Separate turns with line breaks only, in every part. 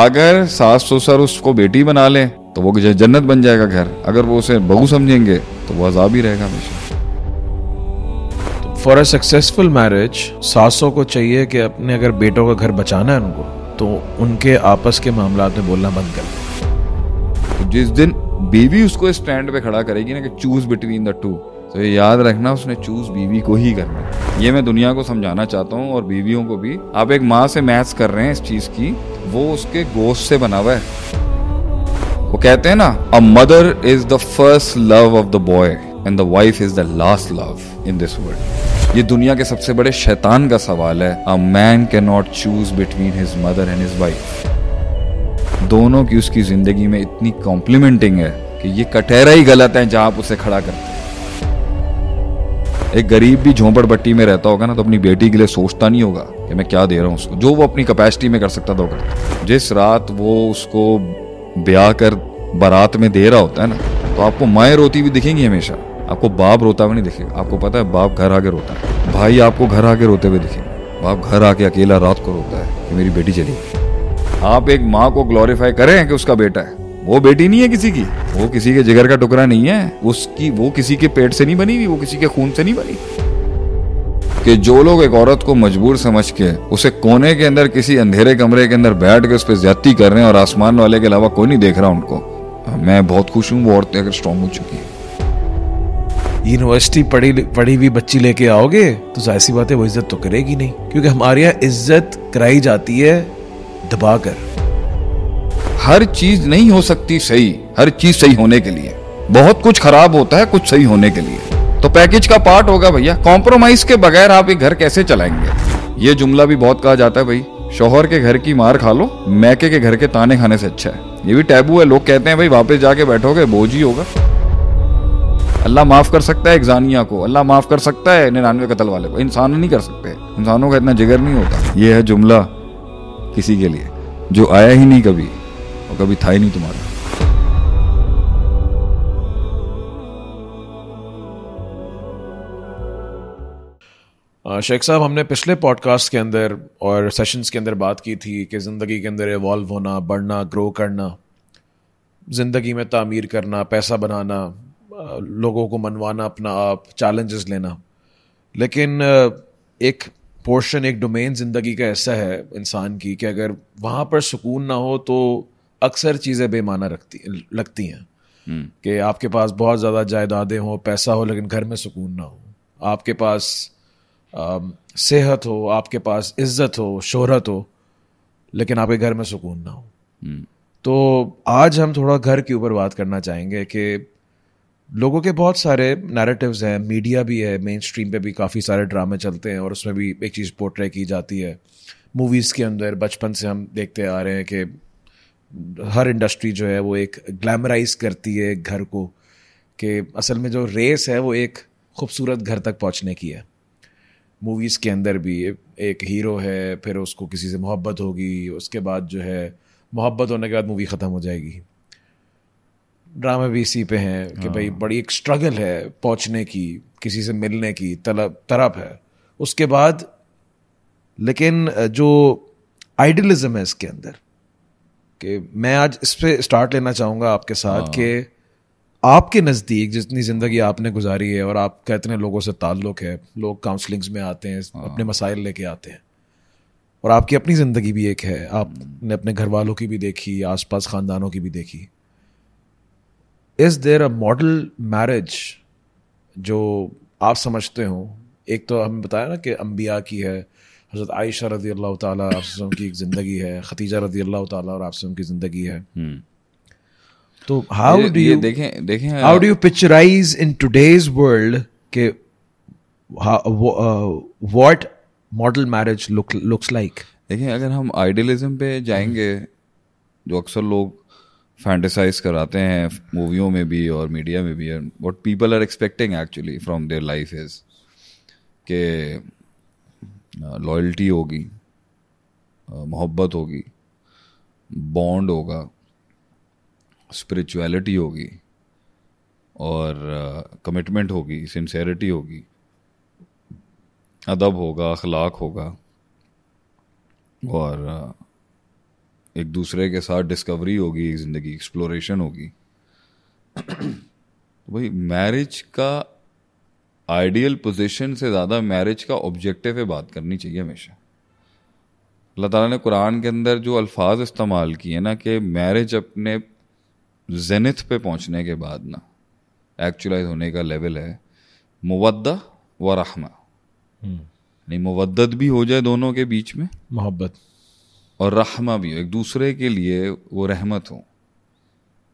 अगर सास ससुर उसको बेटी बना ले तो वो जन्नत बन जाएगा घर अगर वो उसे बहू समझेंगे तो वो अजाब ही रहेगा हमेशा फॉर अ सक्सेसफुल
मैरिज सासों को चाहिए कि अपने अगर बेटों का घर बचाना है उनको तो उनके आपस
के मामला में बोलना बंद कर तो जिस दिन बीवी उसको स्टैंड पे खड़ा करेगी ना कि चूज बिटवीन द टू तो ये याद रखना उसने चूज बीवी को ही करना ये मैं दुनिया को समझाना चाहता हूँ और बीवियों को भी आप एक माँ से मैच कर रहे हैं इस चीज़ की वो उसके गोश्त से बना हुआ है वो कहते हैं ना a mother is the first love of the boy and the wife is the last love in this world ये दुनिया के सबसे बड़े शैतान का सवाल है a man can not choose between his mother and his wife दोनों की उसकी जिंदगी में इतनी कॉम्प्लीमेंटिंग है कि ये कटहरा ही गलत है जहां आप उसे खड़ा करते हैं एक गरीब भी झोंपड़ पट्टी में रहता होगा ना तो अपनी बेटी के लिए सोचता नहीं होगा कि मैं क्या दे रहा हूँ उसको जो वो अपनी कैपेसिटी में कर सकता था वो करता जिस रात वो उसको ब्याह कर बारात में दे रहा होता है ना तो आपको माएँ रोती हुई दिखेंगी हमेशा आपको बाप रोता हुआ नहीं दिखेगा आपको पता है बाप घर आके रोता है भाई आपको घर आके रोते हुए दिखेगा बाप घर आके अकेला रात को रोता है कि मेरी बेटी चली आप एक माँ को ग्लोरीफाई करें कि उसका बेटा है वो बेटी नहीं है किसी की वो किसी के जिगर का टुकड़ा नहीं है उसकी वो किसी के पेट से नहीं बनी हुई वो किसी के खून से नहीं बनी कि जो लोग एक औरत को मजबूर समझ के उसे कोने के अंदर किसी अंधेरे कमरे के अंदर बैठ के उस पर ज्यादा कर रहे हैं और आसमान वाले के अलावा कोई नहीं देख रहा उनको मैं बहुत खुश हूँ वो औरतें अगर स्ट्रांग हो चुकी है यूनिवर्सिटी पढ़ी पढ़ी हुई बच्ची लेके आओगे तो जाहिर सी बात है
वो इज्जत तो करेगी नहीं क्योंकि हमारे यहाँ इज्जत कराई जाती है दबाकर कर
हर चीज नहीं हो सकती सही हर चीज सही होने के लिए बहुत कुछ खराब होता है कुछ सही होने के लिए तो पैकेज का पार्ट होगा भैया कॉम्प्रोमाइज के बगैर आप ये घर कैसे चलाएंगे ये जुमला भी बहुत कहा जाता है भाई शोहर के घर की मार खा लो मैके के घर के ताने खाने से अच्छा है ये भी टैबू है लोग कहते हैं भाई वापस जाके बैठोगे बोझ ही होगा अल्लाह माफ कर सकता है एग्जानिया को अल्लाह माफ कर सकता है निन्यानवे कतल वाले को इंसान नहीं कर सकते इंसानों का इतना जिगर नहीं होता ये है जुमला किसी के लिए जो आया ही नहीं कभी और कभी था ही नहीं तुम्हारा
शेख साहब हमने पिछले पॉडकास्ट के अंदर और सेशंस के अंदर बात की थी कि ज़िंदगी के अंदर इवॉल्व होना बढ़ना ग्रो करना ज़िंदगी में तामीर करना पैसा बनाना लोगों को मनवाना अपना आप चैलेंजेस लेना लेकिन एक पोर्शन एक डोमेन ज़िंदगी का ऐसा है इंसान की कि अगर वहाँ पर सुकून ना हो तो अक्सर चीज़ें बेमाना रखती लगती हैं हम्म। कि आपके पास बहुत ज़्यादा जायदादें हों पैसा हो लेकिन घर में सुकून ना हो आपके पास आ, सेहत हो आपके पास इज्जत हो शोहरत हो लेकिन आपके घर में सुकून ना हो हम्म। तो आज हम थोड़ा घर के ऊपर बात करना चाहेंगे कि लोगों के बहुत सारे नैरेटिव्स हैं मीडिया भी है मेन स्ट्रीम पर भी काफ़ी सारे ड्रामे चलते हैं और उसमें भी एक चीज़ पोर्ट्रे की जाती है मूवीज़ के अंदर बचपन से हम देखते आ रहे हैं कि हर इंडस्ट्री जो है वो एक ग्लैमराइज करती है घर को कि असल में जो रेस है वो एक खूबसूरत घर तक पहुंचने की है मूवीज़ के अंदर भी एक हीरो है फिर उसको किसी से मोहब्बत होगी उसके बाद जो है मोहब्बत होने के बाद मूवी ख़त्म हो जाएगी ड्रामे भी इसी पे हैं कि भाई हाँ। बड़ी एक स्ट्रगल है पहुंचने की किसी से मिलने की तलब तरफ है उसके बाद लेकिन जो आइडियलिज्म है इसके अंदर कि मैं आज इस पर स्टार्ट लेना चाहूँगा आपके साथ हाँ। कि आपके नज़दीक जितनी ज़िंदगी आपने गुजारी है और आपका इतने लोगों से ताल्लुक है लोग काउंसलिंग्स में आते हैं हाँ। अपने मसाइल लेके आते हैं और आपकी अपनी ज़िंदगी भी एक है आपने अपने घर वालों की भी देखी आस पास ख़ानदानों की भी देखी इस देर अ मॉडल मैरिज जो आप समझते हो एक तो हमें बताया ना कि अम्बिया की है हज़रत आयशा रजी अल्लाह तुम की एक ज़िंदगी है खतीजा रजी अल्लाह तुम की ज़िंदगी है हम्म। तो हाउ डू यू देखें देखें how do you picturize in today's world के what
model marriage looks like देखें अगर हम आइडियलिज्म पे जाएंगे जो अक्सर लोग फैंटिसाइज कराते हैं मूवियों में भी और मीडिया में भी what people are expecting actually from their life is के लॉयल्टी होगी मोहब्बत होगी बॉन्ड होगा स्पिरिचुअलिटी होगी और कमिटमेंट होगी सिंसेरिटी होगी अदब होगा अखलाक होगा और एक दूसरे के साथ डिस्कवरी होगी ज़िंदगी एक्सप्लोरेशन होगी वही मैरिज तो का आइडियल पोजीशन से ज़्यादा मैरिज का ऑब्जेक्टिव है बात करनी चाहिए हमेशा अल्लाह ताला ने कुरान के अंदर जो अल्फाज इस्तेमाल किए ना कि मैरिज अपने जेनिथ पे पहुंचने के बाद ना एक्चुलाइज होने का लेवल है मुवद्दा व रहमा हम्म। यानी मुवद्दत भी हो जाए दोनों के बीच में मोहब्बत और रहमा भी हो एक दूसरे के लिए वो रहमत हो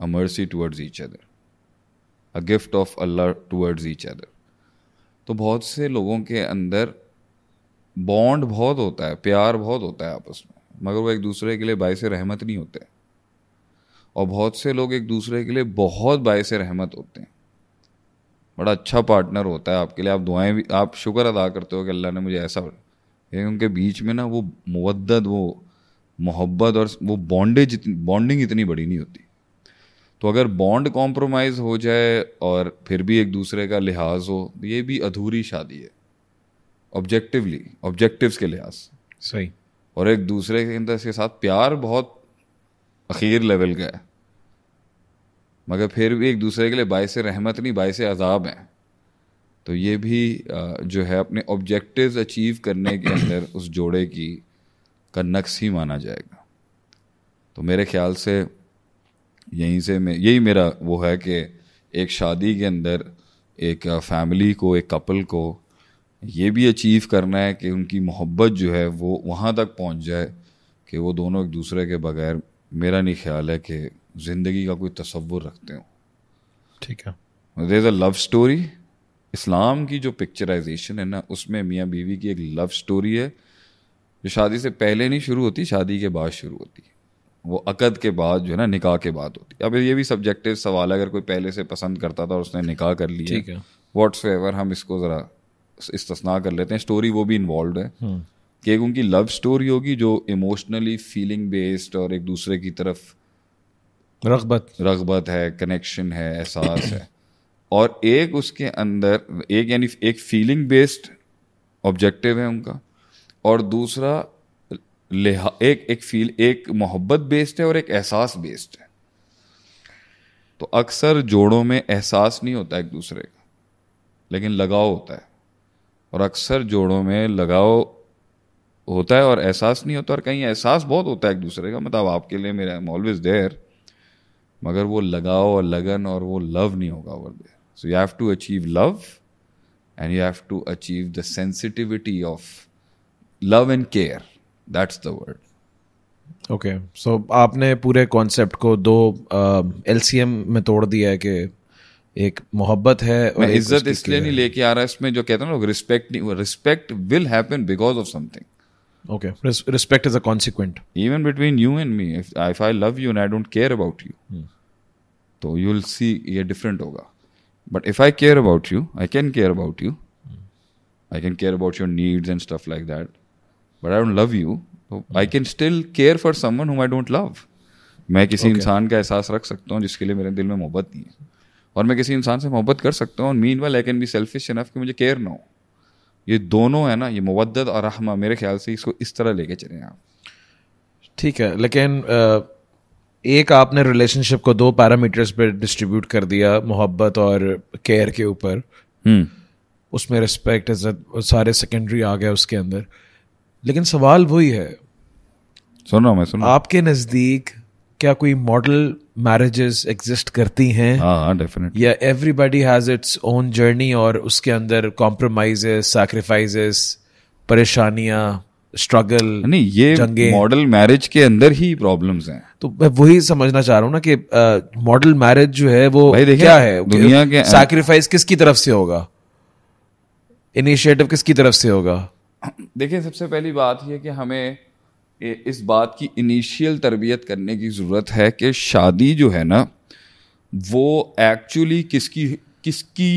a mercy towards each other a gift of Allah towards each other तो बहुत से लोगों के अंदर बॉन्ड बहुत होता है प्यार बहुत होता है आपस में मगर वो एक दूसरे के लिए से रहमत नहीं होते और बहुत से लोग एक दूसरे के लिए बहुत बायस रहमत होते हैं बड़ा अच्छा पार्टनर होता है आपके लिए आप दुआएं भी आप शुक्र अदा करते हो कि अल्लाह ने मुझे ऐसा लेकिन उनके बीच में ना वो मुद्दत वो मोहब्बत और वो बॉन्डेज बॉन्डिंग इतनी बड़ी नहीं होती तो अगर बॉन्ड कॉम्प्रोमाइज हो जाए और फिर भी एक दूसरे का लिहाज हो तो ये भी अधूरी शादी है ऑब्जेक्टिवली ऑब्जेक्टिव्स के लिहाज सही और एक दूसरे के अंदर इसके साथ प्यार बहुत अखीर लेवल का है मगर फिर भी एक दूसरे के लिए बायस रहमत नहीं बायस अजाब हैं तो ये भी जो है अपने ऑब्जेक्टिव्स अचीव करने के अंदर उस जोड़े की का नक्स ही माना जाएगा तो मेरे ख्याल से यहीं से मैं यही मेरा वो है कि एक शादी के अंदर एक फैमिली को एक कपल को ये भी अचीव करना है कि उनकी मोहब्बत जो है वो वहाँ तक पहुँच जाए कि वो दोनों एक दूसरे के बगैर मेरा नहीं ख्याल है कि ज़िंदगी का कोई तस्वुर रखते हो ठीक है देर अ लव स्टोरी इस्लाम की जो पिक्चराइजेशन है ना उसमें मियाँ बीवी की एक लव स्टोरी है जो शादी से पहले नहीं शुरू होती शादी के बाद शुरू होती है वो अकद के बाद जो है ना निकाह के बाद होती है अब ये भी सब्जेक्टिव सवाल है अगर कोई पहले से पसंद करता था और उसने निकाह कर लिया ठीक है व्हाट्स एवर हम इसको ज़रा इस्तना कर लेते हैं स्टोरी वो भी इन्वॉल्व है हम्म। कि एक उनकी लव स्टोरी होगी जो इमोशनली फीलिंग बेस्ड और एक दूसरे की तरफ रगबत रगबत है कनेक्शन है एहसास है और एक उसके अंदर एक यानी एक फीलिंग बेस्ड ऑब्जेक्टिव है उनका और दूसरा एक एक फील एक मोहब्बत बेस्ड है और एक एहसास बेस्ड है तो अक्सर जोड़ों में एहसास नहीं होता एक दूसरे का लेकिन लगाव होता है और अक्सर जोड़ों में लगाव होता है और एहसास नहीं होता और कहीं एहसास बहुत होता है एक दूसरे का मतलब आपके लिए मेरा एम ऑलवेज देयर मगर वो लगाव और लगन और वो लव नहीं होगा over there so you have to achieve love and you have to achieve the sensitivity of love and care that's the word
okay so आपने पूरे कॉन्सेप्ट को दो एल uh, में तोड़ दिया है कि एक मोहब्बत है और इज्जत इसलिए नहीं
लेके आ रहा इसमें जो कहते हैं लोग रिस्पेक्ट नहीं respect will happen because of something okay respect is a consequent even between you and me if I love you and I don't care about you तो यू विल सी ये डिफरेंट होगा but if I care about you I can care about you I can care about your needs and stuff like that but I don't love you I can still care for someone हुम आई don't love मैं किसी okay. इंसान का एहसास रख सकता हूँ जिसके लिए मेरे दिल में मोहब्बत नहीं है और मैं किसी इंसान से मोहब्बत कर सकता हूँ mean well I can be selfish enough कि मुझे केयर ना हो ये दोनों है ना ये मवदत और रहमा मेरे ख्याल से इसको इस तरह लेके चले आप ठीक है लेकिन
एक आपने रिलेशनशिप को दो पैरामीटर्स पे डिस्ट्रीब्यूट कर दिया मोहब्बत और केयर के ऊपर हम्म। उसमें रिस्पेक्ट इज्जत सारे सेकेंडरी आ गया उसके अंदर लेकिन सवाल वही है सुन रहा हूँ मैं आपके नज़दीक क्या कोई मॉडल मैरिजेस एग्जिस्ट करती हैं डेफिनेटली हाँ, हाँ, yeah everybody has its own journey और उसके अंदर कॉम्प्रोमाइजेस सैक्रिफाइजेस परेशानियां स्ट्रगल
नहीं ये मॉडल मैरिज के अंदर ही प्रॉब्लम्स हैं तो
मैं वही समझना चाह रहा हूँ ना कि मॉडल मैरिज जो है वो भाई क्या है दुनिया के सैक्रिफाइस किसकी तरफ से होगा इनिशिएटिव किसकी तरफ से होगा
देखिए सबसे पहली बात यह कि हमें इस बात की इनिशियल तरबियत करने की ज़रूरत है कि शादी जो है ना वो एक्चुअली किसकी किसकी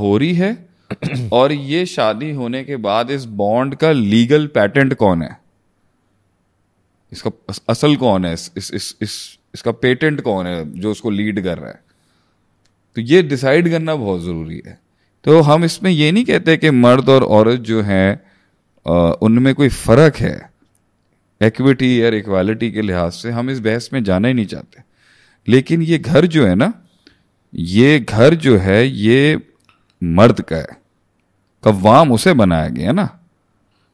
हो रही है और ये शादी होने के बाद इस बॉन्ड का लीगल पेटेंट कौन है इसका असल कौन है इस इस इस, इस इसका पेटेंट कौन है जो उसको लीड कर रहा है तो ये डिसाइड करना बहुत ज़रूरी है तो हम इसमें ये नहीं कहते कि मर्द और औरत जो है उनमें कोई फ़र्क है एक्विटी या इक्वालिटी के लिहाज से हम इस बहस में जाना ही नहीं चाहते लेकिन ये घर जो है ना ये घर जो है ये मर्द का है कवाम उसे बनाया गया ना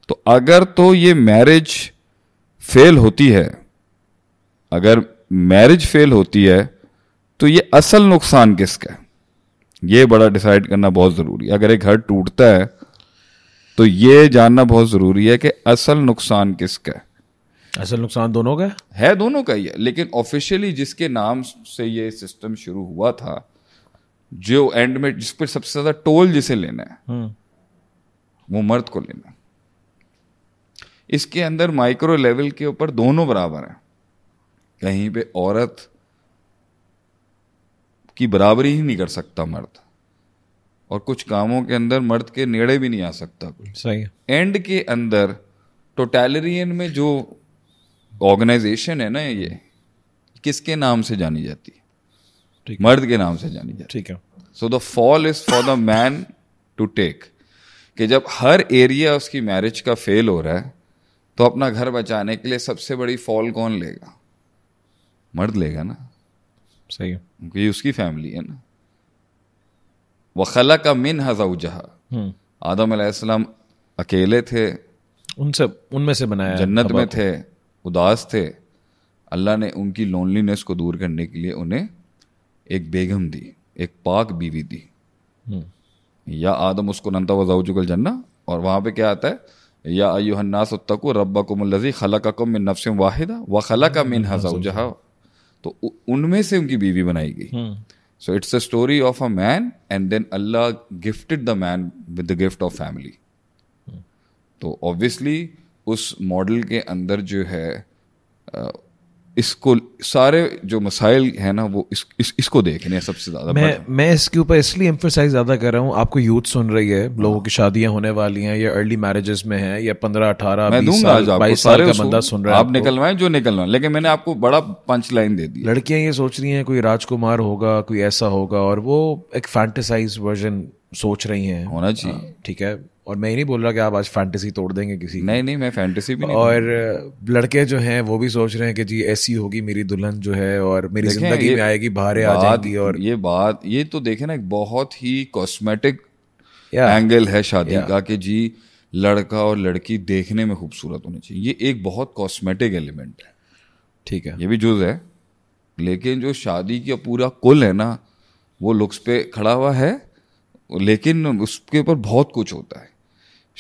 तो अगर तो ये मैरिज फेल होती है अगर मैरिज फेल होती है तो ये असल नुकसान किसका है ये बड़ा डिसाइड करना बहुत ज़रूरी है अगर एक घर टूटता है तो ये जानना बहुत ज़रूरी है कि असल नुकसान किसका है असल नुकसान दोनों का है, दोनों का ही है लेकिन ऑफिशियली जिसके नाम से ये सिस्टम शुरू हुआ था जो एंड में जिस पर सबसे ज़्यादा टोल जिसे लेना है हम्म। वो मर्द को लेना है इसके अंदर माइक्रो लेवल के ऊपर दोनों बराबर हैं कहीं पे औरत की बराबरी ही नहीं कर सकता मर्द और कुछ कामों के अंदर मर्द के नेड़े भी नहीं आ सकता सही है एंड के अंदर टोटेलरियन में जो ऑर्गेनाइजेशन है ना ये किसके नाम से जानी जाती है मर्द के नाम से जानी जाती ठीक है so the fall is for the man to take कि जब हर एरिया उसकी मैरिज का फेल हो रहा है तो अपना घर बचाने के लिए सबसे बड़ी फॉल कौन लेगा मर्द लेगा ना सही है क्योंकि ये उसकी फैमिली है ना व खला का मिन हजाउजहा हम्म। आदम अलैहिस्सलाम अकेले थे
उनसे उनमें से बनाया जन्नत में थे
उदास थे अल्लाह ने उनकी लोनलीनेस को दूर करने के लिए उन्हें एक बेगम दी एक पाक बीवी दी हम्म। या आदम उसको नंता वजाउजुगल जन्ना और वहाँ पे क्या आता है या अयुहन्नास तको रब्बा को मल्लजी खला का मिन नफसम वाहिदा व खला का मिन हजाउजहा तो उनमें से उनकी बीवी बनाई गई so it's a story of a man and then Allah gifted the man with the gift of family तो ऑब्वियसली उस मॉडल के अंदर जो है इसको सारे जो मसाइल है ना वो इस, इस इसको देखने सबसे ज़्यादा मैं
मैं इसके ऊपर इसलिए एम्फोसाइज ज़्यादा कर रहा हूँ आपको यूथ सुन रही है हाँ। लोगों की शादियां होने वाली हैं या अर्ली मैरिजेस में हैं या पंद्रह अठारह मैं दूंगा साल, बाईस साल का बंदा सुन रहा है आप
निकलवाएं जो निकलवाए लेकिन मैंने आपको
बड़ा पंच लाइन दे दी लड़कियां ये सोच रही हैं कोई राजकुमार होगा कोई ऐसा होगा और वो एक फैंटिसाइज वर्जन सोच रही हैं होना चाहिए हाँ, ठीक है और मैं ही नहीं बोल रहा कि आप आज फैंटेसी तोड़ देंगे किसी नहीं नहीं मैं फैंटेसी भी नहीं और लड़के जो हैं वो भी सोच रहे हैं कि जी ऐसी होगी
मेरी दुल्हन जो है और मेरी जिंदगी में आएगी बाहर आ जाएगी और ये बात ये तो देखे ना एक बहुत ही कॉस्मेटिक एंगल है शादी का कि जी लड़का और लड़की देखने में खूबसूरत होनी चाहिए ये एक बहुत कॉस्मेटिक एलिमेंट है ठीक है ये भी जुज है लेकिन जो शादी का पूरा कुल है ना वो लुक्स पे खड़ा हुआ है लेकिन उसके ऊपर बहुत कुछ होता है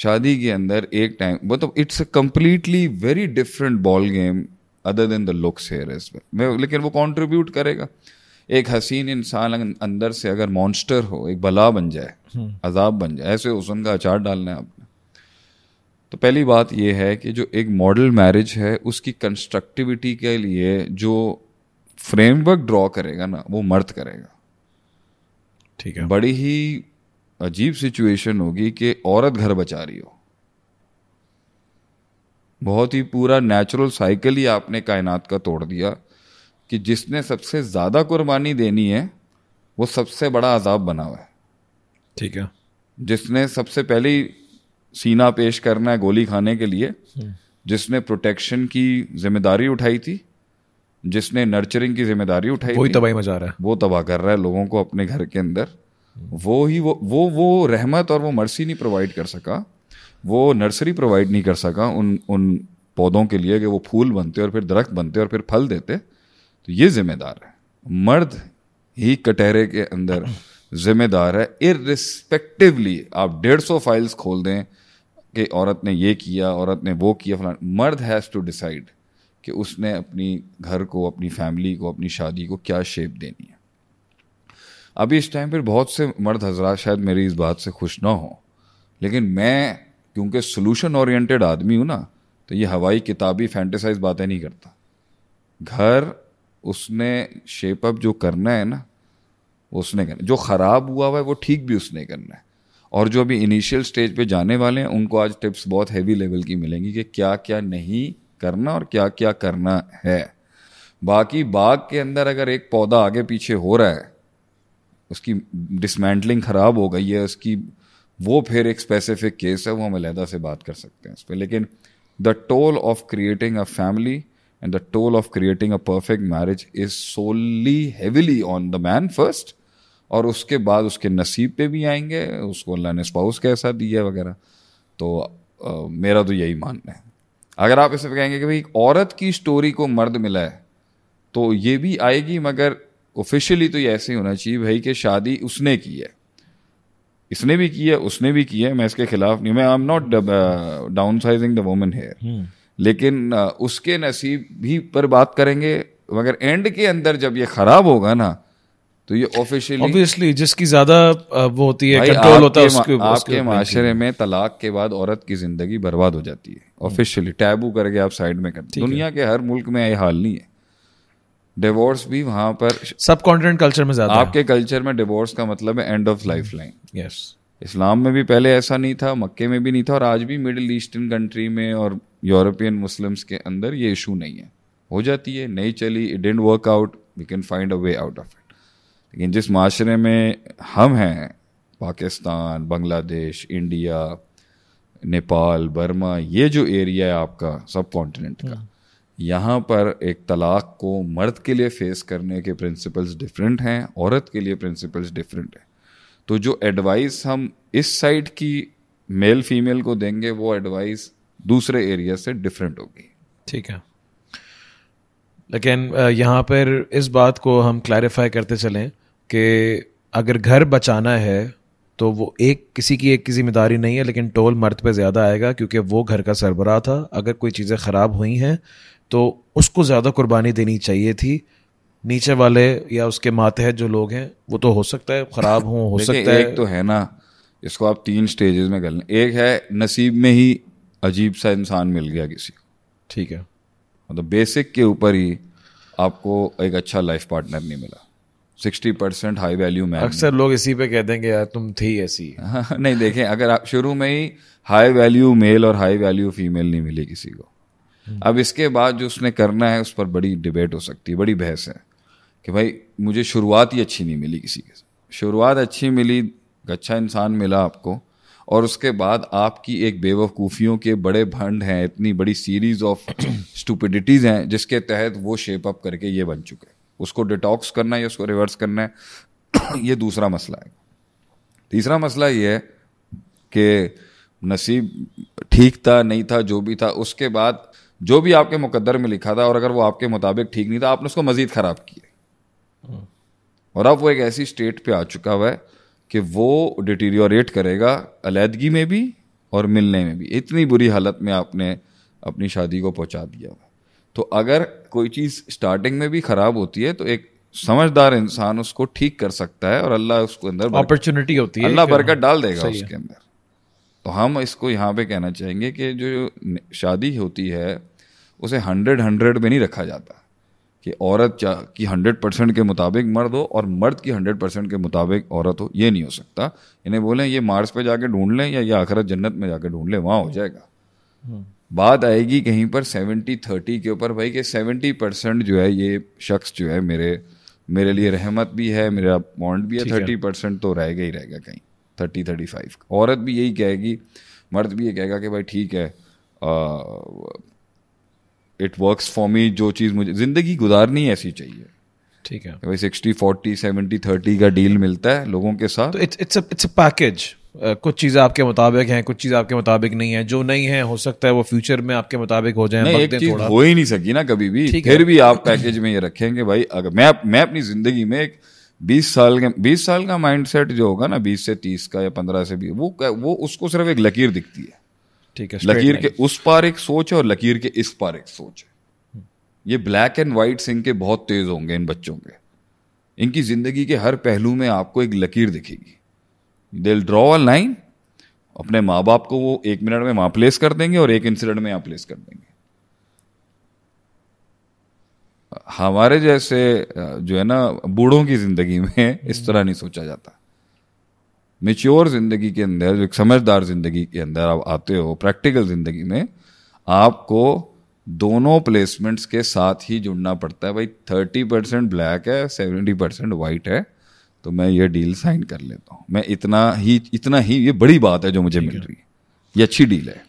शादी के अंदर एक टाइम मतलब it's a completely very different ball game other than the looks here is मैं लेकिन वो कॉन्ट्रीब्यूट करेगा एक हसीन इंसान अं-, अंदर से अगर मॉन्स्टर हो एक भला बन जाए हम्म। अजाब बन जाए ऐसे हुसन का अचार डालना है आपने तो पहली बात यह है कि जो एक मॉडल मैरिज है उसकी कंस्ट्रक्टिविटी के लिए जो फ्रेमवर्क ड्रॉ करेगा ना वो मर्द करेगा ठीक है बड़ी ही अजीब सिचुएशन होगी कि औरत घर बचा रही हो बहुत ही पूरा नेचुरल साइकिल ही आपने कायनात का तोड़ दिया कि जिसने सबसे ज़्यादा कुर्बानी देनी है वो सबसे बड़ा अजाब बना हुआ है ठीक है जिसने सबसे पहले सीना पेश करना है गोली खाने के लिए हम्म। जिसने प्रोटेक्शन की जिम्मेदारी उठाई थी जिसने नर्चरिंग की जिम्मेदारी उठाई वो तबाही मचा रहा है वो तबाह कर रहा है लोगों को अपने घर के अंदर वो ही वो वो वो रहमत और वो मर्सी नहीं प्रोवाइड कर सका वो नर्सरी प्रोवाइड नहीं कर सका उन उन पौधों के लिए कि वो फूल बनते और फिर दरख्त बनते और फिर फल देते तो ये जिम्मेदार है मर्द ही कटहरे के अंदर जिम्मेदार है इरिस्पेक्टिवली आप डेढ़ सौ फाइल्स खोल दें कि औरत ने ये किया औरत ने वो किया फलान मर्द हैज़ टू डिसाइड कि उसने अपनी घर को अपनी फैमिली को अपनी शादी को क्या शेप देनी है अभी इस टाइम पर बहुत से मर्द हजरा शायद मेरी इस बात से खुश ना हों लेकिन मैं क्योंकि सोल्यूशन ओरिएंटेड आदमी हूँ ना तो ये हवाई किताबी फैंटेसाइज बातें नहीं करता घर उसने शेप अप जो करना है ना उसने करना जो ख़राब हुआ हुआ है वो ठीक भी उसने करना है और जो अभी इनिशियल स्टेज पे जाने वाले हैं उनको आज टिप्स बहुत हैवी लेवल की मिलेंगी कि क्या क्या नहीं करना और क्या क्या करना है बाकी बाग के अंदर अगर एक पौधा आगे पीछे हो रहा है उसकी डिसमेंटलिंग ख़राब हो गई है उसकी वो फिर एक स्पेसिफिक केस है वो हम अलहदा से बात कर सकते हैं इस पर लेकिन the toll of creating a family and the toll of creating a perfect marriage is solely heavily on the man first और उसके बाद उसके नसीब पे भी आएंगे उसको अल्लाह ने स्पाउस कैसा दिया है वगैरह तो आ, मेरा तो यही मानना है अगर आप इसे कहेंगे कि भाई औरत की स्टोरी को मर्द मिला है तो ये भी आएगी मगर ऑफिशियली तो ये ऐसे ही होना चाहिए भाई कि शादी उसने की है इसने भी की है उसने भी की है मैं इसके खिलाफ नहीं मैं I am not downsizing the woman here लेकिन uh, उसके नसीब भी पर बात करेंगे मगर एंड के अंदर जब ये खराब होगा ना तो ये ऑफिशियली ऑब्वियसली जिसकी ज्यादा
uh, वो होती है कंट्रोल होता है उसके आपके माशरे
में तलाक के बाद औरत की जिंदगी बर्बाद हो जाती है ऑफिशियली हम्म। टैबू करके आप साइड में करते दुनिया के हर मुल्क में ये हाल नहीं है डिवोर्स भी वहां पर सब कॉन्टिनेंट कल्चर में ज्यादा आपके कल्चर में डिवोर्स का मतलब है end of lifeline yes इस्लाम में भी पहले ऐसा नहीं था मक्के में भी नहीं था और आज भी मिडिल ईस्टर्न कंट्री में और यूरोपियन मुस्लिम्स के अंदर ये इशू नहीं है हो जाती है नहीं चली it doesn't work out we can find a way out of it लेकिन जिस माशरे में हम हैं पाकिस्तान बांग्लादेश इंडिया नेपाल बर्मा ये जो एरिया है आपका सब कॉन्टिनेंट का यहाँ पर एक तलाक को मर्द के लिए फेस करने के प्रिंसिपल्स डिफरेंट हैं औरत के लिए प्रिंसिपल्स डिफरेंट हैं तो जो एडवाइस हम इस साइड की मेल फीमेल को देंगे वो एडवाइस दूसरे एरिया से डिफरेंट होगी
ठीक है लेकिन यहाँ पर इस बात को हम क्लैरिफाई करते चलें कि अगर घर बचाना है तो वो एक किसी की एक की जिम्मेदारी नहीं है लेकिन टोल मर्द पे ज़्यादा आएगा क्योंकि वो घर का सरबराह था अगर कोई चीज़ें ख़राब हुई हैं तो उसको ज़्यादा कुर्बानी देनी चाहिए थी नीचे वाले या उसके मातहत जो लोग हैं वो तो हो सकता है ख़राब हों हो सकता है एक तो
है ना इसको आप तीन स्टेजेस में कर लें एक है नसीब में ही अजीब सा इंसान मिल गया किसी को ठीक है मतलब बेसिक के ऊपर ही आपको एक अच्छा लाइफ पार्टनर नहीं मिला sixty percent high value man अक्सर
लोग इसी पे कह
देंगे यार तुम थी ऐसी नहीं देखें अगर आप शुरू में ही हाई वैल्यू मेल और हाई वैल्यू फीमेल नहीं मिली किसी को हम्म। अब इसके बाद जो उसने करना है उस पर बड़ी डिबेट हो सकती है बड़ी बहस है कि भाई मुझे शुरुआत ही अच्छी नहीं मिली किसी के शुरुआत अच्छी मिली अच्छा इंसान मिला आपको और उसके बाद आपकी एक बेवकूफ़ियों के बड़े भंड हैं इतनी बड़ी सीरीज ऑफ स्टूपिडिटीज़ हैं जिसके तहत वो शेप अप करके ये बन चुके हैं उसको डिटॉक्स करना है या उसको रिवर्स करना है ये दूसरा मसला है तीसरा मसला ये है कि नसीब ठीक था नहीं था जो भी था उसके बाद जो भी आपके मुकद्दर में लिखा था और अगर वो आपके मुताबिक ठीक नहीं था आपने उसको मज़ीद ख़राब किया और अब वो एक ऐसी स्टेट पे आ चुका हुआ है कि वो डिटीरियोरेट करेगा अलीदगी में भी और मिलने में भी इतनी बुरी हालत में आपने अपनी शादी को पहुंचा दिया हुआ तो अगर कोई चीज़ स्टार्टिंग में भी ख़राब होती है तो एक समझदार इंसान उसको ठीक कर सकता है और अल्लाह उसको अंदर अपॉर्चुनिटी होती है अल्लाह हाँ, बरकत डाल देगा उसके अंदर तो हम इसको यहाँ पे कहना चाहेंगे कि जो शादी होती है उसे हंड्रेड हंड्रेड में नहीं रखा जाता कि औरत की हंड्रेड परसेंट के मुताबिक मर्द हो और मर्द की हंड्रेड परसेंट के मुताबिक औरत हो ये नहीं हो सकता इन्हें बोलें ये मार्स पे जाके ढूंढ लें या ये आखरत जन्नत में जाके ढूंढ लें वहाँ हो जाएगा हम्म। बात आएगी कहीं पर सेवेंटी थर्टी के ऊपर भाई कि सेवेंटी परसेंट जो है ये शख्स जो है मेरे मेरे लिए रहमत भी है मेरा बॉन्ड भी है थर्टी परसेंट तो रहेगा ही रहेगा कहीं थर्टी थर्टी फाइव औरत भी यही कहेगी मर्द भी ये कहेगा कि भाई ठीक है इट वर्क्स फॉर मी जो चीज़ मुझे ज़िंदगी गुजारनी ऐसी चाहिए ठीक है भाई सिक्सटी फोर्टी सेवेंटी थर्टी का डील मिलता है लोगों के साथ
इट्स तो इट्स अ पैकेज कुछ चीज़ें आपके मुताबिक हैं कुछ चीज़ें आपके मुताबिक नहीं है जो नहीं है हो
सकता है वो फ्यूचर में आपके मुताबिक हो जाए एक चीज हो ही नहीं सकी ना कभी भी फिर भी आप पैकेज में ये रखेंगे भाई अगर मैं मैं अपनी जिंदगी में एक बीस साल के बीस साल का माइंडसेट जो होगा ना बीस से तीस का या पंद्रह से भी वो वो उसको सिर्फ एक लकीर दिखती है ठीक है लकीर के उस पार एक सोच है और लकीर के इस पार एक सोच है हम्म। ये ब्लैक एंड वाइट सिंह के बहुत तेज होंगे इन बच्चों के इनकी जिंदगी के हर पहलू में आपको एक लकीर दिखेगी दे ड्रॉ अ लाइन अपने माँ बाप को वो एक मिनट में वहां प्लेस कर देंगे और एक इंसिडेंट में यहाँ प्लेस कर देंगे हमारे जैसे जो है ना बूढ़ों की ज़िंदगी में हम्म। इस तरह नहीं सोचा जाता मेच्योर ज़िंदगी के अंदर जो एक समझदार ज़िंदगी के अंदर आप आते हो प्रैक्टिकल ज़िंदगी में आपको दोनों प्लेसमेंट्स के साथ ही जुड़ना पड़ता है भाई थर्टी परसेंट ब्लैक है सेवेंटी परसेंट वाइट है तो मैं ये डील साइन कर लेता हूँ मैं इतना ही इतना ही ये बड़ी बात है जो मुझे मिल रही है ये अच्छी डील है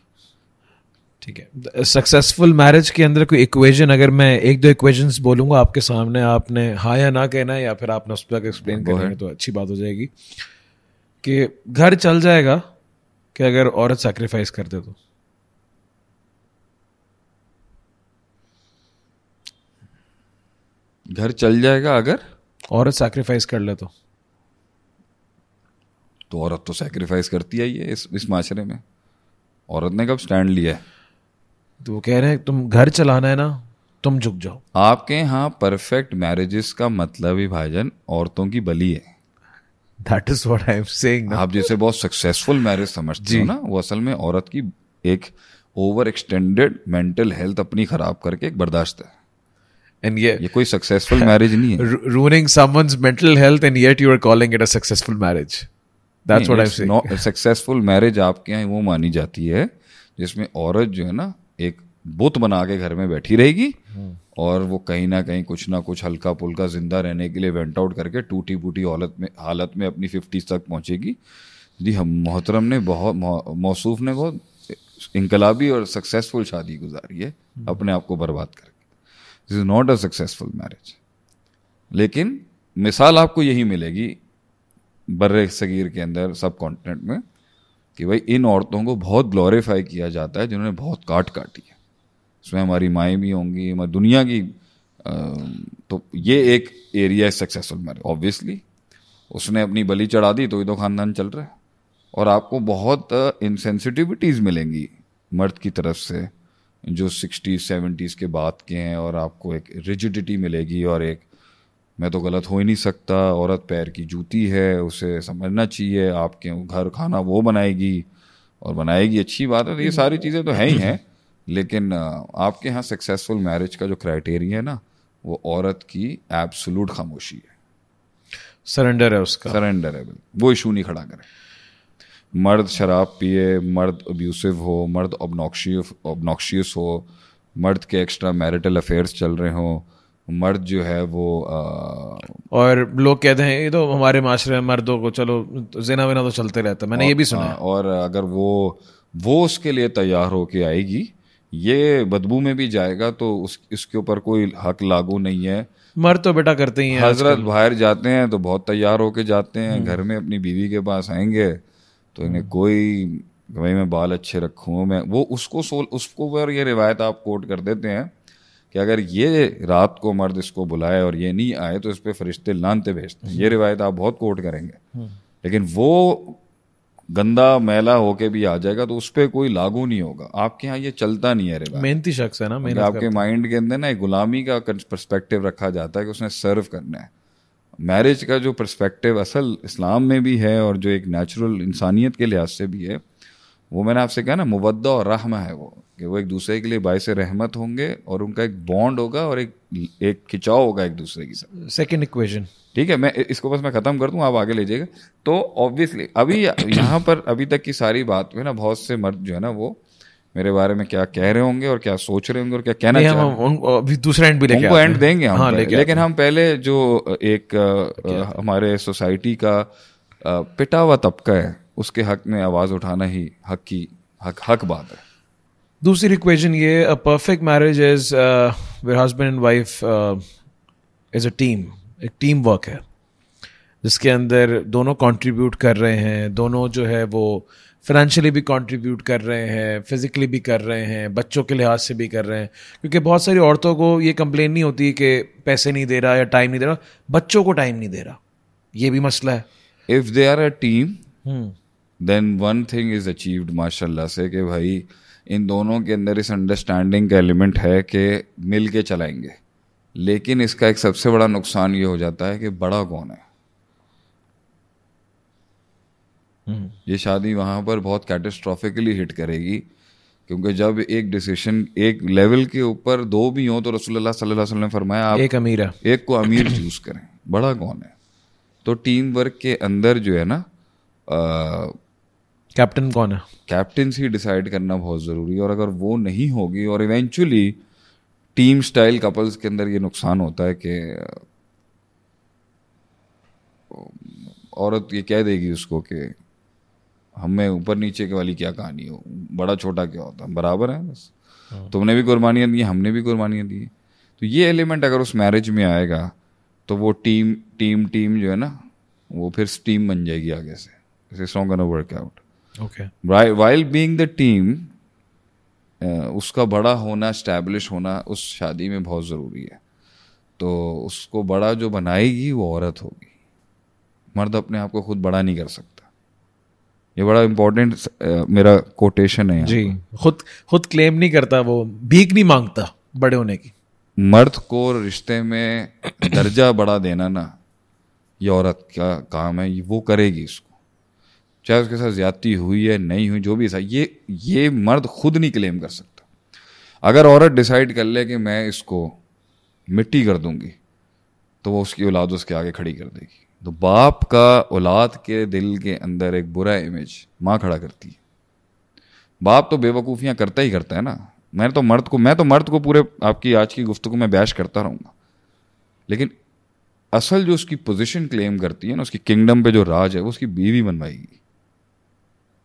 ठीक है सक्सेसफुल मैरिज के अंदर कोई इक्वेजन अगर मैं एक दो इक्वेजन बोलूंगा आपके सामने आपने हाँ या ना कहना है या फिर आपने उस पर एक्सप्लेन करेंगे तो अच्छी बात हो जाएगी कि घर चल जाएगा कि अगर औरत सेक्रीफाइस कर दे तो
घर चल जाएगा अगर
औरत सेक्रीफाइस कर ले तो
तो औरत तो सेक्रीफाइस करती है ये इस इस माशरे में औरत ने कब स्टैंड लिया है
तो वो कह रहे हैं तुम घर चलाना है ना तुम झुक जाओ
आपके यहाँ परफेक्ट मैरिजेस का मतलब ही भाईजन औरतों की बली है that is what I am saying आप जैसे बहुत सक्सेसफुल मैरिज समझते हो ना वो असल में औरत की एक ओवर एक्सटेंडेड मेंटल हेल्थ अपनी खराब करके एक बर्दाश्त है एंड ये ये कोई सक्सेसफुल मैरिज नहीं है running someone's mental health and yet you are calling it a successful marriage that's what I am saying successful marriage आपके यहाँ वो मानी जाती है जिसमें औरत जो है ना एक बुत बना के घर में बैठी रहेगी हम्म। और वो कहीं ना कहीं कुछ ना कुछ हल्का पुल्का जिंदा रहने के लिए वेंट आउट करके टूटी फूटी हालत में हालत में अपनी फिफ्टीज तक पहुंचेगी जी हम मोहतरम ने बहुत मौसूफ ने बहुत इनकलाबी और सक्सेसफुल शादी गुजारी है हम्म। अपने आप को बर्बाद करके this is not a successful marriage लेकिन मिसाल आपको यही मिलेगी बर सगीर के अंदर सब कॉन्टिनेंट में कि भाई इन औरतों को बहुत ग्लोरीफाई किया जाता है जिन्होंने बहुत काट काटी है इसमें हमारी माएँ भी होंगी हमारी दुनिया की आ, तो ये एक एरिया है सक्सेसफुल मैरिज ऑब्वियसली उसने अपनी बलि चढ़ा दी तो ही तो खानदान चल रहा है और आपको बहुत इंसेंसिटिविटीज़ मिलेंगी मर्द की तरफ से जो सिक्सटीज़ सेवेंटीज़ के बाद के हैं और आपको एक रिजिडिटी मिलेगी और एक मैं तो गलत हो ही नहीं सकता औरत पैर की जूती है उसे समझना चाहिए आपके घर खाना वो बनाएगी और बनाएगी अच्छी बात है तो ये सारी चीज़ें तो है ही हैं लेकिन आपके यहाँ सक्सेसफुल मैरिज का जो क्राइटेरिया है ना वो औरत की एब्सोलूट खामोशी है सरेंडर है उसका सरेंडर है वो इशू नहीं खड़ा करें मर्द शराब पिए मर्द अब्यूसिव हो मर्द ऑबनॉक्शियस हो मर्द के एक्स्ट्रा मैरिटल अफेयर्स चल रहे हों मर्द जो है वो आ... और लोग कहते हैं ये तो हमारे माशरे में मर्दों को चलो जिना विना तो चलते रहता मैंने ये भी सुना हाँ, और अगर वो वो उसके लिए तैयार होके आएगी ये बदबू में भी जाएगा तो उस इसके ऊपर कोई हक लागू नहीं है
मर्द तो बेटा करते ही हजरत
बाहर जाते हैं तो बहुत तैयार होके जाते हैं हम्म। घर में अपनी बीवी के पास आएंगे तो इन्हें हम्म। कोई भाई मैं बाल अच्छे रखूँ मैं वो उसको सोल उसको ये रिवायत आप कोट कर देते हैं कि अगर ये रात को मर्द इसको बुलाए और ये नहीं आए तो इस पर फरिश्ते लानते भेजते हैं ये रिवायत आप बहुत कोट करेंगे हम्म। लेकिन वो गंदा मैला होके भी आ जाएगा तो उस पर कोई लागू नहीं होगा आपके यहाँ ये चलता नहीं है रिवायत
मेहनती शख्स है ना मेहनत आपके
माइंड के अंदर ना एक गुलामी का परस्पेक्टिव रखा जाता है कि उसने सर्व करना है मैरिज का जो परस्पेक्टिव असल इस्लाम में भी है और जो एक नेचुरल इंसानियत के लिहाज से भी है वो मैंने आपसे कहा ना मुबद्दा और रहम है वो कि वो एक दूसरे के लिए बायस रहमत होंगे और उनका एक बॉन्ड होगा और एक एक खिंचाव होगा एक दूसरे की साथ
सेकेंड इक्वेशन
ठीक है मैं इसको बस मैं ख़त्म कर दूँ आप आगे लीजिएगा तो ऑब्वियसली अभी यहाँ पर अभी तक की सारी बात में ना बहुत से मर्द जो है ना वो मेरे बारे में क्या कह रहे होंगे और क्या सोच रहे होंगे और क्या कहना हम,
अभी दूसरा एंड भी लेके उनको एंड देंगे हम हाँ, ले लेकिन हम
पहले जो एक हमारे सोसाइटी का पिटा हुआ तबका है उसके हक में आवाज़ उठाना ही हक की हक हक बात है
दूसरी इक्वेशन ये a perfect marriage is where husband and wife is a team एक टीम वर्क है जिसके अंदर दोनों कंट्रीब्यूट कर रहे हैं दोनों जो है वो फाइनेंशियली भी कंट्रीब्यूट कर रहे हैं फिज़िकली भी कर रहे हैं बच्चों के लिहाज से भी कर रहे हैं क्योंकि बहुत सारी औरतों को ये कंप्लेन नहीं होती कि पैसे नहीं दे रहा या टाइम नहीं दे रहा बच्चों को टाइम नहीं दे रहा
ये भी मसला है if they are a team then one thing is achieved माशाल्लाह से कि भाई इन दोनों के अंदर इस अंडरस्टैंडिंग का एलिमेंट है कि मिल के चलाएंगे लेकिन इसका एक सबसे बड़ा नुकसान ये हो जाता है कि बड़ा कौन है हम्म। ये शादी वहां पर बहुत कैटेस्ट्रॉफिकली हिट करेगी क्योंकि जब एक डिसीशन एक लेवल के ऊपर दो भी हों तो रसोल्ला सल्लल्लाहु अलैहि वसल्लम ने फरमाया आप एक अमीर एक को अमीर चूज करें बड़ा कौन है तो टीम वर्क के अंदर जो है ना कैप्टन कौन है कैप्टनसी डिसाइड करना बहुत ज़रूरी है और अगर वो नहीं होगी और इवेंचुअली टीम स्टाइल कपल्स के अंदर ये नुकसान होता है कि औरत ये कह देगी उसको कि हमें ऊपर नीचे के वाली क्या कहानी हो बड़ा छोटा क्या होता है बराबर है बस हाँ। तुमने भी कुर्बानियाँ दी हमने भी कुर्बानियाँ दी तो ये एलिमेंट अगर उस मैरिज में आएगा तो वो टीम टीम टीम जो है ना वो फिर टीम बन जाएगी आगे से it's not gonna work out okay. while being the team uh, उसका बड़ा होना स्टैब्लिश होना उस शादी में बहुत ज़रूरी है तो उसको बड़ा जो बनाएगी वो औरत होगी मर्द अपने आप को खुद बड़ा नहीं कर सकता ये बड़ा इम्पोर्टेंट uh, मेरा कोटेशन है जी खुद खुद
क्लेम नहीं करता वो भीख नहीं मांगता बड़े होने की
मर्द को रिश्ते में दर्जा बड़ा देना ना ये औरत का काम है वो करेगी इसको चाहे उसके साथ ज्यादती हुई है नहीं हुई जो भी ऐसा ये ये मर्द खुद नहीं क्लेम कर सकता अगर औरत डिसाइड कर ले कि मैं इसको मिट्टी कर दूंगी तो वो उसकी औलाद उसके आगे खड़ी कर देगी तो बाप का औलाद के दिल के अंदर एक बुरा इमेज माँ खड़ा करती है बाप तो बेवकूफ़ियाँ करता ही करता है ना मैंने तो मर्द को मैं तो मर्द को पूरे आपकी आज की गुफ्तु में बैश करता रहूँगा लेकिन असल जो उसकी पोजीशन क्लेम करती है ना उसकी किंगडम पे जो राज है वो उसकी बीवी बनवाएगी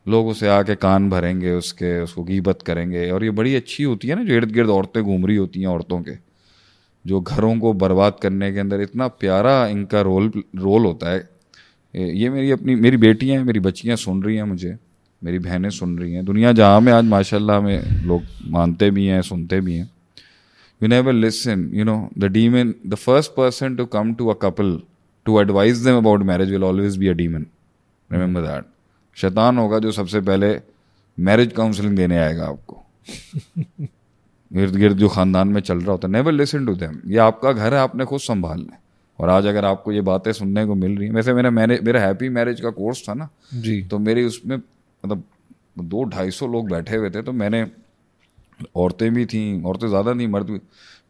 लोग उसे आके कान भरेंगे उसके उसको गीबत करेंगे और ये बड़ी अच्छी होती है ना जो इर्द गिर्द औरतें घूम रही होती हैं औरतों के जो घरों को बर्बाद करने के अंदर इतना प्यारा इनका रोल रोल होता है ये मेरी अपनी मेरी बेटियाँ हैं मेरी बच्चियाँ सुन रही हैं मुझे मेरी बहनें सुन रही हैं दुनिया जहाँ में आज माशाल्लाह में लोग मानते भी हैं सुनते भी हैं you never listen you know the demon the first person to come to a couple to advise them about marriage will always be a demon remember that शैतान होगा जो सबसे पहले मैरिज काउंसलिंग देने आएगा आपको इर्द गिर्द जो खानदान में चल रहा होता है नेवर लिसन टू देम ये आपका घर है आपने खुद संभाल लें और आज अगर आपको ये बातें सुनने को मिल रही हैं वैसे मेरा मैरिज मेरा हैप्पी मैरिज का कोर्स था ना जी तो मेरी उसमें मतलब दो ढाई सौ लोग बैठे हुए थे तो मैंने औरतें भी थी औरतें ज़्यादा नहीं मर्द भी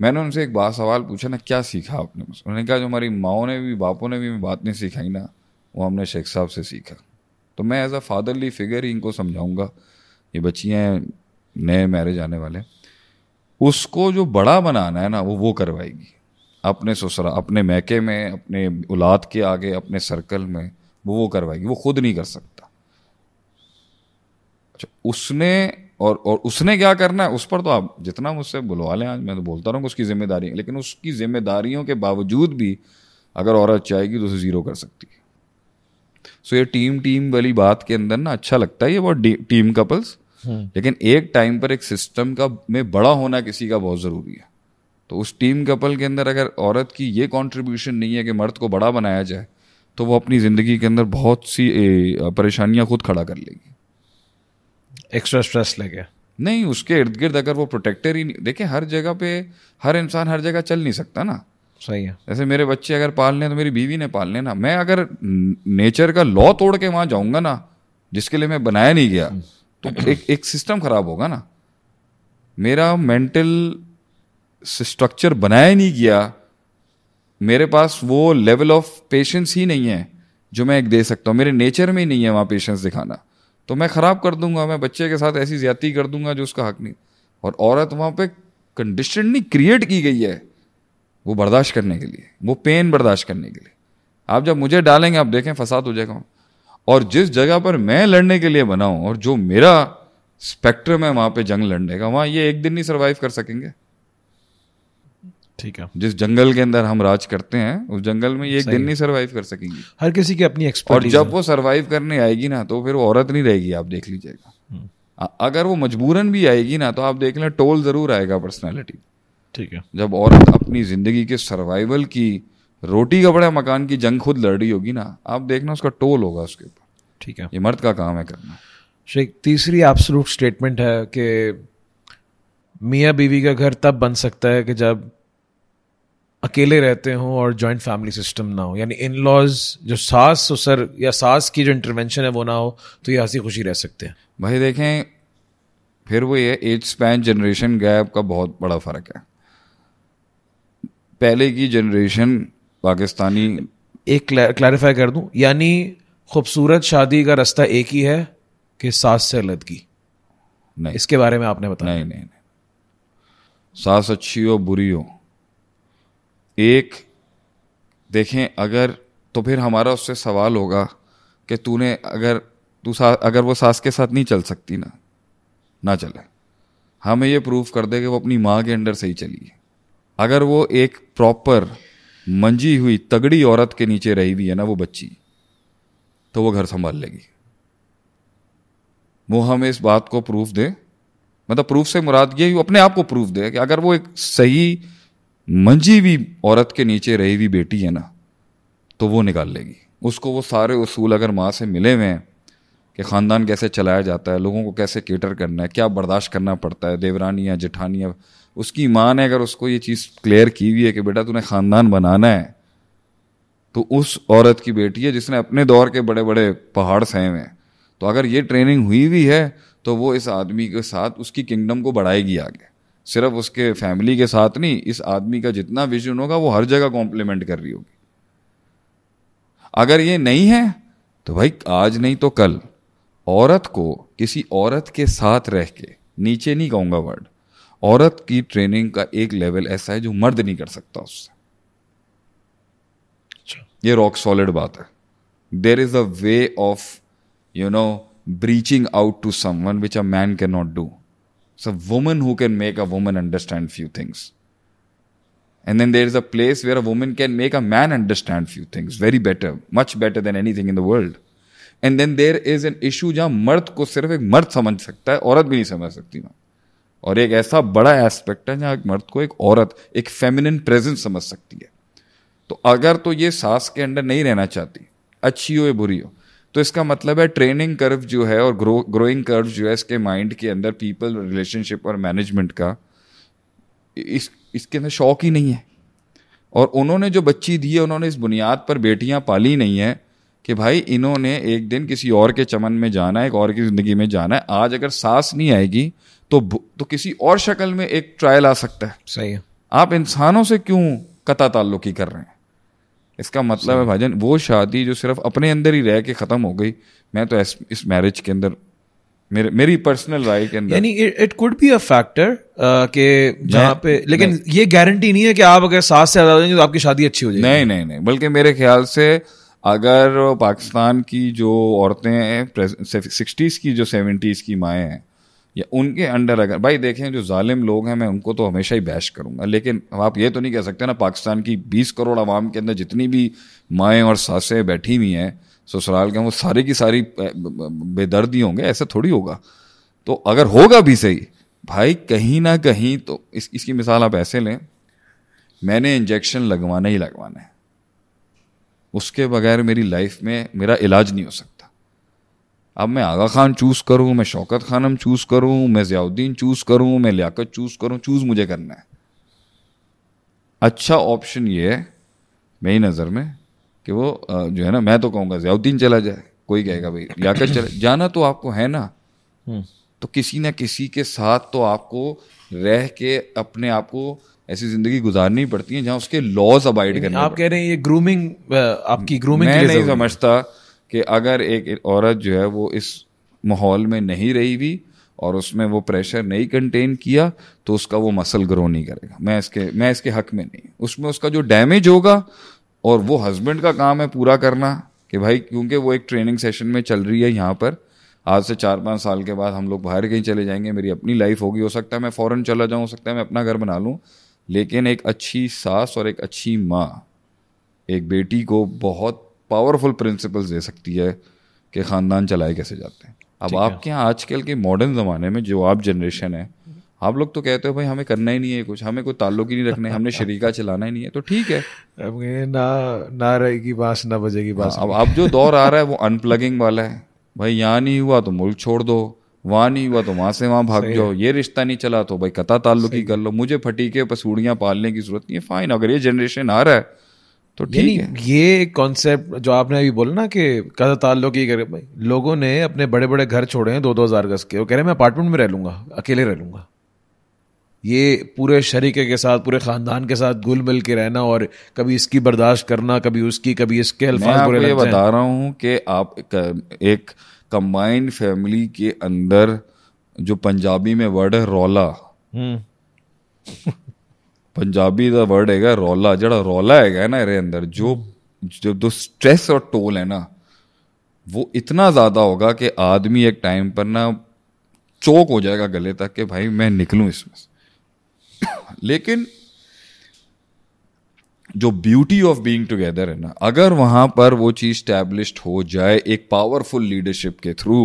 मैंने उनसे एक बात सवाल पूछा ना क्या सीखा आपने उन्होंने कहा जो हमारी माओ ने भी बापों ने भी बात नहीं सिखाई ना वो हमने शेख साहब से सीखा तो मैं एज अ फादरली फिगर ही इनको समझाऊंगा ये बच्चियाँ नए मैरिज आने वाले उसको जो बड़ा बनाना है ना वो वो करवाएगी अपने ससुराल अपने मैके में अपने औलाद के आगे अपने सर्कल में वो वो करवाएगी वो खुद नहीं कर सकता अच्छा उसने और और उसने क्या करना है उस पर तो आप जितना मुझसे बुलवा लें आज मैं तो बोलता रहूँगा उसकी जिम्मेदारी लेकिन उसकी जिम्मेदारियों के बावजूद भी अगर औरत चाहेगी तो उसे ज़ीरो कर सकती है सो ये टीम टीम वाली बात के अंदर ना अच्छा लगता है ये बहुत टीम हम्म। कपल्स लेकिन एक टाइम पर एक सिस्टम का में बड़ा होना किसी का बहुत ज़रूरी है तो उस टीम कपल के अंदर अगर औरत की ये कंट्रीब्यूशन नहीं है कि मर्द को बड़ा बनाया जाए तो वो अपनी ज़िंदगी के अंदर बहुत सी परेशानियां खुद खड़ा कर लेगी एक्स्ट्रा स्ट्रेस लेके नहीं उसके इर्द गिर्द अगर वो प्रोटेक्टर ही नहीं देखें हर जगह पे हर इंसान हर जगह चल नहीं सकता ना सही है जैसे मेरे बच्चे अगर पाल लें तो मेरी बीवी ने पाल ना मैं अगर नेचर का लॉ तोड़ के वहाँ जाऊँगा ना जिसके लिए मैं बनाया नहीं गया तो एक एक सिस्टम खराब होगा ना मेरा मेंटल स्ट्रक्चर बनाया नहीं गया मेरे पास वो लेवल ऑफ पेशेंस ही नहीं है जो मैं एक दे सकता हूँ मेरे नेचर में ही नहीं है वहाँ पेशेंस दिखाना तो मैं ख़राब कर दूंगा मैं बच्चे के साथ ऐसी ज्यादा कर दूंगा जो उसका हक नहीं और औरत वहाँ पे कंडीशन नहीं क्रिएट की गई है वो बर्दाश्त करने के लिए वो पेन बर्दाश्त करने के लिए आप जब मुझे डालेंगे आप देखें फसाद हो जाएगा और जिस जगह पर मैं लड़ने के लिए बना और जो मेरा स्पेक्ट्रम है वहां पे जंग लड़ने का वहां ये एक दिन नहीं सरवाइव कर सकेंगे ठीक है जिस जंगल के अंदर हम राज करते हैं उस जंगल में ये एक दिन नहीं सर्वाइव कर सकेंगे
हर किसी की अपनी और जब
वो सर्वाइव करने आएगी ना तो फिर वो औरत नहीं रहेगी आप देख लीजिएगा हम्म। अगर वो मजबूरन भी आएगी ना तो आप देख लें टोल जरूर आएगा पर्सनैलिटी ठीक है जब औरत अपनी जिंदगी के सर्वाइवल की रोटी कपड़े मकान की जंग खुद लड़ रही होगी ना आप देखना उसका टोल होगा उसके ऊपर ठीक है ये मर्द का काम है करना शेख तीसरी एब्सोलूट स्टेटमेंट
है कि मियाँ बीवी का घर तब बन सकता है कि जब अकेले रहते हों और जॉइंट फैमिली सिस्टम ना हो यानी इन लॉज जो सास ससुर या सास की जो इंटरवेंशन है वो ना हो तो ये हंसी खुशी रह सकते हैं
भाई देखें फिर वो ये एज स्पैन जनरेशन गैप का बहुत बड़ा फ़र्क है पहले की जनरेशन पाकिस्तानी एक क्लैरिफाई कर दूं यानी खूबसूरत शादी
का रास्ता एक ही है कि सास से अलदगी नहीं इसके बारे में आपने बताया
नहीं नहीं नहीं सास अच्छी हो बुरी हो एक देखें अगर तो फिर हमारा उससे सवाल होगा कि तूने अगर तू सा अगर वो सास के साथ नहीं चल सकती ना ना चले हमें ये प्रूफ कर दे कि वो अपनी माँ के अंडर सही चली है अगर वो एक प्रॉपर मंजी हुई तगड़ी औरत के नीचे रही हुई है ना वो बच्ची तो वो घर संभाल लेगी वो हमें इस बात को प्रूफ दे मतलब प्रूफ से मुराद ये अपने आप को प्रूफ दे कि अगर वो एक सही मंजी हुई औरत के नीचे रही हुई बेटी है ना तो वो निकाल लेगी उसको वो सारे उसूल अगर माँ से मिले हुए हैं कि ख़ानदान कैसे चलाया जाता है लोगों को कैसे केटर करना है क्या बर्दाश्त करना पड़ता है देवरानियाँ जेठानियाँ उसकी माँ ने अगर उसको ये चीज़ क्लियर की हुई है कि बेटा तूने ख़ानदान बनाना है तो उस औरत की बेटी है जिसने अपने दौर के बड़े बड़े पहाड़ सहे हुए हैं तो अगर ये ट्रेनिंग हुई हुई है तो वो इस आदमी के साथ उसकी किंगडम को बढ़ाएगी आगे सिर्फ उसके फैमिली के साथ नहीं इस आदमी का जितना विजन होगा वो हर जगह कॉम्प्लीमेंट कर रही होगी अगर ये नहीं है तो भाई आज नहीं तो कल औरत को किसी औरत के साथ रह के नीचे नहीं कहूँगा वर्ड औरत की ट्रेनिंग का एक लेवल ऐसा है जो मर्द नहीं कर सकता उससे अच्छा। ये रॉक सॉलिड बात है there is a way of you know breaching out to someone which a man can not do a woman who can make a woman understand few things then there is a place where a a can make a man understand few things very better much better than anything in the world and then there is an issue जहां मर्द को सिर्फ एक मर्द समझ सकता है औरत भी नहीं समझ सकती मैं और एक ऐसा बड़ा एस्पेक्ट है जहाँ एक मर्द को एक औरत एक फेमिनिन प्रेजेंस समझ सकती है तो अगर तो ये सास के अंडर नहीं रहना चाहती अच्छी हो या बुरी हो तो इसका मतलब है ट्रेनिंग कर्व जो है और ग्रो ग्रोइंग कर्व जो है इसके माइंड के अंदर पीपल रिलेशनशिप और मैनेजमेंट का इस इसके अंदर शौक ही नहीं है और उन्होंने जो बच्ची दी है उन्होंने इस बुनियाद पर बेटियां पाली नहीं है कि भाई इन्होंने एक दिन किसी और के चमन में जाना है एक और की ज़िंदगी में जाना है आज अगर सास नहीं आएगी तो तो किसी और शक्ल में एक ट्रायल आ सकता है सही है आप इंसानों से क्यों कता ताल्लुकी कर रहे हैं इसका मतलब है भाजन वो शादी जो सिर्फ अपने अंदर ही रह के ख़त्म हो गई मैं तो इस, इस मैरिज के अंदर मेरे मेरी पर्सनल राय के अंदर यानी it could be a factor के जहाँ पे लेकिन ये गारंटी नहीं है कि आप अगर सात से ज़्यादा तो आपकी शादी अच्छी हो जाएगी नहीं नहीं नहीं बल्कि मेरे ख्याल से अगर पाकिस्तान की जो औरतें हैं सिक्सटीज़ की जो सेवेंटीज़ की माएँ हैं या उनके अंडर अगर भाई देखें जो ालिम लोग हैं मैं उनको तो हमेशा ही बैश करूंगा लेकिन आप ये तो नहीं कह सकते ना पाकिस्तान की बीस करोड़ आवाम के अंदर जितनी भी माएँ और सासें बैठी हुई हैं ससुराल के वो सारी की सारी बेदर्दी होंगे ऐसा थोड़ी होगा तो अगर होगा भी सही भाई कहीं ना कहीं तो इस इसकी मिसाल आप ऐसे लें मैंने इंजेक्शन लगवाना ही लगवाना है उसके बगैर मेरी लाइफ में मेरा इलाज नहीं हो सकता अब मैं आगा खान चूज़ करूँ मैं शौकत खानम चूज़ करूँ मैं ज़ियाउद्दीन चूज़ करूँ मैं लियाकत चूज़ करूँ चूज़ मुझे करना है अच्छा ऑप्शन ये है मेरी नज़र में कि वो जो है ना मैं तो कहूँगा ज़ियाउद्दीन चला जाए कोई कहेगा भाई लियाकत चला जाना तो आपको है ना हम्म। तो किसी ना किसी के साथ तो आपको रह के अपने आप को ऐसी जिंदगी गुजारनी पड़ती है जहाँ उसके लॉज अबाइड करने आप कह रहे हैं ये ग्रूमिंग आपकी ग्रूमिंग मैं नहीं समझता कि अगर एक औरत जो है वो इस माहौल में नहीं रही हुई और उसमें वो प्रेशर नहीं कंटेन किया तो उसका वो मसल ग्रो नहीं करेगा मैं इसके मैं इसके हक में नहीं उसमें उसका जो डैमेज होगा और वो हस्बैंड का काम है पूरा करना कि भाई क्योंकि वो एक ट्रेनिंग सेशन में चल रही है यहाँ पर आज से चार पाँच साल के बाद हम लोग बाहर कहीं चले जाएंगे मेरी अपनी लाइफ होगी हो सकता है मैं फ़ौरन चला जाऊँ हो सकता है मैं अपना घर बना लूँ लेकिन एक अच्छी सास और एक अच्छी माँ एक बेटी को बहुत पावरफुल प्रिंसिपल्स दे सकती है कि ख़ानदान चलाए कैसे जाते हैं अब आपके यहाँ आजकल के मॉडर्न ज़माने में जो आप जनरेशन है हम्म। आप लोग तो कहते हो भाई हमें करना ही नहीं है कुछ हमें कोई ताल्लुक ही नहीं रखना है हमने शरीका चलाना ही नहीं है तो ठीक है अब ना ना रहेगी बास ना बजेगी बास हाँ, अब अब जो दौर आ रहा है वो अनप्लगिंग वाला है भाई यहाँ नहीं हुआ तो मुल्क छोड़ दो वहाँ नहीं हुआ तो वहाँ से वहाँ भाग जाओ ये रिश्ता नहीं चला तो भाई कता ताल्लुक ही कर लो मुझे फटीके पसूड़ियाँ पालने की जरूरत नहीं है फाइन अगर ये जनरेशन आ रहा है तो ठीक है ये कॉन्सेप्ट जो आपने अभी बोला ना कि कदा ताल्लुक ही करे भाई
लोगों ने अपने बड़े बड़े घर छोड़े हैं दो दो हज़ार गज के वो कह रहे हैं मैं अपार्टमेंट में रह लूंगा अकेले रह लूंगा ये पूरे शरीके के साथ पूरे ख़ानदान के साथ घुल मिल के रहना और कभी इसकी
बर्दाश्त करना कभी उसकी कभी इसके अल्फाज बुरे ये बता रहा हूँ कि आप एक कंबाइंड फैमिली के अंदर जो पंजाबी में वर्ड है रौला
हम्म।
पंजाबी ਦਾ ਵਰਡ ਹੈਗਾ ਰੌਲਾ ਜਿਹੜਾ ਰੌਲਾ ਹੈਗਾ ਨਾ ਇਹਦੇ ਅੰਦਰ ਜੋ जो स्ट्रेस और टोल है ना वो इतना ज़्यादा होगा कि आदमी एक टाइम पर ना चौक हो जाएगा गले तक कि भाई मैं निकलूं इसमें से लेकिन जो ब्यूटी ऑफ बीइंग टुगेदर है ना अगर वहां पर वो चीज़ स्टैब्लिश हो जाए एक पावरफुल लीडरशिप के थ्रू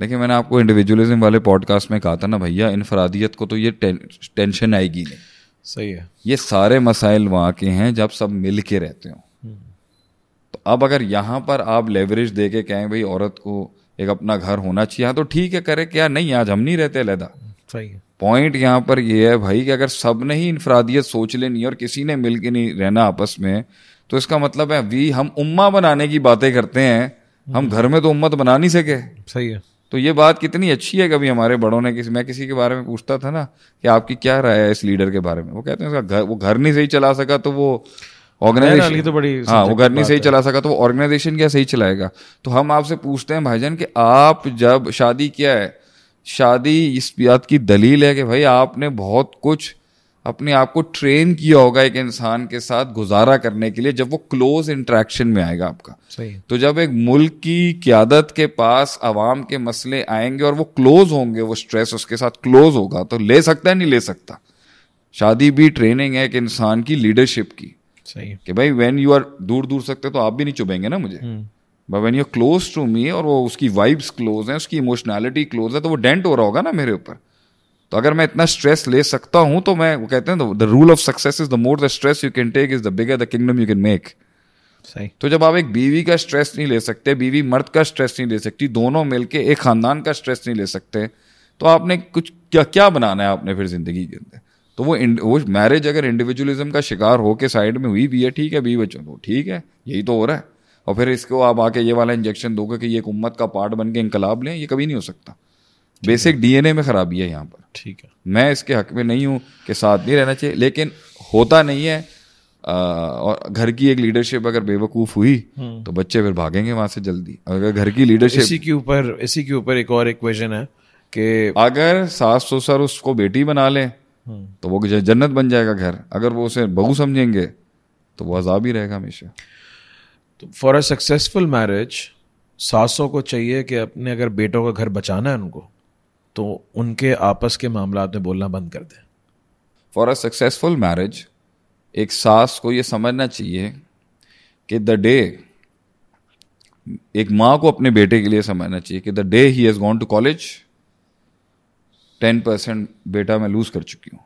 देखिए मैंने आपको इंडिविजुअलिज्म वाले पॉडकास्ट में कहा था ना भैया इनफरादियत को तो ये टेंशन आएगी नहीं सही है ये सारे मसाइल वहाँ के हैं जब सब मिल के रहते हो हम्म। तो अब अगर यहाँ पर आप लेवरेज दे के कहें भाई औरत को एक अपना घर होना चाहिए हाँ, तो ठीक है करे क्या नहीं आज हम नहीं रहते अलहदा सही है पॉइंट यहाँ पर ये है भाई कि अगर सब ने ही इनफरादियत सोच लेनी और किसी ने मिल के नहीं रहना आपस में तो इसका मतलब है वी हम उम्मा बनाने की बातें करते हैं हम हम्म। घर में तो उम्मत बना नहीं सके सही है तो ये बात कितनी अच्छी है कभी हमारे बड़ों ने किसी मैं किसी के बारे में पूछता था ना कि आपकी क्या राय है इस लीडर के बारे में वो कहते हैं उसका घर वो घर नहीं सही चला सका तो वो ऑर्गेनाइजेशन तो बड़ी हाँ वो घर नहीं सही चला सका तो वो ऑर्गेनाइजेशन क्या सही चलाएगा तो हम आपसे पूछते हैं भाईजान कि आप जब शादी क्या है शादी इस बात की दलील है कि भाई आपने बहुत कुछ अपने आप को ट्रेन किया होगा एक इंसान के साथ गुजारा करने के लिए जब वो क्लोज इंट्रैक्शन में आएगा आपका सही तो जब एक मुल्क की क्यादत के पास आवाम के मसले आएंगे और वो क्लोज होंगे वो स्ट्रेस उसके साथ क्लोज होगा तो ले सकता है नहीं ले सकता शादी भी ट्रेनिंग है एक इंसान की लीडरशिप की सही कि भाई वेन यू आर दूर दूर सकते तो आप भी नहीं चुभेंगे ना मुझे but when you close to me और वो उसकी वाइब्स क्लोज है उसकी इमोशनैलिटी क्लोज है तो वो डेंट हो रहा होगा ना मेरे ऊपर तो अगर मैं इतना स्ट्रेस ले सकता हूं तो मैं वो कहते हैं the rule of success is the more the stress you can take is the bigger the kingdom you can make सही तो जब आप एक बीवी का स्ट्रेस नहीं ले सकते बीवी मर्द का स्ट्रेस नहीं ले सकती दोनों मिलके एक खानदान का स्ट्रेस नहीं ले सकते तो आपने कुछ क्या क्या बनाना है आपने फिर जिंदगी के अंदर तो वो वो मैरिज अगर इंडिविजुअलिज्म का शिकार हो के साइड में हुई भी है ठीक है बीवी बच्चों को ठीक है यही तो हो रहा है और फिर इसको आप आके ये वाला इंजेक्शन दोगे कि ये एक उम्मत का पार्ट बन के इनकलाब लें ये कभी नहीं हो सकता बेसिक डीएनए में खराबी है यहाँ पर ठीक है मैं इसके हक में नहीं हूँ कि साथ नहीं रहना चाहिए लेकिन होता नहीं है और घर की एक लीडरशिप अगर बेवकूफ हुई हम्म। तो बच्चे फिर भागेंगे वहां से जल्दी अगर घर की लीडरशिप इसी
के ऊपर इसी के ऊपर एक और इक्वेशन है
कि अगर सास ससुर उसको बेटी बना लें हम्म। तो वो जन्नत बन जाएगा घर अगर वो उसे बहू समझेंगे तो वो आजाब ही रहेगा हमेशा तो फॉर अ सक्सेसफुल मैरिज
सासों को चाहिए कि अपने अगर बेटों का घर बचाना है उनको तो उनके आपस के मामला
में बोलना बंद कर दें फॉर अ सक्सेसफुल मैरिज एक सास को ये समझना चाहिए कि द डे एक माँ को अपने बेटे के लिए समझना चाहिए कि the day he has gone to college ten percent बेटा मैं लूज़ कर चुकी हूँ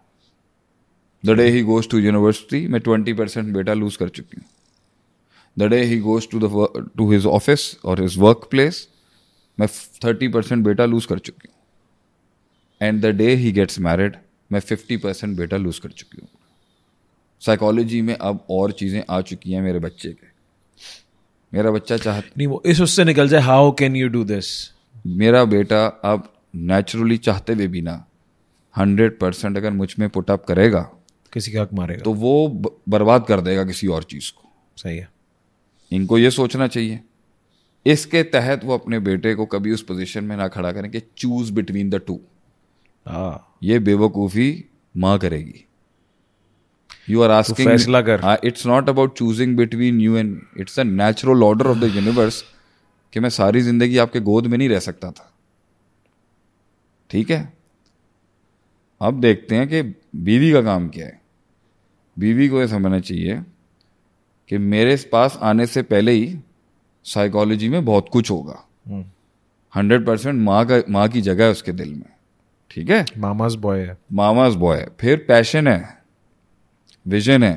the day he goes to university मैं ट्वेंटी परसेंट बेटा लूज़ कर चुकी हूँ the day he goes to to his office और हिज वर्क प्लेस मैं थर्टी परसेंट बेटा लूज़ कर चुकी हूँ and the day he gets married मैं फिफ्टी परसेंट बेटा लूज़ कर चुकी हूँ साइकोलॉजी में अब और चीज़ें आ चुकी हैं मेरे बच्चे के मेरा बच्चा चाह नहीं वो इस उससे निकल जाए how can you do this मेरा बेटा अब नेचुरली चाहते हुए भी ना हंड्रेड परसेंट अगर मुझ में पुटअप करेगा
किसी का हक मारेगा
तो वो बर्बाद कर देगा किसी और चीज़ को सही है इनको ये सोचना चाहिए इसके तहत वो अपने बेटे को कभी उस पोजीशन में ना खड़ा करें कि चूज बिटवीन द टू हाँ। ये बेवकूफ़ी माँ करेगी यू आर आस्किंग फैसला कर it's not about choosing between you and it's a natural order of the universe कि मैं सारी जिंदगी आपके गोद में नहीं रह सकता था ठीक है अब देखते हैं कि बीवी का काम क्या है बीवी को यह समझना चाहिए कि मेरे पास आने से पहले ही साइकोलॉजी में बहुत कुछ होगा हंड्रेड हम्म। परसेंट माँ का माँ की जगह है उसके दिल में ठीक है मामाज बॉय है मामाज बॉय है फिर पैशन है विजन है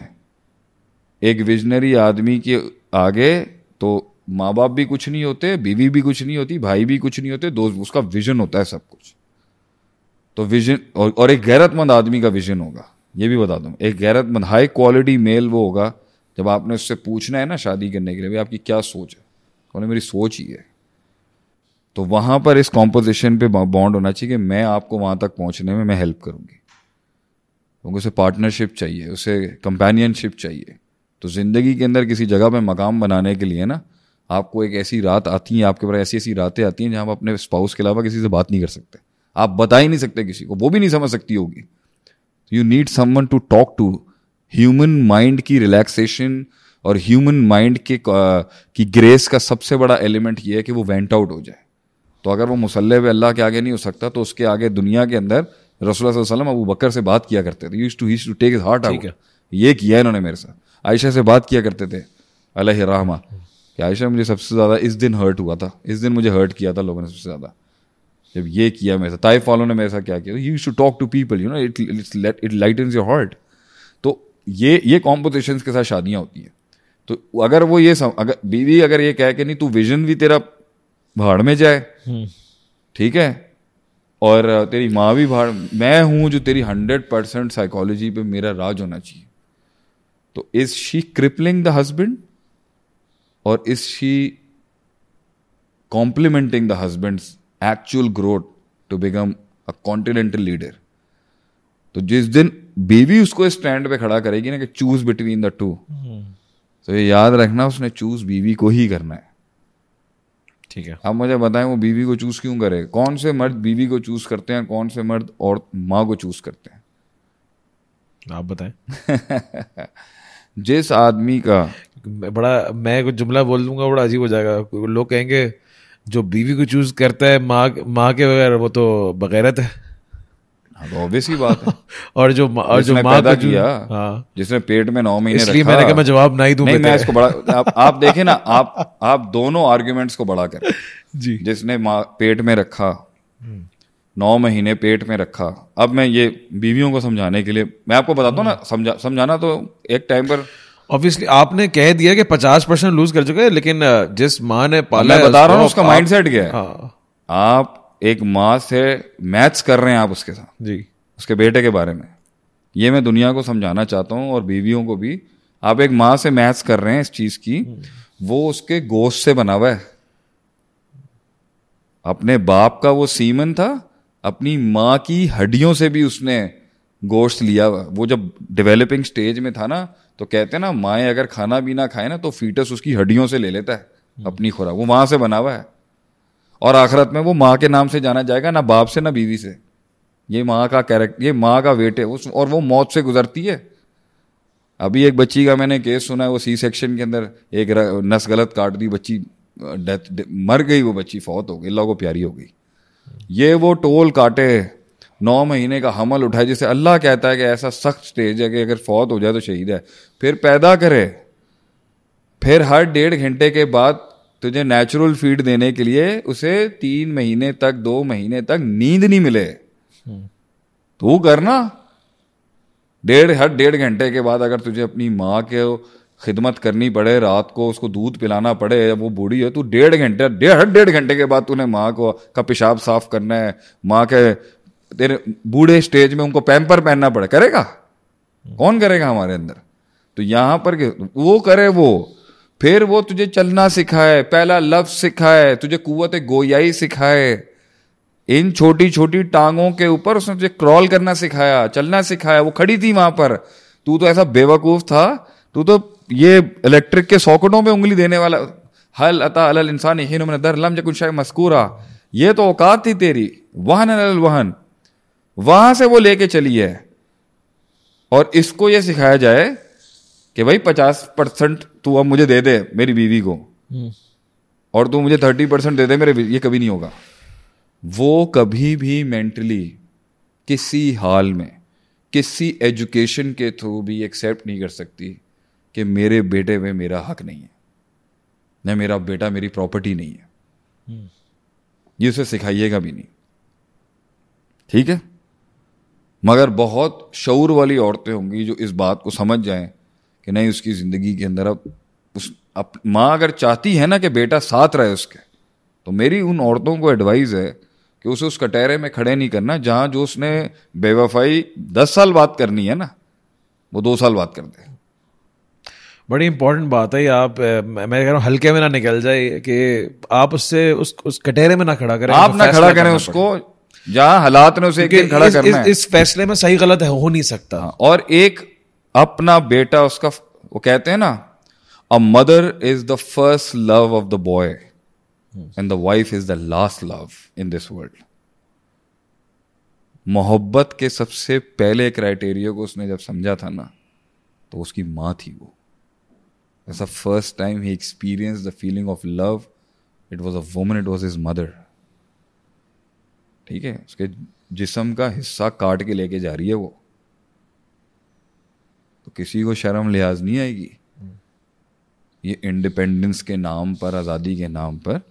एक विजनरी आदमी के आगे तो माँ बाप भी कुछ नहीं होते बीवी भी कुछ नहीं होती भाई भी कुछ नहीं होते दोस्त उसका विजन होता है सब कुछ तो विजन और, और एक गैरतमंद आदमी का विजन होगा ये भी बता दूँ एक गैरतमंद हाई क्वालिटी मेल वो होगा जब आपने उससे पूछना है ना शादी करने के लिए भाई आपकी क्या सोच है उन्हें मेरी सोच ही है तो वहां पर इस कॉम्पोजिशन पे बॉन्ड होना चाहिए कि मैं आपको वहां तक पहुंचने में मैं हेल्प करूंगी क्योंकि उसे पार्टनरशिप चाहिए उसे कंपेनियनशिप चाहिए तो ज़िंदगी के अंदर किसी जगह पर मकाम बनाने के लिए ना आपको एक ऐसी रात आती है आपके पास ऐसी ऐसी रातें आती हैं जहाँ आप अपने स्पाउस के अलावा किसी से बात नहीं कर सकते आप बता ही नहीं सकते किसी को वो भी नहीं समझ सकती होगी you need someone to talk to human mind की रिलैक्सेशन और ह्यूमन माइंड के की ग्रेस का सबसे बड़ा एलिमेंट ये है कि वो वेंट आउट हो जाए तो अगर वो मुसल्ह पे अल्लाह के आगे नहीं हो सकता तो उसके आगे दुनिया के अंदर रसोल्ला वसलम अबू बकर से बात किया करते थे use to his to take his heart out ये किया इन्होंने मेरे साथ आयशा से बात किया करते थे अलह रहमा कि आयशा मुझे सबसे ज़्यादा इस दिन हर्ट हुआ था इस दिन मुझे हर्ट किया था लोगों ने सबसे ज़्यादा जब ये किया मेरे साथ ताइफ वालों ने मेरे साथ क्या किया you should talk to people you know it it lightens your heart तो ये ये कॉम्पोजिशन के साथ शादियाँ होती हैं तो अगर वो ये सम, अगर बीवी अगर ये कह के नहीं तू विजन भी तेरा भाड़ में जाए हम्म। ठीक है और तेरी माँ भी भाड़ मैं हूं जो तेरी हंड्रेड परसेंट साइकोलॉजी पे मेरा राज होना चाहिए तो is she crippling the husband और is she complementing the husband actual growth to become a continental leader तो जिस दिन बीवी उसको स्टैंड पे खड़ा करेगी ना कि चूज बिटवीन द टू तो ये याद रखना उसने चूज बीवी को ही करना है ठीक है अब मुझे बताएं वो बीवी को चूज क्यों करे कौन से मर्द बीवी को चूज करते हैं कौन से मर्द और माँ को चूज करते हैं आप बताएं जिस आदमी का
बड़ा मैं कुछ जुमला बोल दूंगा बड़ा अजीब हो जाएगा लोग कहेंगे जो बीवी को चूज करता है माँ माँ के बगैर वो तो बगैरत है
ऑब्वियस हाँ, तो ही बात है और जो और जो माँ किया हाँ। जिसने पेट में नौ महीने इसलिए मैंने कहा मैं जवाब दूं नहीं मैं इसको बड़ा आप, आप देखें ना आप आप दोनों को बड़ा करें जी जिसने पेट में रखा हम्म। नौ महीने पेट में रखा अब मैं ये बीवियों को समझाने के लिए मैं आपको बताता हूँ ना हम्म। समझा समझाना तो एक टाइम पर ऑब्वियसली आपने कह दिया कि पचास परसेंट लूज कर चुके लेकिन जिस माँ ने पाला मैं बता रहा हूँ उसका माइंड सेट क्या है हाँ। आप एक माँ से मैथ्स कर रहे हैं आप उसके साथ जी उसके बेटे के बारे में ये मैं दुनिया को समझाना चाहता हूँ और बीवियों को भी आप एक माँ से मैथ्स कर रहे हैं इस चीज़ की वो उसके गोश्त से बना हुआ है अपने बाप का वो सीमन था अपनी माँ की हड्डियों से भी उसने गोश्त लिया वो जब डेवलपिंग स्टेज में था ना तो कहते हैं ना माए अगर खाना भी ना खाए ना तो फीटस उसकी हड्डियों से ले लेता है अपनी खुराक वो वहां से बना हुआ है और आखिरत में वो माँ के नाम से जाना जाएगा ना बाप से ना बीवी से ये माँ का कैरेक्टर ये माँ का वेट है उस और वो मौत से गुजरती है अभी एक बच्ची का मैंने केस सुना है वो सी सेक्शन के अंदर एक नस गलत काट दी बच्ची डेथ मर गई वो बच्ची फौत हो गई अल्लाह को प्यारी हो गई ये वो टोल काटे नौ महीने का हमल उठाए जिसे अल्लाह कहता है कि ऐसा सख्त स्टेज है कि अगर फौत हो जाए तो शहीद है फिर पैदा करे फिर हर डेढ़ घंटे के बाद तुझे नेचुरल फीड देने के लिए उसे तीन महीने तक दो महीने तक नींद नहीं मिले हम्म। तो करना डेढ़ हर डेढ़ घंटे के बाद अगर तुझे अपनी माँ के खिदमत करनी पड़े रात को उसको दूध पिलाना पड़े वो बूढ़ी है तू तो डेढ़ घंटे डेढ़ हर डेढ़ घंटे के बाद तूने माँ को का पेशाब साफ करना है माँ के तेरे बूढ़े स्टेज में उनको पैम्पर पहनना पड़े करेगा हम्म। कौन करेगा हमारे अंदर तो यहां पर वो करे वो फिर वो तुझे चलना सिखाए पहला लफ्ज सिखाए तुझे कुत गोयाई सिखाए इन छोटी छोटी टांगों के ऊपर उसने तुझे क्रॉल करना सिखाया चलना सिखाया वो खड़ी थी वहां पर तू तो ऐसा बेवकूफ था तू तो ये इलेक्ट्रिक के सॉकेटों पे उंगली देने वाला हल अता अल इंसान ही दर लम जकुन शाह मस्कूरा ये तो औकात थी तेरी वहन अल वहन वहां से वो लेके चली है और इसको ये सिखाया जाए कि भाई पचास परसेंट तू अब मुझे दे दे मेरी बीवी को हम्म। और तू मुझे थर्टी परसेंट दे दे मेरे ये कभी नहीं होगा वो कभी भी मेंटली किसी हाल में किसी एजुकेशन के थ्रू भी एक्सेप्ट नहीं कर सकती कि मेरे बेटे में मेरा हक नहीं है न मेरा बेटा मेरी प्रॉपर्टी नहीं है हम्म। ये उसे सिखाइएगा भी नहीं ठीक है मगर बहुत शौर वाली औरतें होंगी जो इस बात को समझ जाएं कि नहीं उसकी ज़िंदगी के अंदर अब उस अप माँ अगर चाहती है ना कि बेटा साथ रहे उसके तो मेरी उन औरतों को एडवाइज़ है कि उसे उस कटहरे में खड़े नहीं करना जहाँ जो उसने बेवफाई दस साल बात करनी है ना वो दो साल बात कर दे
बड़ी इंपॉर्टेंट बात है आप मैं कह रहा हूँ हल्के में ना निकल जाए कि आप उससे उस उस कटहरे में ना खड़ा करें आप ना खड़ा करें उसको
जहाँ हालात ने उसे खड़ा कर करना इस, इस फैसले में सही गलत है हो नहीं सकता हाँ, और एक अपना बेटा उसका वो कहते हैं ना a mother is the first love of the boy and the wife is the last love in this world मोहब्बत के सबसे पहले क्राइटेरिया को उसने जब समझा था ना तो उसकी माँ थी वो ऐसा फर्स्ट टाइम ही experience the feeling of love it was a woman it was his mother ठीक है उसके जिसम का हिस्सा काट के लेके जा रही है वो तो किसी को शर्म लिहाज नहीं आएगी हम्म। ये इंडिपेंडेंस के नाम पर आज़ादी के नाम पर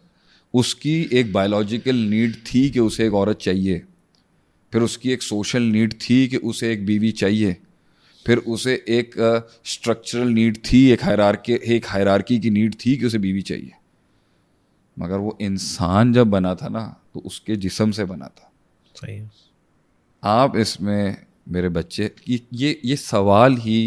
उसकी एक बायोलॉजिकल नीड थी कि उसे एक औरत चाहिए फिर उसकी एक सोशल नीड थी कि उसे एक बीवी चाहिए फिर उसे एक स्ट्रक्चरल नीड थी एक हायरार्की एक हायरार्की की नीड थी कि उसे बीवी चाहिए मगर वो इंसान जब बना था ना तो उसके जिसम से बना था सही आप इसमें मेरे बच्चे ये ये ये सवाल ही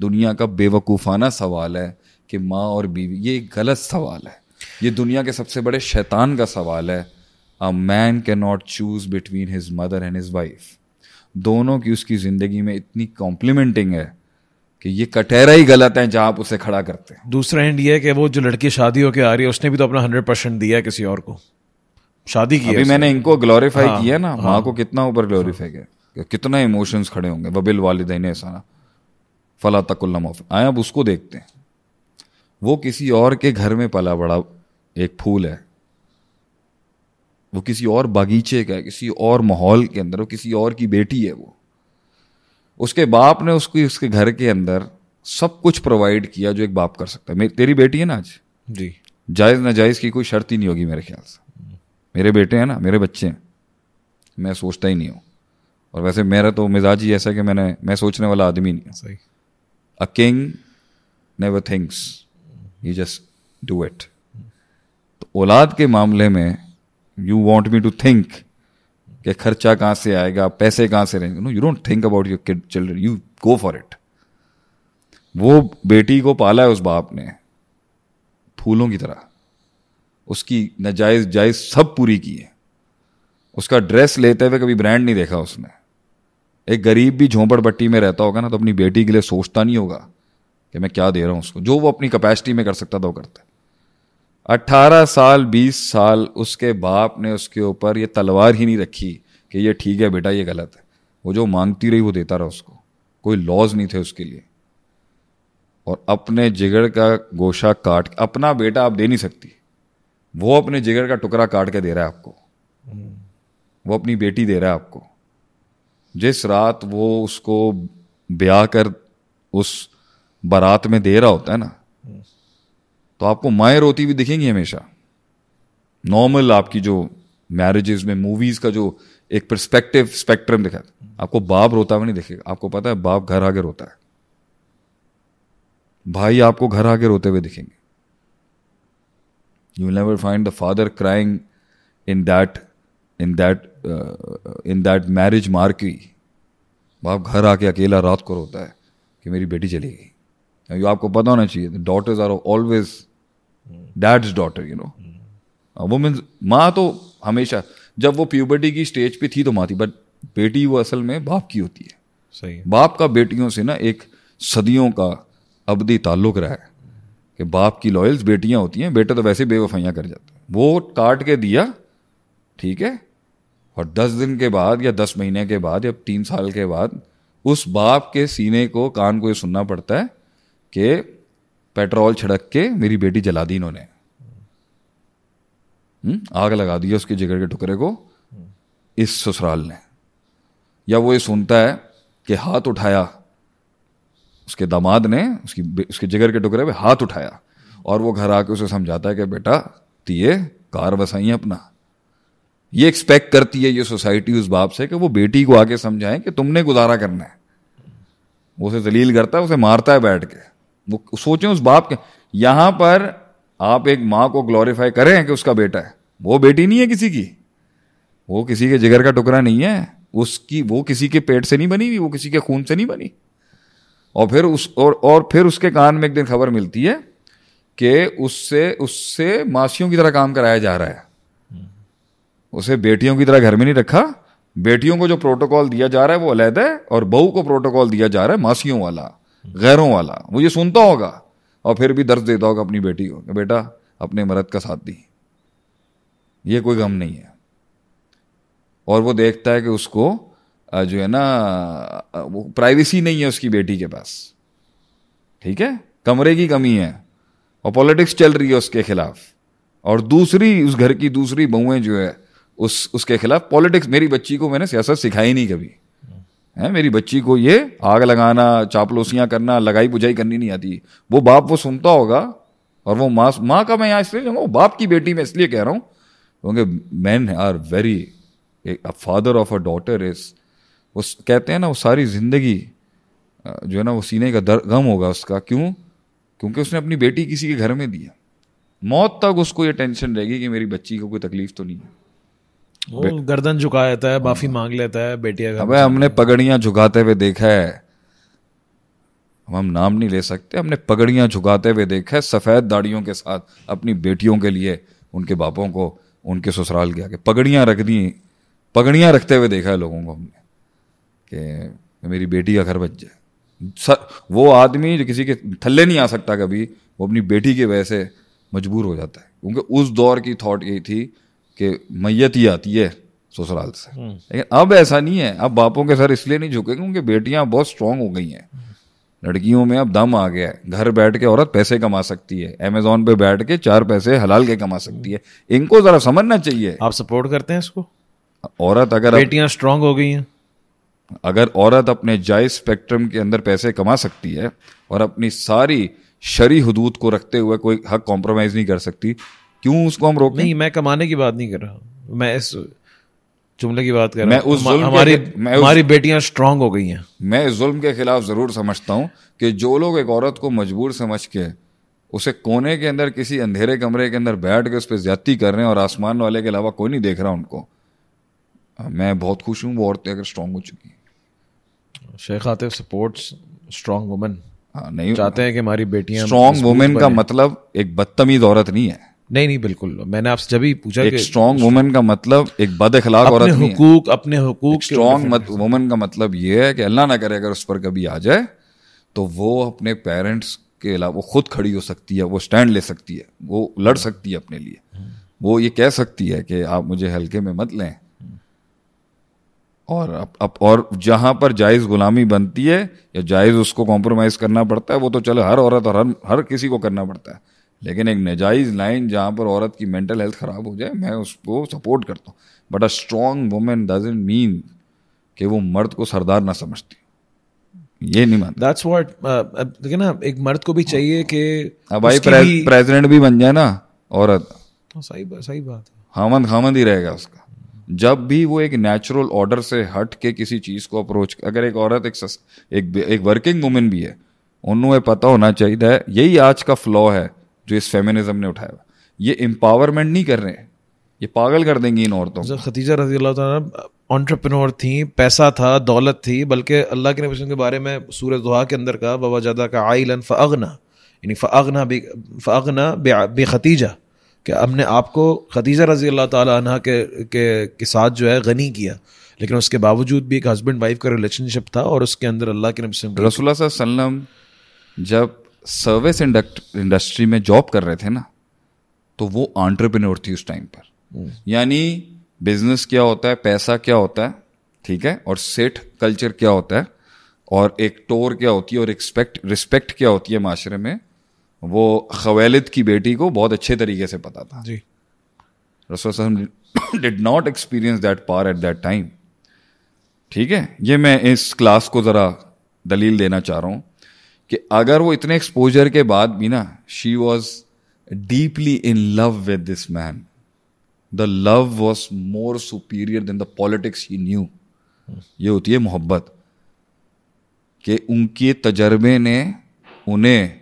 दुनिया का बेवकूफ़ाना सवाल है कि माँ और बीवी ये गलत सवाल है ये दुनिया के सबसे बड़े शैतान का सवाल है a man can not choose between his mother and his wife दोनों की उसकी ज़िंदगी में इतनी कॉम्प्लीमेंटिंग है कि ये कटहरा ही गलत है जहाँ आप उसे खड़ा करते हैं दूसरा एंड ये है कि वो जो लड़की शादी
होकर आ रही है उसने भी तो अपना हंड्रेड परसेंट दिया किसी और को
शादी की अभी मैंने इनको ग्लोरीफाई हाँ, किया ना हाँ, माँ को कितना ऊपर ग्लोरीफाई किया कितना इमोशंस खड़े होंगे वबिल वालदे ने ऐसा फला तकुल्ला आए अब उसको देखते हैं वो किसी और के घर में पला बड़ा एक फूल है वो किसी और बागीचे का है किसी और माहौल के अंदर वो किसी और की बेटी है वो उसके बाप ने उसकी उसके घर के अंदर सब कुछ प्रोवाइड किया जो एक बाप कर सकता है तेरी बेटी है ना आज जी जायज़ नाजायज़ की कोई शर्त ही नहीं होगी मेरे ख्याल से मेरे बेटे हैं ना मेरे बच्चे हैं मैं सोचता ही नहीं हूँ और वैसे मेरा तो मिजाज ही ऐसा है कि मैंने मैं सोचने वाला आदमी नहीं सही a king never thinks you just do it तो औलाद के मामले में you want me to think कि खर्चा कहाँ से आएगा पैसे कहाँ से रहेंगे no you don't think about your kid children you go for it वो बेटी को पाला है उस बाप ने फूलों की तरह उसकी नजायज जायज सब पूरी की है उसका ड्रेस लेते हुए कभी ब्रांड नहीं देखा उसने एक गरीब भी झोंपड़ में रहता होगा ना तो अपनी बेटी के लिए सोचता नहीं होगा कि मैं क्या दे रहा हूँ उसको जो वो अपनी कैपेसिटी में कर सकता था वो करता है अट्ठारह साल बीस साल उसके बाप ने उसके ऊपर ये तलवार ही नहीं रखी कि ये ठीक है बेटा ये गलत है वो जो मांगती रही वो देता रहा उसको कोई लॉज नहीं थे उसके लिए और अपने जिगर का गोशा काट अपना बेटा आप दे नहीं सकती वो अपने जिगर का टुकड़ा काट के दे रहा है आपको हम्म। वो अपनी बेटी दे रहा है आपको जिस रात वो उसको ब्याह कर उस बारात में दे रहा होता है ना तो आपको माएँ रोती हुई दिखेंगी हमेशा नॉर्मल आपकी जो मैरिजेज में मूवीज का जो एक परस्पेक्टिव स्पेक्ट्रम दिखा आपको बाप रोता हुआ नहीं दिखेगा आपको पता है बाप घर आगे रोता है भाई आपको घर आगे रोते हुए दिखेंगे you never find the father crying in that in that in that marriage मार्की बाप घर आके अकेला रात को रोता है कि मेरी बेटी चली गई आपको पता होना चाहिए daughters are always dad's daughter you know women's माँ तो हमेशा जब वो प्यूबर्टी की स्टेज पे थी तो माँ थी बट बेटी वो असल में बाप की होती है सही बाप का बेटियों से ना एक सदियों का अवधि ताल्लुक रहा है कि बाप की लॉयल्स बेटियां होती हैं बेटा तो वैसे बेवफाइयाँ कर जाता हैं वो काट के दिया ठीक है और दस दिन के बाद या दस महीने के बाद या तीन साल के बाद उस बाप के सीने को कान को ये सुनना पड़ता है कि पेट्रोल छिड़क के मेरी बेटी जला दी इन्होंने हम्म, आग लगा दी उसके जिगर के टुकड़े को इस ससुराल ने या वो ये सुनता है कि हाथ उठाया उसके दामाद ने उसकी उसके जिगर के टुकड़े पे हाथ उठाया और वो घर आके उसे समझाता है कि बेटा तीये तो कार बसाई अपना ये एक्सपेक्ट करती है ये सोसाइटी उस बाप से कि वो बेटी को आके समझाएं कि तुमने गुजारा करना है वो उसे दलील करता है उसे मारता है बैठ के वो सोचें उस बाप के यहाँ पर आप एक माँ को ग्लोरीफाई करें कि उसका बेटा है वो बेटी नहीं है किसी की वो किसी के जिगर का टुकड़ा नहीं है उसकी वो किसी के पेट से नहीं बनी हुई वो किसी के खून से नहीं बनी और फिर उस और और फिर उसके कान में एक दिन खबर मिलती है कि उससे उससे मासियों की तरह काम कराया जा रहा है उसे बेटियों की तरह घर में नहीं रखा बेटियों को जो प्रोटोकॉल दिया जा रहा है वो अलहद है और बहू को प्रोटोकॉल दिया जा रहा है मासियों वाला गैरों वाला वो ये सुनता होगा और फिर भी दर्ज देता होगा अपनी बेटी को बेटा अपने मर्द का साथ दी ये कोई गम नहीं है और वो देखता है कि उसको जो है ना वो प्राइवेसी नहीं है उसकी बेटी के पास ठीक है कमरे की कमी है और पॉलिटिक्स चल रही है उसके खिलाफ और दूसरी उस घर की दूसरी बहुएं जो है उस उसके खिलाफ पॉलिटिक्स मेरी बच्ची को मैंने सियासत सिखाई नहीं कभी है मेरी बच्ची को ये आग लगाना चापलोसियाँ करना लगाई बुझाई करनी नहीं आती वो बाप वो सुनता होगा और वो माँ माँ का मैं यहाँ इसलिए जाऊँगा वो बाप की बेटी मैं इसलिए कह रहा हूँ क्योंकि man are very father of a daughter is वो कहते हैं ना वो सारी ज़िंदगी जो है ना वो सीने का दर गम होगा उसका क्यों क्योंकि उसने अपनी बेटी किसी के घर में दिया मौत तक उसको ये टेंशन रहेगी कि मेरी बच्ची को कोई तकलीफ़ तो नहीं है वो
गर्दन झुका लेता है माफी मांग लेता है बेटिया का अबे हमने
पगड़ियां झुकाते हुए देखा है हम हम नाम नहीं ले सकते हमने पगड़ियां झुकाते हुए देखा है सफ़ेद दाढ़ियों के साथ अपनी बेटियों के लिए उनके बापों को उनके ससुराल के आगे पगड़ियाँ रख दी पगड़ियां रखते हुए देखा है लोगों को हमने कि मेरी बेटी का घर बच जाए वो आदमी जो किसी के थल्ले नहीं आ सकता कभी वो अपनी बेटी की वजह से मजबूर हो जाता है क्योंकि उस दौर की थॉट यही थी कि मैयत ही आती है ससुराल से हम्म। लेकिन अब ऐसा नहीं है अब बापों के सर इसलिए नहीं झुके क्योंकि बेटियां बहुत स्ट्रांग हो गई हैं लड़कियों में अब दम आ गया है घर बैठ के औरत पैसे कमा सकती है अमेजोन पे बैठ के चार पैसे हलाल के कमा सकती है इनको जरा समझना चाहिए आप सपोर्ट करते हैं इसको औरत अगर बेटियां स्ट्रांग हो गई हैं अगर औरत अपने जायज स्पेक्ट्रम के अंदर पैसे कमा सकती है और अपनी सारी शरी हदूद को रखते हुए कोई हक कॉम्प्रोमाइज़ नहीं कर सकती क्यों उसको हम रोक नहीं मैं कमाने की बात नहीं कर
रहा मैं इस जुमले की बात कर रहा हूँ हमारी मैं हमारी
बेटियां स्ट्रांग हो गई हैं मैं इस जुल्म के खिलाफ ज़रूर समझता हूँ कि जो लोग एक औरत को मजबूर समझ के उसे कोने के अंदर किसी अंधेरे कमरे के अंदर बैठ के उस पर ज्यादती कर रहे हैं और आसमान वाले के अलावा कोई नहीं देख रहा उनको मैं बहुत खुश हूँ वो औरतें अगर स्ट्रांग हो चुकी हैं Sheikh Atif supports strong women नहीं चाहते हैं कि हमारी बेटियां स्ट्रांग वुमेन का मतलब एक बदतमीज औरत नहीं है नहीं नहीं बिल्कुल मैंने आपसे जब ही पूछा एक स्ट्रॉन्ग वुमन का मतलब एक बद अखलाक औरत अपने हुकूक स्ट्रॉन्ग वुमन का मतलब ये है कि अल्लाह ना करे अगर उस पर कभी आ जाए तो वो अपने पेरेंट्स के अलावा वो खुद खड़ी हो सकती है वो स्टैंड ले सकती है वो लड़ सकती है अपने लिए वो ये कह सकती है कि आप मुझे हल्के में मत लें और अब, अब और जहां पर जायज़ गुलामी बनती है या जायज़ उसको कॉम्प्रोमाइज़ करना पड़ता है वो तो चलो हर औरत और हर हर किसी को करना पड़ता है लेकिन एक नजायज़ लाइन जहाँ पर औरत की मेंटल हेल्थ ख़राब हो जाए मैं उसको सपोर्ट करता हूँ but a strong women doesn't mean कि वो मर्द को सरदार ना समझती ये नहीं मानता दैट्स वॉट uh, देखिए ना एक मर्द को भी चाहिए कि अब भाई प्रेसिडेंट भी बन जाए ना औरत हाँ, सही बात सही बात है हामद हामद ही रहेगा उसका जब भी वो एक नेचुरल ऑर्डर से हट के किसी चीज़ को अप्रोच अगर एक औरत एक सस, एक, एक वर्किंग वुमेन भी है उन्होंने पता होना चाहिए यही आज का फ्लॉ है जो इस फेमिनिज्म ने उठाया ये एम्पावरमेंट नहीं कर रहे हैं ये पागल कर देंगे इन औरतों को
खतीजा रजी अल्लाह ऑन्टरप्रनोर थी
पैसा था दौलत थी
बल्कि अल्लाह के नबी के बारे में सूरज दुहा के अंदर कहा बाबा जादा का आइलन फ़गना यानी फ़गना फ़गना बे खतीजा कि हमने आपको खतीजा रजी अल्लाह तह के, के के साथ जो है गनी किया लेकिन उसके बावजूद भी एक हस्बैंड वाइफ का रिलेशनशिप
था और उसके अंदर अल्लाह के नबी रसोल्ला जब सर्विस इंडस्ट्री में जॉब कर रहे थे ना तो वो ऑन्टरप्रनोर थी उस टाइम पर hmm. यानी बिजनेस क्या होता है पैसा क्या होता है ठीक है और सेठ कल्चर क्या होता है और एक टोर क्या होती है और एक्सपेक्ट रिस्पेक्ट क्या होती है माशरे में वो खवैलद की बेटी को बहुत अच्छे तरीके से पता था जी रसोल डिड नॉट एक्सपीरियंस दैट पार एट दैट टाइम ठीक है ये मैं इस क्लास को ज़रा दलील देना चाह रहा हूँ कि अगर वो इतने एक्सपोजर के बाद भी ना she was deeply in love with this man the love was more superior than the politics he knew ये होती है मोहब्बत कि उनके तजर्बे ने उन्हें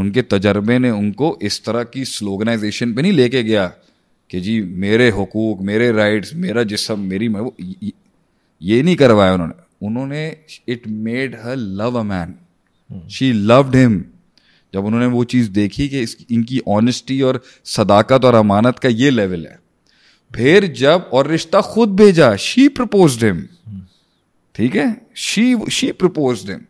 उनके तजर्बे ने उनको इस तरह की स्लोगनाइजेशन पे नहीं लेके गया कि जी मेरे हकूक मेरे राइट्स मेरा जिसम मेरी मैं वो ये नहीं करवाया उन्होंने उन्होंने it made her love a man she loved him जब उन्होंने वो चीज़ देखी कि इनकी ऑनेस्टी और सदाकत और अमानत का ये लेवल है फिर जब और रिश्ता खुद भेजा शी प्रपोज हिम ठीक है शी शी प्रपोज हिम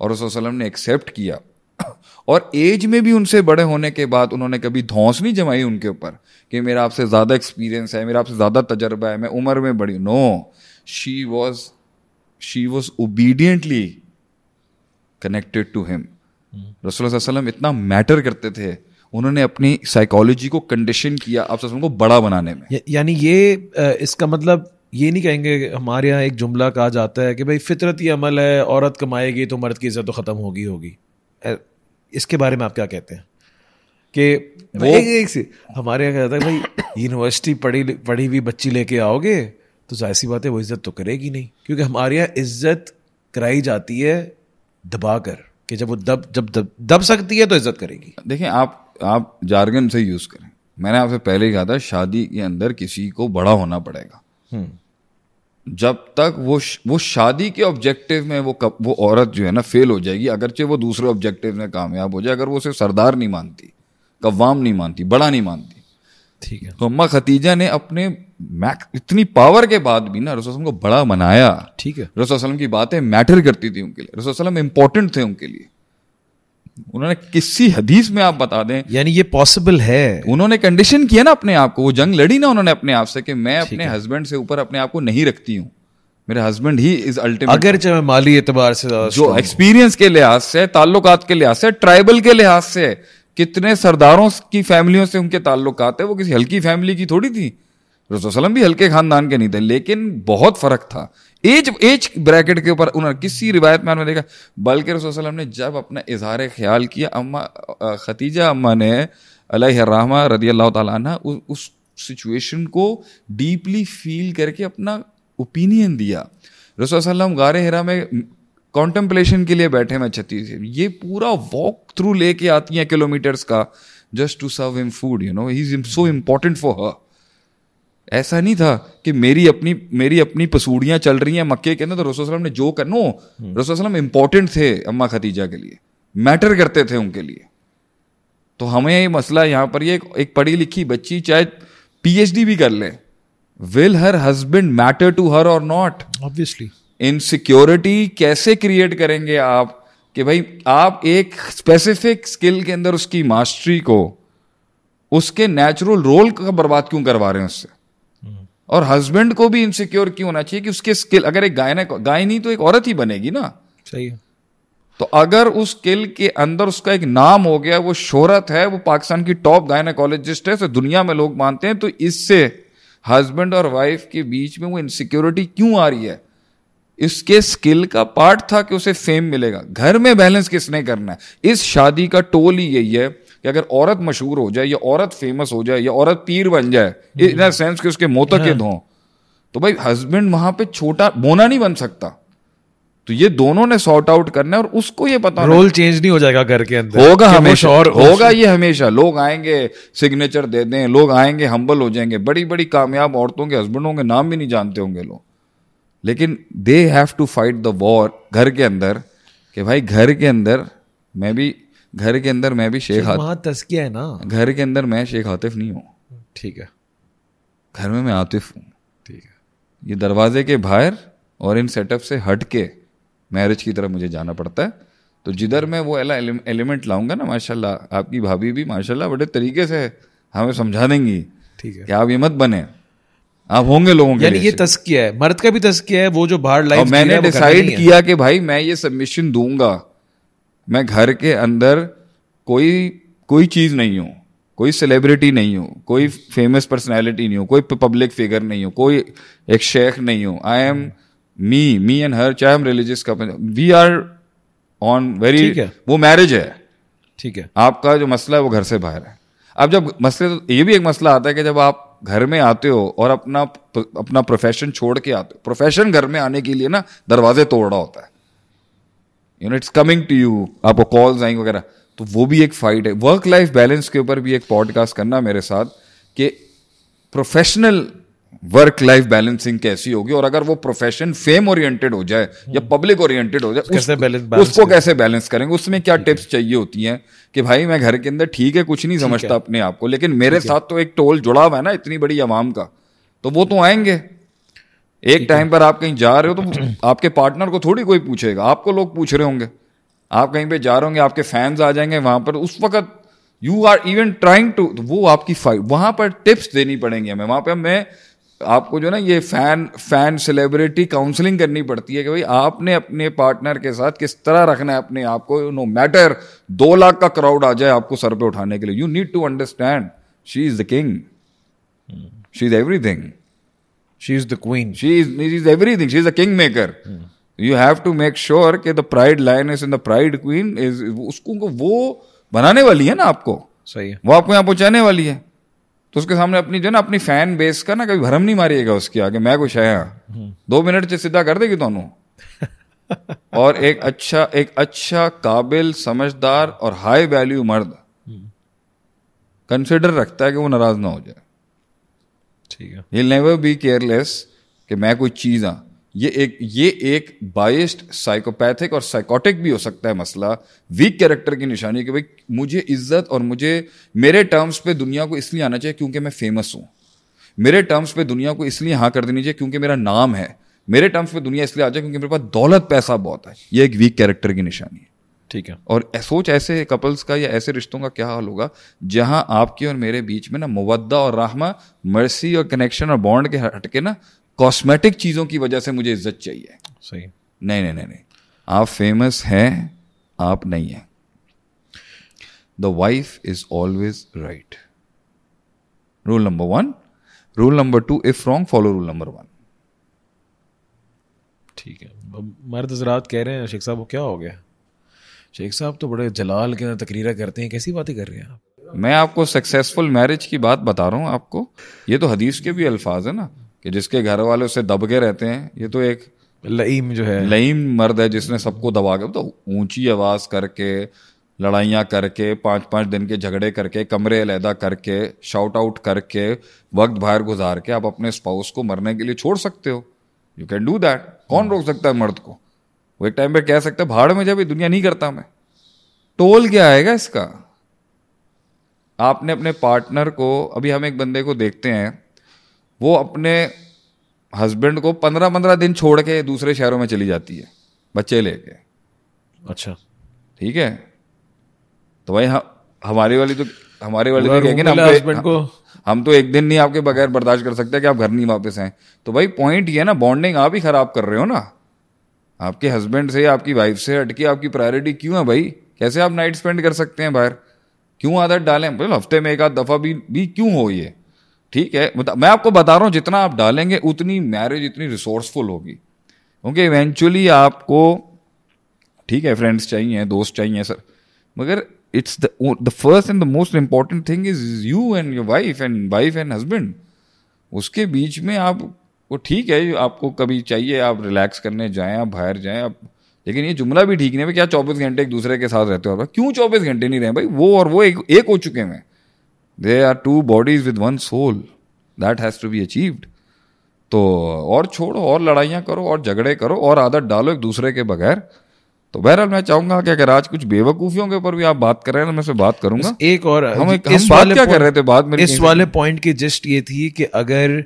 और वसल्लम ने एक्सेप्ट किया और एज में भी उनसे बड़े होने के बाद उन्होंने कभी धौंस नहीं जमाई उनके ऊपर कि मेरा आपसे ज़्यादा एक्सपीरियंस है मेरा आपसे ज़्यादा तजर्बा है मैं उम्र में बड़ी no she was she was obediently connected to him रसोल्लाम इतना मैटर करते थे उन्होंने अपनी साइकोलॉजी को कंडीशन किया आप को बड़ा बनाने में
या, यानी ये इसका मतलब ये नहीं कहेंगे हमारे यहाँ एक जुमला कहा जाता है कि भाई फितरती अमल है औरत कमाएगी तो मर्द की इज्जत तो ख़त्म होगी होगी इसके बारे में आप क्या कहते हैं कि एक, एक से हमारे यहाँ कहता है भाई यूनिवर्सिटी पढ़ी पढ़ी हुई बच्ची लेके आओगे तो जाहिर सी बात है वो इज़्ज़त तो करेगी नहीं क्योंकि हमारे यहाँ इज़्ज़त
कराई जाती है दबा कर कि जब वो दब जब दब दब सकती है तो इज्जत करेगी देखिए आप आप जारगन से यूज करें मैंने आपसे पहले ही कहा था शादी के अंदर किसी को बड़ा होना पड़ेगा हम्म। जब तक वो वो शादी के ऑब्जेक्टिव में वो कप, वो औरत जो है ना फेल हो जाएगी अगरचे वो दूसरे ऑब्जेक्टिव में कामयाब हो जाए अगर वो उसे सरदार नहीं मानती कवाम नहीं मानती बड़ा नहीं मानती ठीक है तो अम्मा खतीजा ने अपने मैक इतनी पावर के बाद भी ना रसूल को बड़ा मनाया ठीक है रसोसलम की बातें मैटर करती थी उनके लिए रसोसलम इंपॉर्टेंट थे उनके लिए उन्होंने किसी हदीस में आप बता दें यानी ये पॉसिबल है उन्होंने कंडीशन किया ना अपने आप को वो जंग लड़ी ना उन्होंने अपने आप से कि मैं अपने हस्बैंड से ऊपर अपने आप को नहीं रखती हूँ मेरे हस्बैंड ही इज अल्टीमेट अगर मैं माली एतबार से जो एक्सपीरियंस के लिहाज से ताल्लुकात के लिहाज से ट्राइबल के लिहाज से कितने सरदारों की फैमिलियों से उनके ताल्लुक आते वो किसी हल्की फैमिली की थोड़ी थी रसोसलम भी हल्के खानदान के नहीं थे लेकिन बहुत फर्क था एज एज ब्रैकेट के ऊपर उन्होंने किसी रिवायत में देखा बल्कि रसोसलम ने जब अपना इजहार ख्याल किया अम्मा खतीजा अम्मा ने अलहमा रदी अल्लाह तला उस सिचुएशन को डीपली फील करके अपना ओपिनियन दिया रसोसलम गार हरा में कॉन्टम्पलेशन के लिए बैठे मैं छत्तीस ये पूरा वॉक थ्रू लेके आती हैं किलोमीटर्स का just to serve him food you know he is so important for her ऐसा नहीं था कि मेरी अपनी मेरी अपनी पसूड़ियाँ चल रही हैं मक्के के अंदर तो रसोसलम ने जो कर नो रसोसलम इम्पॉर्टेंट थे अम्मा खतीजा के लिए मैटर करते थे उनके लिए तो हमें ये मसला यहाँ पर ये एक पढ़ी लिखी बच्ची चाहे पीएचडी भी कर ले will her husband matter to her और नॉट ऑब्वियसली इनसिक्योरिटी कैसे क्रिएट करेंगे आप कि भाई आप एक स्पेसिफिक स्किल के अंदर उसकी मास्टरी को उसके नेचुरल रोल का बर्बाद क्यों करवा रहे हैं उससे हम्म। और हस्बैंड को भी इनसिक्योर क्यों होना चाहिए कि उसके स्किल अगर एक गायन गाय नहीं तो एक औरत ही बनेगी ना सही है तो अगर उस स्किल के अंदर उसका एक नाम हो गया वो शोहरत है वो पाकिस्तान की टॉप गायनाकोलॉजिस्ट है तो दुनिया में लोग मानते हैं तो इससे हस्बैंड और वाइफ के बीच में वो इनसिक्योरिटी क्यों आ रही है इसके स्किल का पार्ट था कि उसे फेम मिलेगा घर में बैलेंस किसने करना है इस शादी का टोल ही यही है कि अगर औरत मशहूर हो जाए या औरत फेमस हो जाए या औरत पीर बन जाए इन हम्म। सेंस कि उसके मोतकद हों हाँ। तो भाई हस्बैंड वहां पे छोटा बोना नहीं बन सकता तो ये दोनों ने सॉर्ट आउट करना है और उसको ये पता रोल
चेंज नहीं हो जाएगा घर के अंदर होगा हमेशा और होगा ये
हमेशा लोग आएंगे सिग्नेचर दे दें लोग आएंगे हम्बल हो जाएंगे बड़ी बड़ी कामयाब औरतों के हस्बैंड के नाम भी नहीं जानते होंगे लोग लेकिन they have to fight the war घर के अंदर कि भाई घर के अंदर मैं भी घर के अंदर मैं भी शेख हाथ तस्किया है ना घर के अंदर मैं शेख हातिफ नहीं हूँ ठीक है घर में मैं आतिफ हूँ ठीक है ये दरवाजे के बाहर और इन सेटअप से हट के मैरिज की तरफ मुझे जाना पड़ता है तो जिधर मैं वो एला एलिमेंट लाऊंगा ना माशाल्लाह आपकी भाभी भी माशाल्लाह बड़े तरीके से हमें समझा देंगी ठीक है कि आप ये मत बने आप होंगे लोगों के यानी ये
तस्किया है मर्द का भी तस्किया है वो जो बाहर लाइफ मैंने डिसाइड किया
कि भाई मैं ये सबमिशन दूंगा मैं घर के अंदर कोई कोई चीज़ नहीं हूँ कोई सेलिब्रिटी नहीं हूँ कोई फेमस पर्सनैलिटी नहीं हूं कोई पब्लिक फिगर नहीं हूं कोई एक शेख नहीं हूं I am me me and हर चाहे हम रिलीजियस का वी आर ऑन वेरी वो मैरिज है ठीक है आपका जो मसला है वो घर से बाहर है अब जब मसले तो ये भी एक मसला आता है कि जब आप घर में आते हो और अपना अपना प्रोफेशन छोड़ के आते हो प्रोफेशन घर में आने के लिए ना दरवाजे तोड़ रहा होता है you know it's coming to you आपको कॉल्स आएंगे वगैरह तो वो भी एक फाइट है वर्क लाइफ बैलेंस के ऊपर भी एक पॉडकास्ट करना मेरे साथ कि प्रोफेशनल वर्क लाइफ बैलेंसिंग कैसी होगी और अगर वो प्रोफेशन फेम ओरिएंटेड हो जाए या पब्लिक हम्म। ओरिएंटेड हो जाए कैसे बैलेंस, बैलेंस उसको कैसे बैलेंस करेंगे उसमें क्या टिप्स हम्म। चाहिए होती हैं कि भाई मैं घर के अंदर ठीक है कुछ नहीं समझता अपने आप को लेकिन मेरे साथ तो एक टोल जुड़ा हुआ है ना इतनी बड़ी आवाम का तो वो तो आएंगे एक टाइम पर आप कहीं जा रहे हो तो आपके पार्टनर को थोड़ी कोई पूछेगा आपको लोग पूछ रहे होंगे आप कहीं पे जा रहे होंगे आपके फैंस आ जाएंगे वहां पर उस वक्त you are even trying to वो आपकी फाइट वहां पर टिप्स देनी पड़ेंगी हमें वहां पर हमें आपको जो ना ये फैन फैन सेलिब्रिटी काउंसलिंग करनी पड़ती है कि भाई आपने अपने पार्टनर के साथ किस तरह रखना है अपने आप को नो मैटर दो लाख का क्राउड आ जाए आपको सर पे उठाने के लिए you need to understand she is the king she is everything she is the queen she is is everything she is the king maker you have to make sure कि the pride line is in the pride queen is उसको वो बनाने वाली है ना आपको सही है वो आपको यहां पहुंचाने वाली है तो उसके सामने अपनी जो ना अपनी फैन बेस का ना कभी भरम नहीं मारिएगा उसके आगे मैं कुछ है हम्म। दो मिनट से सीधा कर देगी दोनों और एक अच्छा एक अच्छा काबिल समझदार और हाई वैल्यू मर्द कंसिडर हम्म। रखता है कि वो नाराज ना हो जाए ठीक है ये नेवर बी केयरलेस कि मैं कोई चीज़ हाँ ये एक ये एक बाइस्ड साइकोपैथिक और साइकोटिक भी हो सकता है मसला वीक कैरेक्टर की निशानी कि भाई मुझे इज्जत और मुझे मेरे टर्म्स पे दुनिया को इसलिए आना चाहिए क्योंकि मैं फेमस हूँ मेरे टर्म्स पे दुनिया को इसलिए हाँ कर देनी चाहिए क्योंकि मेरा नाम है मेरे टर्म्स पे दुनिया इसलिए आ जाए क्योंकि मेरे पास दौलत पैसा बहुत है ये एक वीक कैरेक्टर की निशानी है ठीक है और सोच ऐसे कपल्स का या ऐसे रिश्तों का क्या हाल होगा जहां आपके और मेरे बीच में ना मुवद्दा और राहमा मर्सी और कनेक्शन और बॉन्ड के हटके ना कॉस्मेटिक चीज़ों की वजह से मुझे इज्जत चाहिए सही नहीं नहीं नहीं नहीं आप फेमस हैं आप नहीं हैं the wife is always right rule number one rule number two if wrong follow rule number one ठीक है
मर्द हजरात कह रहे हैं शेख साहब क्या हो गया शेख साहब तो बड़े जलाल के अंदर तकरीर करते हैं कैसी बातें
कर रहे हैं आप मैं आपको सक्सेसफुल मैरिज की बात बता रहा हूँ आपको ये तो हदीस के भी अल्फाज है ना कि जिसके घर वाले उसे दब के रहते हैं ये तो एक लईम जो है लईम मर्द है जिसने सबको दबा के तो ऊंची आवाज करके लड़ाइयाँ करके पाँच पाँच दिन के झगड़े करके कमरे अलहदा करके शाउट आउट करके वक्त बाहर गुजार के आप अपने स्पाउस को मरने के लिए छोड़ सकते हो यू कैन डू दैट कौन रोक सकता है मर्द को वो एक टाइम पे कह सकते हैं भाड़ में जब दुनिया नहीं करता मैं टोल क्या आएगा इसका आपने अपने पार्टनर को अभी हम एक बंदे को देखते हैं वो अपने हस्बैंड को पंद्रह पंद्रह दिन छोड़ के दूसरे शहरों में चली जाती है बच्चे लेके अच्छा ठीक है तो भाई हम हमारे वाली तो हमारे वाली तो कहेंगे ना हस्बैंड तो को हम तो एक दिन नहीं आपके बगैर बर्दाश्त कर सकते कि आप घर नहीं वापस आए तो भाई पॉइंट ये है ना बॉन्डिंग आप ही खराब कर रहे हो ना आपके हस्बैंड से आपकी वाइफ से हटके आपकी प्रायोरिटी क्यों है भाई कैसे आप नाइट स्पेंड कर सकते हैं बाहर क्यों आदत डालें हफ्ते में एक आध दफ़ा भी भी क्यों हो ये ठीक है मैं आपको बता रहा हूँ जितना आप डालेंगे उतनी मैरिज इतनी रिसोर्सफुल होगी क्योंकि इवेंचुअली आपको ठीक है फ्रेंड्स चाहिए दोस्त चाहिए सर मगर it's the first and the most important thing is you and your wife and wife and husband उसके बीच में आप वो ठीक है आपको कभी चाहिए आप रिलैक्स करने जाएं आप बाहर जाएं आप लेकिन ये जुमला भी ठीक नहीं है क्या चौबीस घंटे एक दूसरे के साथ रहते हो क्यों चौबीस घंटे नहीं रहे भाई वो और वो एक, एक हो चुके हैं they are two bodies with one soul that has to be achieved तो और छोड़ो और लड़ाइयाँ करो और झगड़े करो और आदत डालो एक दूसरे के बगैर तो बहरहाल मैं चाहूंगा कि अगर आज कुछ बेवकूफियों के ऊपर भी आप बात कर रहे हैं मैं से बात करूंगा एक और हम एक इस हम बात क्या कर रहे थे बात मेरी इस वाले
पॉइंट की जस्ट ये थी कि अगर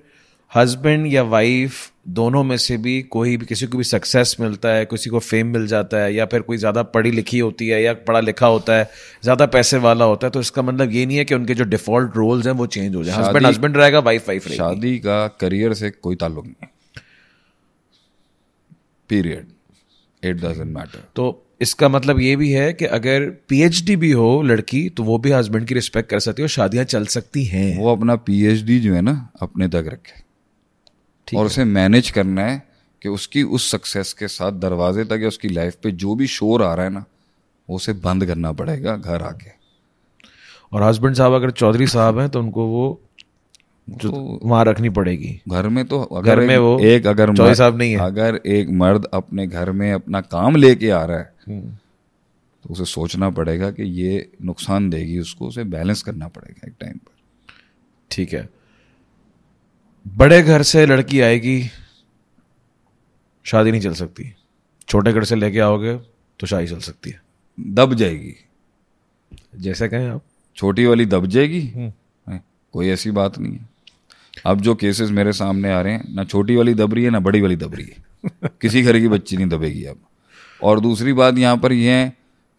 हस्बैंड या वाइफ दोनों में से भी कोई भी किसी को भी सक्सेस मिलता है किसी को फेम मिल जाता है या फिर कोई ज़्यादा पढ़ी लिखी होती है या पढ़ा लिखा होता है ज़्यादा पैसे वाला होता है तो इसका मतलब ये नहीं है कि उनके जो डिफॉल्ट रोल्स हैं वो चेंज हो जाए हस्बैंड हस्बैंड रहेगा वाइफ वाइफ रहेगी शादी का
करियर से कोई ताल्लुक नहीं पीरियड इट डजेंट मैटर तो इसका मतलब ये भी है कि अगर पीएचडी भी हो लड़की तो वो भी हस्बैंड की रिस्पेक्ट कर सकती है और शादियां चल सकती हैं वो अपना पीएचडी जो है ना अपने तक रखे और उसे मैनेज करना है कि उसकी उस सक्सेस के साथ दरवाजे तक या उसकी लाइफ पे जो भी शोर आ रहा है ना वो उसे बंद करना पड़ेगा घर आके और हस्बैंड साहब अगर चौधरी साहब हैं तो उनको वो जो तो वहां रखनी पड़ेगी घर में तो अगर घर में वो एक अगर चौधरी साहब नहीं है अगर एक मर्द अपने घर में अपना काम लेके आ रहा है हम्म। तो उसे सोचना पड़ेगा कि ये नुकसान देगी उसको उसे बैलेंस करना पड़ेगा एक टाइम पर ठीक है
बड़े घर से लड़की आएगी शादी नहीं चल सकती छोटे घर से
लेके आओगे तो शादी चल सकती है दब जाएगी जैसा कहें आप छोटी वाली दब जाएगी हम्म। कोई ऐसी बात नहीं है अब जो केसेस मेरे सामने आ रहे हैं ना छोटी वाली दब रही है ना बड़ी वाली दब रही है किसी घर की बच्ची नहीं दबेगी अब और दूसरी बात यहाँ पर यह है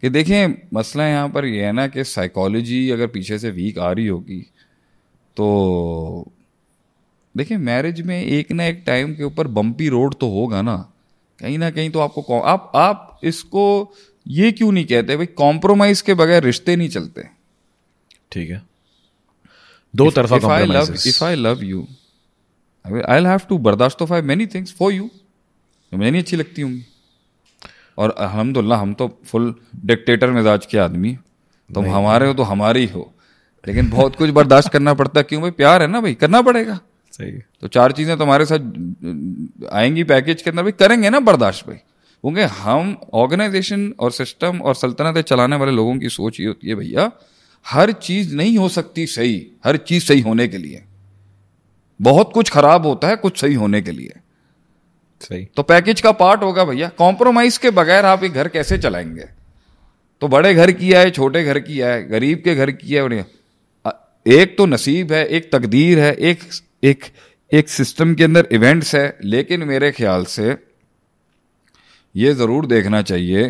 कि देखें मसला यहाँ पर यह है ना कि साइकोलॉजी अगर पीछे से वीक आ रही होगी तो देखिए मैरिज में एक ना एक टाइम के ऊपर बम्पी रोड तो होगा ना कहीं ना कहीं तो आपको आप आप इसको ये क्यों नहीं कहते भाई कॉम्प्रोमाइज के बगैर रिश्ते नहीं चलते ठीक है
दो तरफा if I love if
I love you I have to बर्दाश्त of I many things for you तो, तो नहीं अच्छी लगती होंगी और अलहमदुल्ला हम तो फुल डिक्टेटर तो मिजाज के आदमी तुम तो हमारे हो तो हमारे ही हो लेकिन बहुत कुछ बर्दाश्त करना पड़ता है क्यों भाई प्यार है ना भाई करना पड़ेगा सही तो चार चीज़ें तुम्हारे साथ आएंगी पैकेज के अंदर भी करेंगे ना बर्दाश्त भाई क्योंकि हम ऑर्गेनाइजेशन और सिस्टम और सल्तनतें चलाने वाले लोगों की सोच ये होती है भैया हर चीज़ नहीं हो सकती सही हर चीज़ सही होने के लिए बहुत कुछ खराब होता है कुछ सही होने के लिए सही तो पैकेज का पार्ट होगा भैया कॉम्प्रोमाइज के बगैर आप ये घर कैसे चलाएंगे तो बड़े घर की है छोटे घर की है गरीब के घर की है एक तो नसीब है एक तकदीर है एक एक एक सिस्टम के अंदर इवेंट्स है लेकिन मेरे ख्याल से ये ज़रूर देखना चाहिए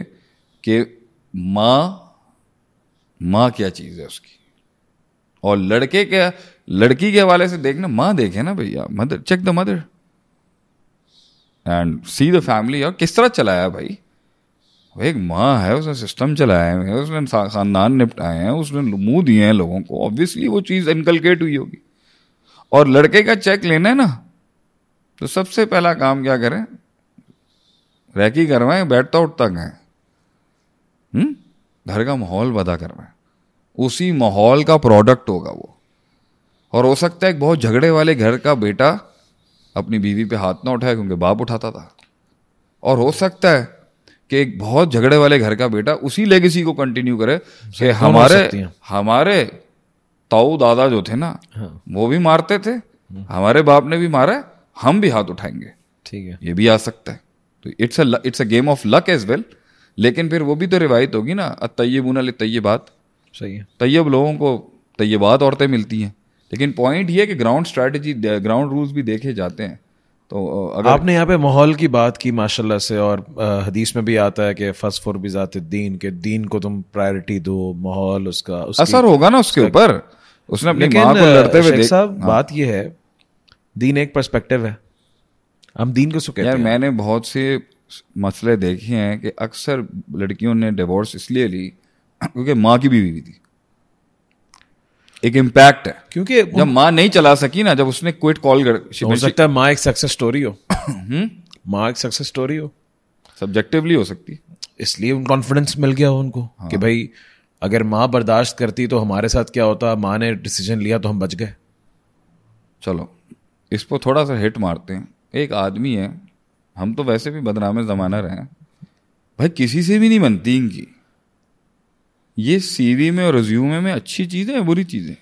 कि माँ माँ क्या चीज़ है उसकी और लड़के के लड़की के हवाले से देखना माँ देखे ना भैया mother check the mother and see the family और किस तरह चलाया भाई एक माँ है उसने सिस्टम चलाया है उसने खानदान निपटाए हैं उसने मुंह दिए हैं लोगों को ऑब्वियसली वो चीज़ इनकलकेट हुई होगी और लड़के का चेक लेना है ना तो सबसे पहला काम क्या करें रैकी करवाएं बैठता उठता गए हम्म? घर का माहौल बदा करवाएं उसी माहौल का प्रोडक्ट होगा वो और हो सकता है एक बहुत झगड़े वाले घर का बेटा अपनी बीवी पे हाथ ना उठाए क्योंकि बाप उठाता था और हो सकता है कि एक बहुत झगड़े वाले घर का बेटा उसी लेगेसी को कंटिन्यू करे कि हमारे हमारे ताऊ दादा जो थे ना हाँ। वो भी मारते थे हमारे बाप ने भी मारा हम भी हाथ उठाएंगे ठीक है ये भी आ सकता है तो it's it's a game of luck as well लेकिन फिर वो भी तो रिवायत होगी ना तय्यबून अल तय्यबात सही है तय्यब लोगों को तय्यबात औरतें मिलती हैं लेकिन पॉइंट ये है कि ग्राउंड स्ट्रेटजी ग्राउंड रूल्स भी देखे जाते हैं तो अगर आपने यहाँ पे माहौल की बात की माशाल्लाह से और हदीस में भी
आता है कि फर्स्ट फोर भी जाते दीन के दीन को तुम प्रायोरिटी दो माहौल उसका असर होगा ना उसके ऊपर उसने अपनी माँ को लड़ते हुए देख साहब हाँ।
बात यह है दीन एक पर्सपेक्टिव है हम दीन को सुख यार मैंने बहुत से मसले देखे हैं कि अक्सर लड़कियों ने डिवोर्स इसलिए ली क्योंकि माँ की बीवी थी एक इम्पैक्ट है क्योंकि जब माँ नहीं चला सकी ना जब उसने क्विट कॉल कर हो सकता है माँ एक सक्सेस स्टोरी हो हम्म। माँ एक सक्सेस स्टोरी हो सब्जेक्टिवली हो
सकती इसलिए उन कॉन्फिडेंस मिल गया हो उनको हाँ। कि भाई अगर माँ बर्दाश्त करती तो हमारे
साथ क्या होता माँ ने डिसीजन लिया तो हम बच गए चलो इस पर थोड़ा सा हिट मारते हैं एक आदमी है हम तो वैसे भी बदनाम ज़माना रहे हैं भाई किसी से भी नहीं बनती इनकी ये सीवी में और रिज्यूमे में अच्छी चीज़ें हैं बुरी चीज़ें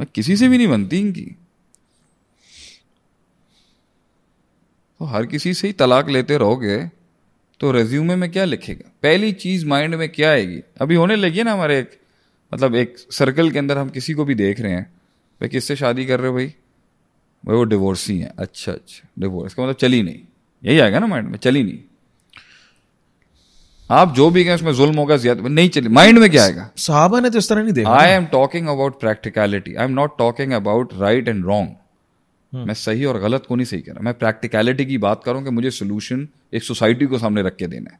मैं किसी से भी नहीं बनती इनकी तो हर किसी से ही तलाक लेते रहोगे तो रेज्यूमे में क्या लिखेगा पहली चीज़ माइंड में क्या आएगी अभी होने लगी है ना हमारे एक मतलब एक सर्कल के अंदर हम किसी को भी देख रहे हैं भाई किससे शादी कर रहे हो भाई भाई वो डिवोर्सी हैं अच्छा अच्छा डिवोर्स का मतलब चली नहीं यही आएगा ना माइंड में चली नहीं आप जो भी कहें उसमें जुल्म होगा ज्यादा नहीं चले माइंड में क्या आएगा
साहबा ने तो इस तरह नहीं देखा I am
talking about practicality I am not talking about right and wrong मैं सही और गलत को नहीं सही कर रहा मैं प्रैक्टिकलिटी की बात करूं कि मुझे सोल्यूशन एक सोसाइटी को सामने रख के देना है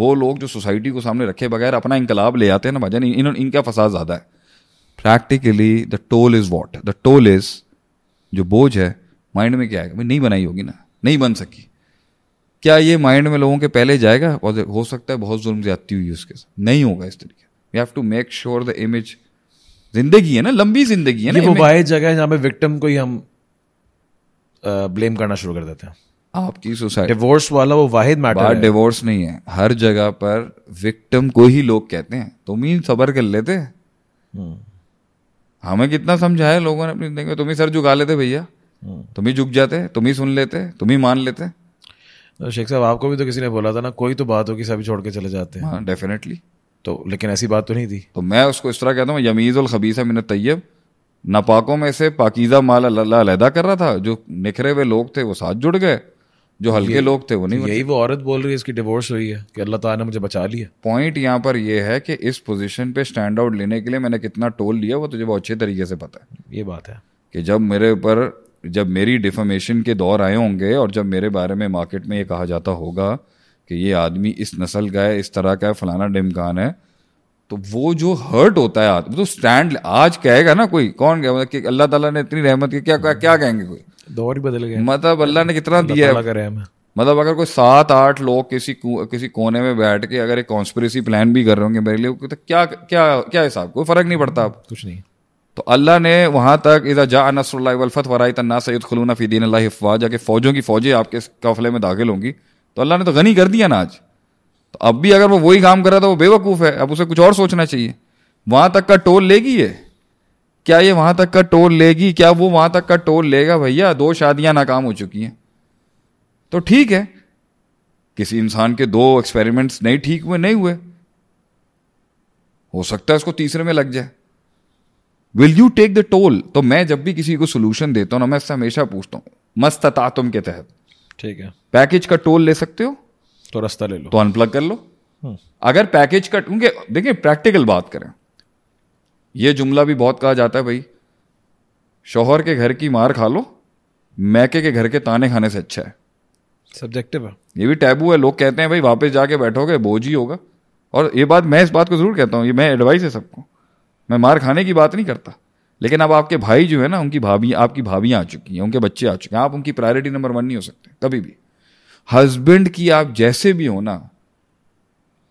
वो लोग जो सोसाइटी को सामने रखे बगैर अपना इंकलाब ले आते हैं ना भजन इन, इनका फसाद ज़्यादा है practically the toll is what the toll is जो बोझ है माइंड में क्या आएगा भाई नहीं बनाई होगी ना नहीं बन सकी क्या ये माइंड में लोगों के पहले जाएगा और हो सकता है बहुत जुल्म ज्यादती हुई उसके साथ नहीं होगा इस तरीके we have to make sure the image जिंदगी है ना लंबी जिंदगी है ना वो बाहर जगह है जहां पे विक्टिम को ही हम ब्लेम करना शुरू कर देते हैं आपकी सोसाइटी डिवोर्स वाला वो वाहिद मैटर है डिवोर्स नहीं है हर जगह पर विक्टिम को ही लोग कहते हैं तुम तो ही सबर कर लेते
हम्म।
हमें कितना समझाया लोगों ने अपनी जिंदगी में तुम ही सर झुका लेते भैया हम्म। तुम ही झुक जाते तुम ही सुन लेते तुम ही मान लेते हैं तो शेख साहब आपको भी तो किसी ने बोला था ना
कोई तो बात होगी सभी छोड़ के चले जाते हैं हाँ डेफिनेटली तो लेकिन ऐसी बात तो
नहीं थी तो मैं उसको इस तरह कहता हूँ यमीज उल खबीस है मिन तैयब नापाकों में से पाकिज़ा माल अलहदा कर रहा था जो निखरे हुए लोग थे वो साथ जुड़ गए जो हल्के लोग थे वो नहीं यही वो औरत बोल रही है इसकी डिवोर्स हुई है कि अल्लाह ताला ने मुझे बचा लिया पॉइंट यहाँ पर ये है कि इस पोजीशन पे स्टैंड आउट लेने के लिए मैंने कितना टोल लिया वो तुझे बहुत अच्छे तरीके से पता
है ये बात
है कि जब मेरे ऊपर जब मेरी डिफामेशन के दौर आए होंगे और जब मेरे बारे में मार्केट में ये कहा जाता होगा कि ये आदमी इस नस्ल का है इस तरह का है फलाना डिमकान है तो वो जो हर्ट होता है आदमी तो स्टैंड आज कहेगा ना कोई कौन कहेगा मतलब कि अल्लाह ताला ने इतनी रहमत की क्या क्या, क्या कहेंगे कोई दौर ही बदल गया मतलब अल्लाह ने कितना दिया है मतलब अगर कोई सात आठ लोग किसी किसी कोने में बैठ के अगर एक कॉन्स्परेसी प्लान भी कर रहे होंगे मेरे लिए तो क्या क्या क्या हिसाब कोई फर्क नहीं पड़ता अब कुछ नहीं तो अल्लाह ने वहाँ तक इधर जा नसरफत वराई तन्ना सैद खलूना फ़ीदीन दीन अल्लाह फ़ौजों की फ़ौजें आपके कफले में दाखिल होंगी तो अल्लाह ने तो गनी कर दिया ना आज तो अब भी अगर वो वही काम कर रहा था तो वो बेवकूफ़ है अब उसे कुछ और सोचना चाहिए वहां तक का टोल लेगी ये क्या ये वहाँ तक का टोल लेगी क्या वो वहाँ तक का टोल लेगा भैया दो शादियाँ नाकाम हो चुकी हैं तो ठीक है किसी इंसान के दो एक्सपेरिमेंट्स नहीं ठीक हुए नहीं हुए हो सकता है उसको तीसरे में लग जाए will you take the toll तो मैं जब भी किसी को सोल्यूशन देता हूँ ना मैं हमेशा पूछता हूँ मस्त के तहत ठीक है पैकेज का टोल ले सकते हो तो रास्ता ले लो तो अनप्लग कर लो हम्म। अगर पैकेज का क्योंकि देखिए प्रैक्टिकल बात करें ये जुमला भी बहुत कहा जाता है भाई शोहर के घर की मार खा लो मैके के घर के ताने खाने से अच्छा है सब्जेक्टिव है ये भी टैबू है लोग कहते हैं भाई वापस जाके बैठोगे बोझ ही होगा और ये बात मैं इस बात को जरूर कहता हूँ ये मैं एडवाइस है सबको मैं मार खाने की बात नहीं करता लेकिन अब आपके भाई जो है ना उनकी भाभी आपकी भाभी आ चुकी हैं उनके बच्चे आ चुके हैं आप उनकी प्रायोरिटी नंबर वन नहीं हो सकते कभी भी हस्बैंड की आप जैसे भी हो ना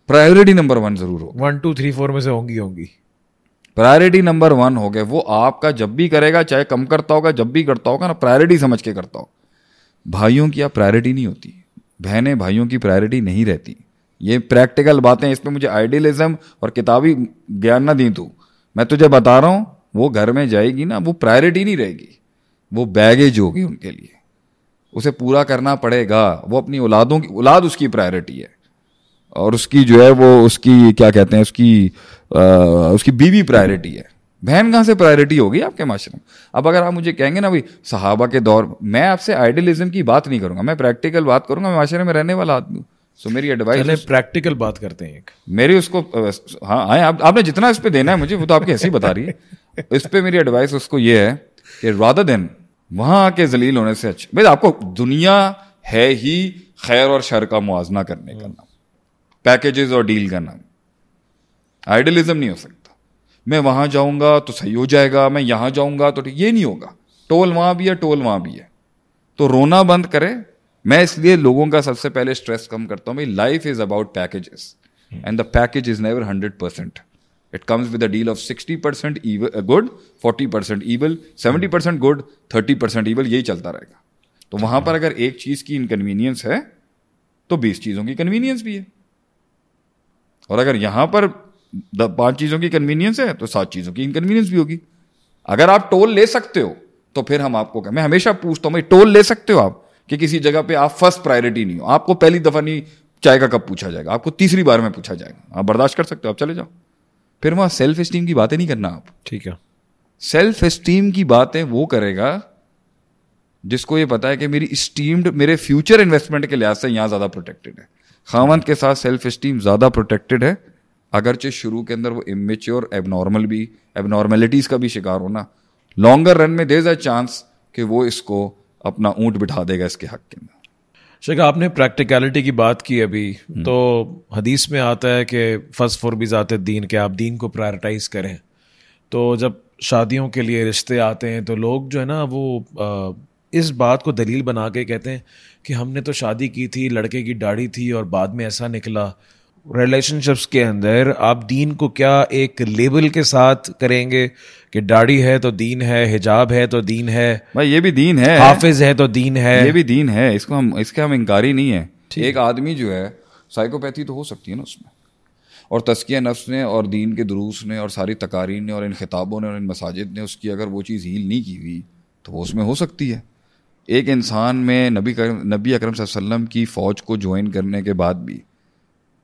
प्रायोरिटी नंबर वन जरूर हो
वन टू थ्री फोर में से होंगी होंगी
प्रायोरिटी नंबर वन हो गए वो आपका जब भी करेगा चाहे कम करता होगा जब भी करता होगा ना प्रायोरिटी समझ के करता हो भाइयों की आप प्रायोरिटी नहीं होती बहनें भाइयों की प्रायोरिटी नहीं रहती ये प्रैक्टिकल बातें इस पर मुझे आइडियलिज्म और किताबी ज्ञान ना दी तू मैं तुझे बता रहा हूँ वो घर में जाएगी ना वो प्रायोरिटी नहीं रहेगी वो बैगेज होगी उनके लिए उसे पूरा करना पड़ेगा वो अपनी औलादों की औलाद उसकी प्रायोरिटी है और उसकी जो है वो उसकी क्या कहते हैं उसकी आ, उसकी बीवी प्रायोरिटी है बहन कहां से प्रायोरिटी होगी आपके माशरे में अब अगर आप मुझे कहेंगे ना भाई सहाबा के दौर मैं आपसे आइडियलिज्म की बात नहीं करूँगा मैं प्रैक्टिकल बात करूंगा मैं माशरे में रहने वाला आदमी हूँ सो so, मेरी एडवाइस प्रैक्टिकल बात करते हैं एक मेरी उसको हाँ आए हाँ, आप, आपने जितना इस पर देना है मुझे वो तो आपकी हंसी बता रही है इस पर मेरी एडवाइस उसको ये है कि राधा देन वहाँ आके जलील होने से अच्छा भाई आपको दुनिया है ही खैर और शर का मुआजना करने का नाम पैकेजेस और डील का नाम आइडलिज्म नहीं हो सकता मैं वहाँ जाऊँगा तो सही हो जाएगा मैं यहाँ जाऊँगा तो ये नहीं होगा टोल वहाँ भी है टोल वहाँ भी है तो रोना बंद करें मैं इसलिए लोगों का सबसे पहले स्ट्रेस कम करता हूँ भाई life is about packages and the package is never hundred percent it comes with deal of sixty percent good forty percent evil seventy percent good thirty percent evil यही चलता रहेगा तो वहां पर hmm. अगर एक चीज की इनकन्वीनियंस है तो बीस चीजों की कन्वीनियंस भी है और अगर यहां पर पांच चीजों की कन्वीनियंस है तो सात चीजों की इनकन्वीनियंस भी होगी अगर आप टोल ले सकते हो तो फिर हम आपको मैं हमेशा पूछता हूं भाई टोल ले सकते हो आप कि किसी जगह पे आप फर्स्ट प्रायोरिटी नहीं हो आपको पहली दफ़ा नहीं चाय का कप पूछा जाएगा आपको तीसरी बार में पूछा जाएगा आप बर्दाश्त कर सकते हो आप चले जाओ फिर वहां सेल्फ स्टीम की बातें नहीं करना आप ठीक है सेल्फ स्टीम की बातें वो करेगा जिसको ये पता है कि मेरी स्टीम्ड मेरे फ्यूचर इन्वेस्टमेंट के लिहाज से यहां ज़्यादा प्रोटेक्टेड है खामन के साथ सेल्फ स्टीम ज़्यादा प्रोटेक्टेड है अगरचे शुरू के अंदर वो इमेच्योर एबनॉर्मल भी एबनॉर्मेलिटीज़ का भी शिकार होना लॉन्गर रन में देर अ चांस कि वो इसको अपना ऊंट बिठा देगा इसके हक के अंदर
शेख आपने प्रैक्टिकलिटी की बात की अभी हम्म। तो हदीस में आता है कि फर्स्ट फोर भी जाते दीन के आप दीन को प्रायोरिटाइज़ करें तो जब शादियों के लिए रिश्ते आते हैं तो लोग जो है ना वो इस बात को दलील बना के कहते हैं कि हमने तो शादी की थी लड़के की दाढ़ी थी और बाद में ऐसा निकला रिलेशनशिप्स के अंदर आप दीन को क्या एक लेबल के साथ
करेंगे कि दाढ़ी है तो दीन है हिजाब है तो दीन है भाई ये भी दीन है हाफिज है तो दीन है ये भी दीन है इसको हम इसके हम ही नहीं है एक आदमी जो है साइकोपैथी तो हो सकती है ना उसमें और तस्किया नफ्स ने और दीन के दुरूस ने और सारी तकारीन ने और इन खिताबों ने और इन मसाजिद ने उसकी अगर वो चीज़ हील नहीं की हुई तो वो उसमें हो सकती है एक इंसान में नबी कर नबी अकरम वसल्लम की फ़ौज को ज्वाइन करने के बाद भी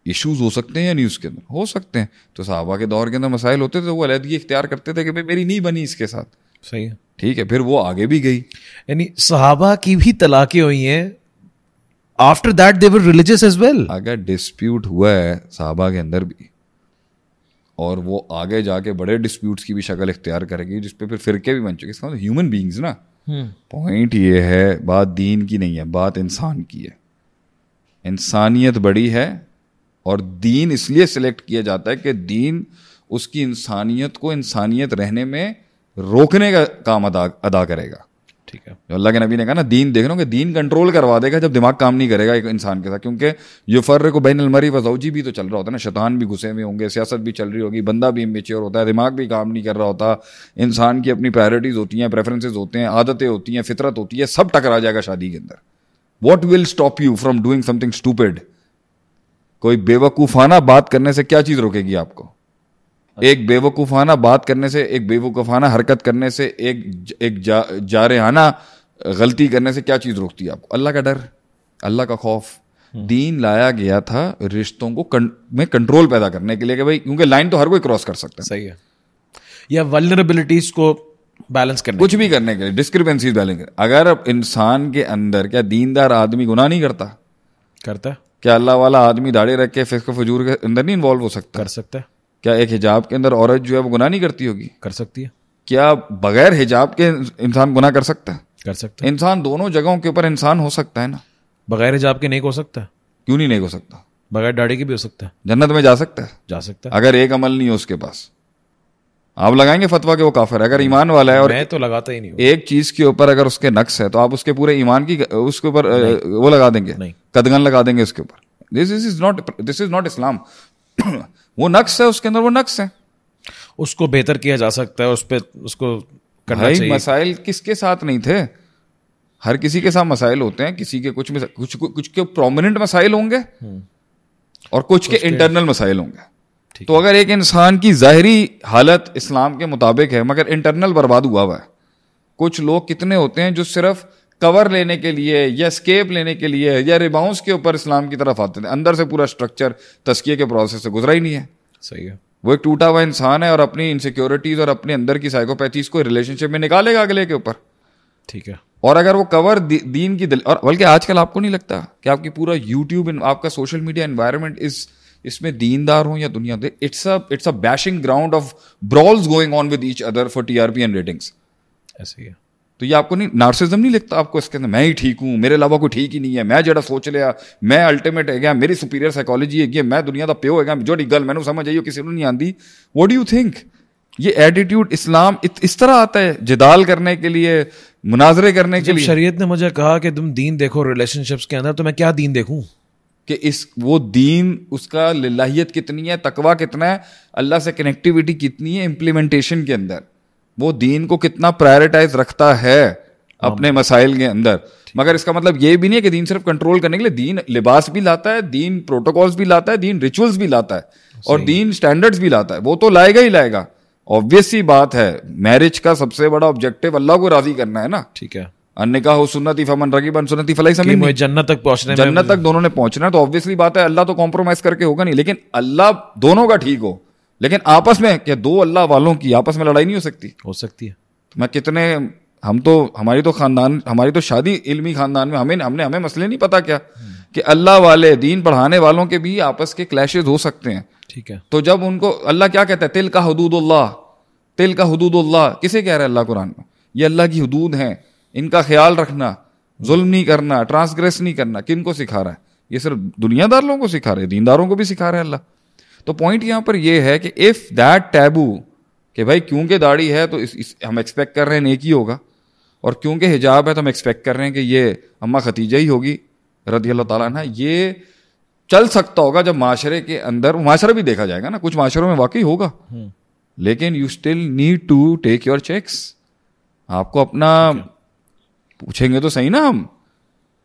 इश्यूज हो सकते हैं या नहीं उसके अंदर हो सकते हैं तो साहबा के दौर के अंदर मसाइल होते थे तो वो अलहदगी इख्तियार करते थे कि भाई मेरी नहीं बनी इसके साथ सही है ठीक है फिर वो आगे भी गई यानी सहाबा की भी तलाकें हुई हैं after that they were religious as well अगर डिस्प्यूट हुआ है साहबा के अंदर भी और वो आगे जाके बड़े डिस्प्यूट्स की भी शक्ल इख्तियार करेगी जिसपे फिर फिरके भी बन चुके इसका मतलब ह्यूमन बींग्स ना पॉइंट हम्म। ये है बात दीन की नहीं है बात इंसान की है इंसानियत बड़ी है और दीन इसलिए सिलेक्ट किया जाता है कि दीन उसकी इंसानियत को इंसानियत रहने में रोकने का काम अदा अदा करेगा ठीक है अल्लाह के नबी ने कहा ना दीन देख रहा हूँ कि दीन कंट्रोल करवा देगा जब दिमाग काम नहीं करेगा एक इंसान के साथ क्योंकि युफर फ़र्र को बैन अलमरी वजौजी भी तो चल रहा होता है ना शैतान भी घुसे हुए होंगे सियासत भी चल रही होगी बंदा भी इमेच्योर होता है दिमाग भी काम नहीं कर रहा होता इंसान की अपनी प्रायोरिटीज़ होती हैं प्रेफरेंसेज होते हैं आदतें होती हैं फितरत होती है सब टकरा जाएगा शादी के अंदर what will stop you from doing something stupid कोई बेवकूफाना बात करने से क्या चीज रोकेगी आपको एक बेवकूफाना बात करने से एक बेवकूफाना हरकत करने से एक एक जा, जारहाना गलती करने से क्या चीज रोकती है आपको अल्लाह का डर अल्लाह का खौफ हम्म। दीन लाया गया था रिश्तों को कं, में कंट्रोल पैदा करने के लिए भाई क्योंकि लाइन तो हर कोई क्रॉस कर सकता है सही है या वलनरेबिलिटीज को बैलेंस करने कुछ भी करने के लिए डिस्क्रिपेंसी बैलेंस अगर इंसान के अंदर क्या दीनदार आदमी गुनाह नहीं करता करता क्या अल्लाह वाला आदमी दाढ़े रख के फिस्क फजूर के अंदर नहीं इन्वॉल्व हो सकता कर सकता है क्या एक हिजाब के अंदर औरत जो है वो गुनाह नहीं करती होगी कर सकती है क्या बगैर हिजाब के इंसान गुनाह कर सकता है कर सकता है इंसान दोनों जगहों के ऊपर इंसान हो सकता है ना बगैर हिजाब के नेक हो सकता क्यों नहीं नेक हो सकता बगैर दाढ़ी के भी हो सकता है जन्नत में जा सकता है जा सकता है अगर एक अमल नहीं हो उसके पास आप लगाएंगे फतवा के वो काफिर है अगर ईमान वाला है और मैं तो लगाता ही नहीं एक चीज के ऊपर अगर उसके नक्स है तो आप उसके पूरे ईमान की उसके ऊपर वो लगा देंगे कदगन लगा देंगे उसके ऊपर this is is not this is not Islam वो नक्स है उसके अंदर वो नक्स है उसको बेहतर किया जा सकता है उस पर उसको करना चाहिए मसाइल किसके साथ नहीं थे हर किसी के साथ मसाइल होते हैं किसी के कुछ कुछ कुछ के प्रोमिनेंट मसाइल होंगे हम्म। और कुछ के इंटरनल मसाइल होंगे तो अगर एक इंसान की ज़ाहरी हालत इस्लाम के मुताबिक है मगर इंटरनल बर्बाद हुआ हुआ है कुछ लोग कितने होते हैं जो सिर्फ कवर लेने के लिए या स्केप लेने के लिए या रिबाउंस के ऊपर इस्लाम की तरफ आते हैं अंदर से पूरा स्ट्रक्चर तस्किए के प्रोसेस से गुजरा ही नहीं है सही है वो एक टूटा हुआ इंसान है और अपनी इनसिक्योरिटीज और अपने अंदर की साइकोपैथीज को रिलेशनशिप में निकालेगा अगले के ऊपर ठीक है और अगर वो कवर दी, दीन की दिल और बल्कि आजकल आपको नहीं लगता कि आपकी पूरा यूट्यूब आपका सोशल मीडिया इन्वायरमेंट इज़ इसमें दीनदार हो या दुनिया they it's a it's a bashing ground of brawls going on with each other for P and ratings ऐसे ही है तो ये आपको नहीं नार्सिज्म नहीं लिखता आपको इसके अंदर मैं ही ठीक हूँ मेरे अलावा कोई ठीक ही नहीं है मैं जरा सोच लिया मैं अल्टीमेट है गया मेरी सुपीरियर साइकोलॉजी है मैं दुनिया का प्यो है जो गल मैंने समझ आई किसी को नहीं आती वॉट डू यू थिंक ये एटीट्यूड इस्लाम इत, इस तरह आता है जिदाल करने के लिए मुनाजरे करने के लिए शरीयत ने मुझे कहा कि तुम दीन देखो रिलेशनशिप्स के अंदर तो मैं क्या दीन देखूं कि इस वो दीन उसका लाहियत कितनी है तकवा कितना है अल्लाह से कनेक्टिविटी कितनी है इम्प्लीमेंटेशन के अंदर वो दीन को कितना प्रायोरिटाइज रखता है अपने मसाइल के अंदर मगर इसका मतलब ये भी नहीं है कि दीन सिर्फ कंट्रोल करने के लिए दीन लिबास भी लाता है दीन प्रोटोकॉल्स भी लाता है दीन रिचुअल्स भी लाता है और दीन स्टैंडर्ड्स भी लाता है वो तो लाएगा ही लाएगा ऑब्वियस बात है मैरिज का सबसे बड़ा ऑब्जेक्टिव अल्लाह को राजी करना है ना ठीक है अन्य का हो सुन्नती फमन रगीबन सुन्नति फलाई समीन जन्नत तक पहुंचने जन्नत तक दोनों ने पहुंचना तो ऑब्वियसली बात है अल्लाह तो कॉम्प्रोमाइज करके होगा नहीं लेकिन अल्लाह दोनों का ठीक हो लेकिन आपस में क्या दो अल्लाह वालों की आपस में लड़ाई नहीं हो सकती हो सकती है तो मैं कितने हम तो हमारी तो खानदान हमारी तो शादी इल्मी खानदान में हमें हमने हमें मसले नहीं पता क्या हम्म। कि अल्लाह वाले दीन पढ़ाने वालों के भी आपस के क्लैशेज हो सकते हैं ठीक है तो जब उनको अल्लाह क्या कहता है तिल का हदूदुल्ला तिल का हदूदुल्ला किसे कह रहा है अल्लाह कुरान में ये अल्लाह की हदूद है इनका ख्याल रखना जुल्म नहीं करना ट्रांसग्रेस नहीं करना किन को सिखा रहा है ये सिर्फ दुनियादार लोगों को सिखा रहे हैं दीनदारों को भी सिखा रहे हैं अल्लाह तो पॉइंट यहाँ पर यह है कि इफ़ दैट टैबू कि भाई क्योंकि दाढ़ी है तो इस, इस हम एक्सपेक्ट कर रहे हैं नेक ही होगा और क्योंकि हिजाब है तो हम एक्सपेक्ट कर रहे हैं कि ये अम्मा खतीजा ही होगी रदी अल्लाह ना ये चल सकता होगा जब माशरे के अंदर माशरा भी देखा जाएगा ना कुछ माशरों में वाकई होगा हम्म। लेकिन you still need to take your checks आपको अपना पूछेंगे तो सही ना हम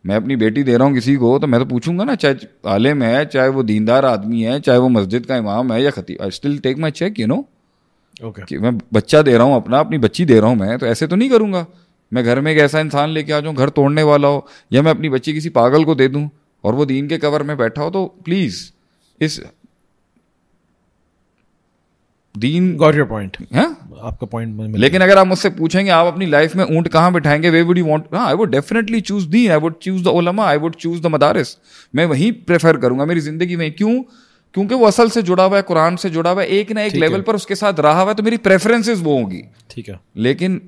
मैं अपनी बेटी दे रहा हूँ किसी को तो मैं तो पूछूंगा ना चाहे आलिम है चाहे वो दीनदार आदमी है चाहे वो मस्जिद का इमाम है या खती I still take my check you know okay कि मैं बच्चा दे रहा हूँ अपना अपनी बच्ची दे रहा हूँ मैं तो ऐसे तो नहीं करूँगा मैं घर में एक ऐसा इंसान लेके आ जाऊँ घर तोड़ने वाला हो या मैं अपनी बच्ची किसी पागल को दे दूँ और वो दीन के कवर में बैठा हो तो प्लीज़ इस दीन गॉट योर पॉइंट
आपका पॉइंट लेकिन
अगर आप मुझसे पूछेंगे आप अपनी लाइफ में ऊंट कहाँ बिठाएंगे वे वुड यू वॉन्ट हाँ I would definitely choose the I would choose the ओलमा आई वुड चूज द मदारिस मैं वहीं प्रेफर करूंगा मेरी जिंदगी में क्यों क्योंकि वो असल से जुड़ा हुआ है कुरान से जुड़ा हुआ है एक ना एक लेवल पर उसके साथ रहा हुआ है तो मेरी प्रेफरेंसेस वो होंगी ठीक है लेकिन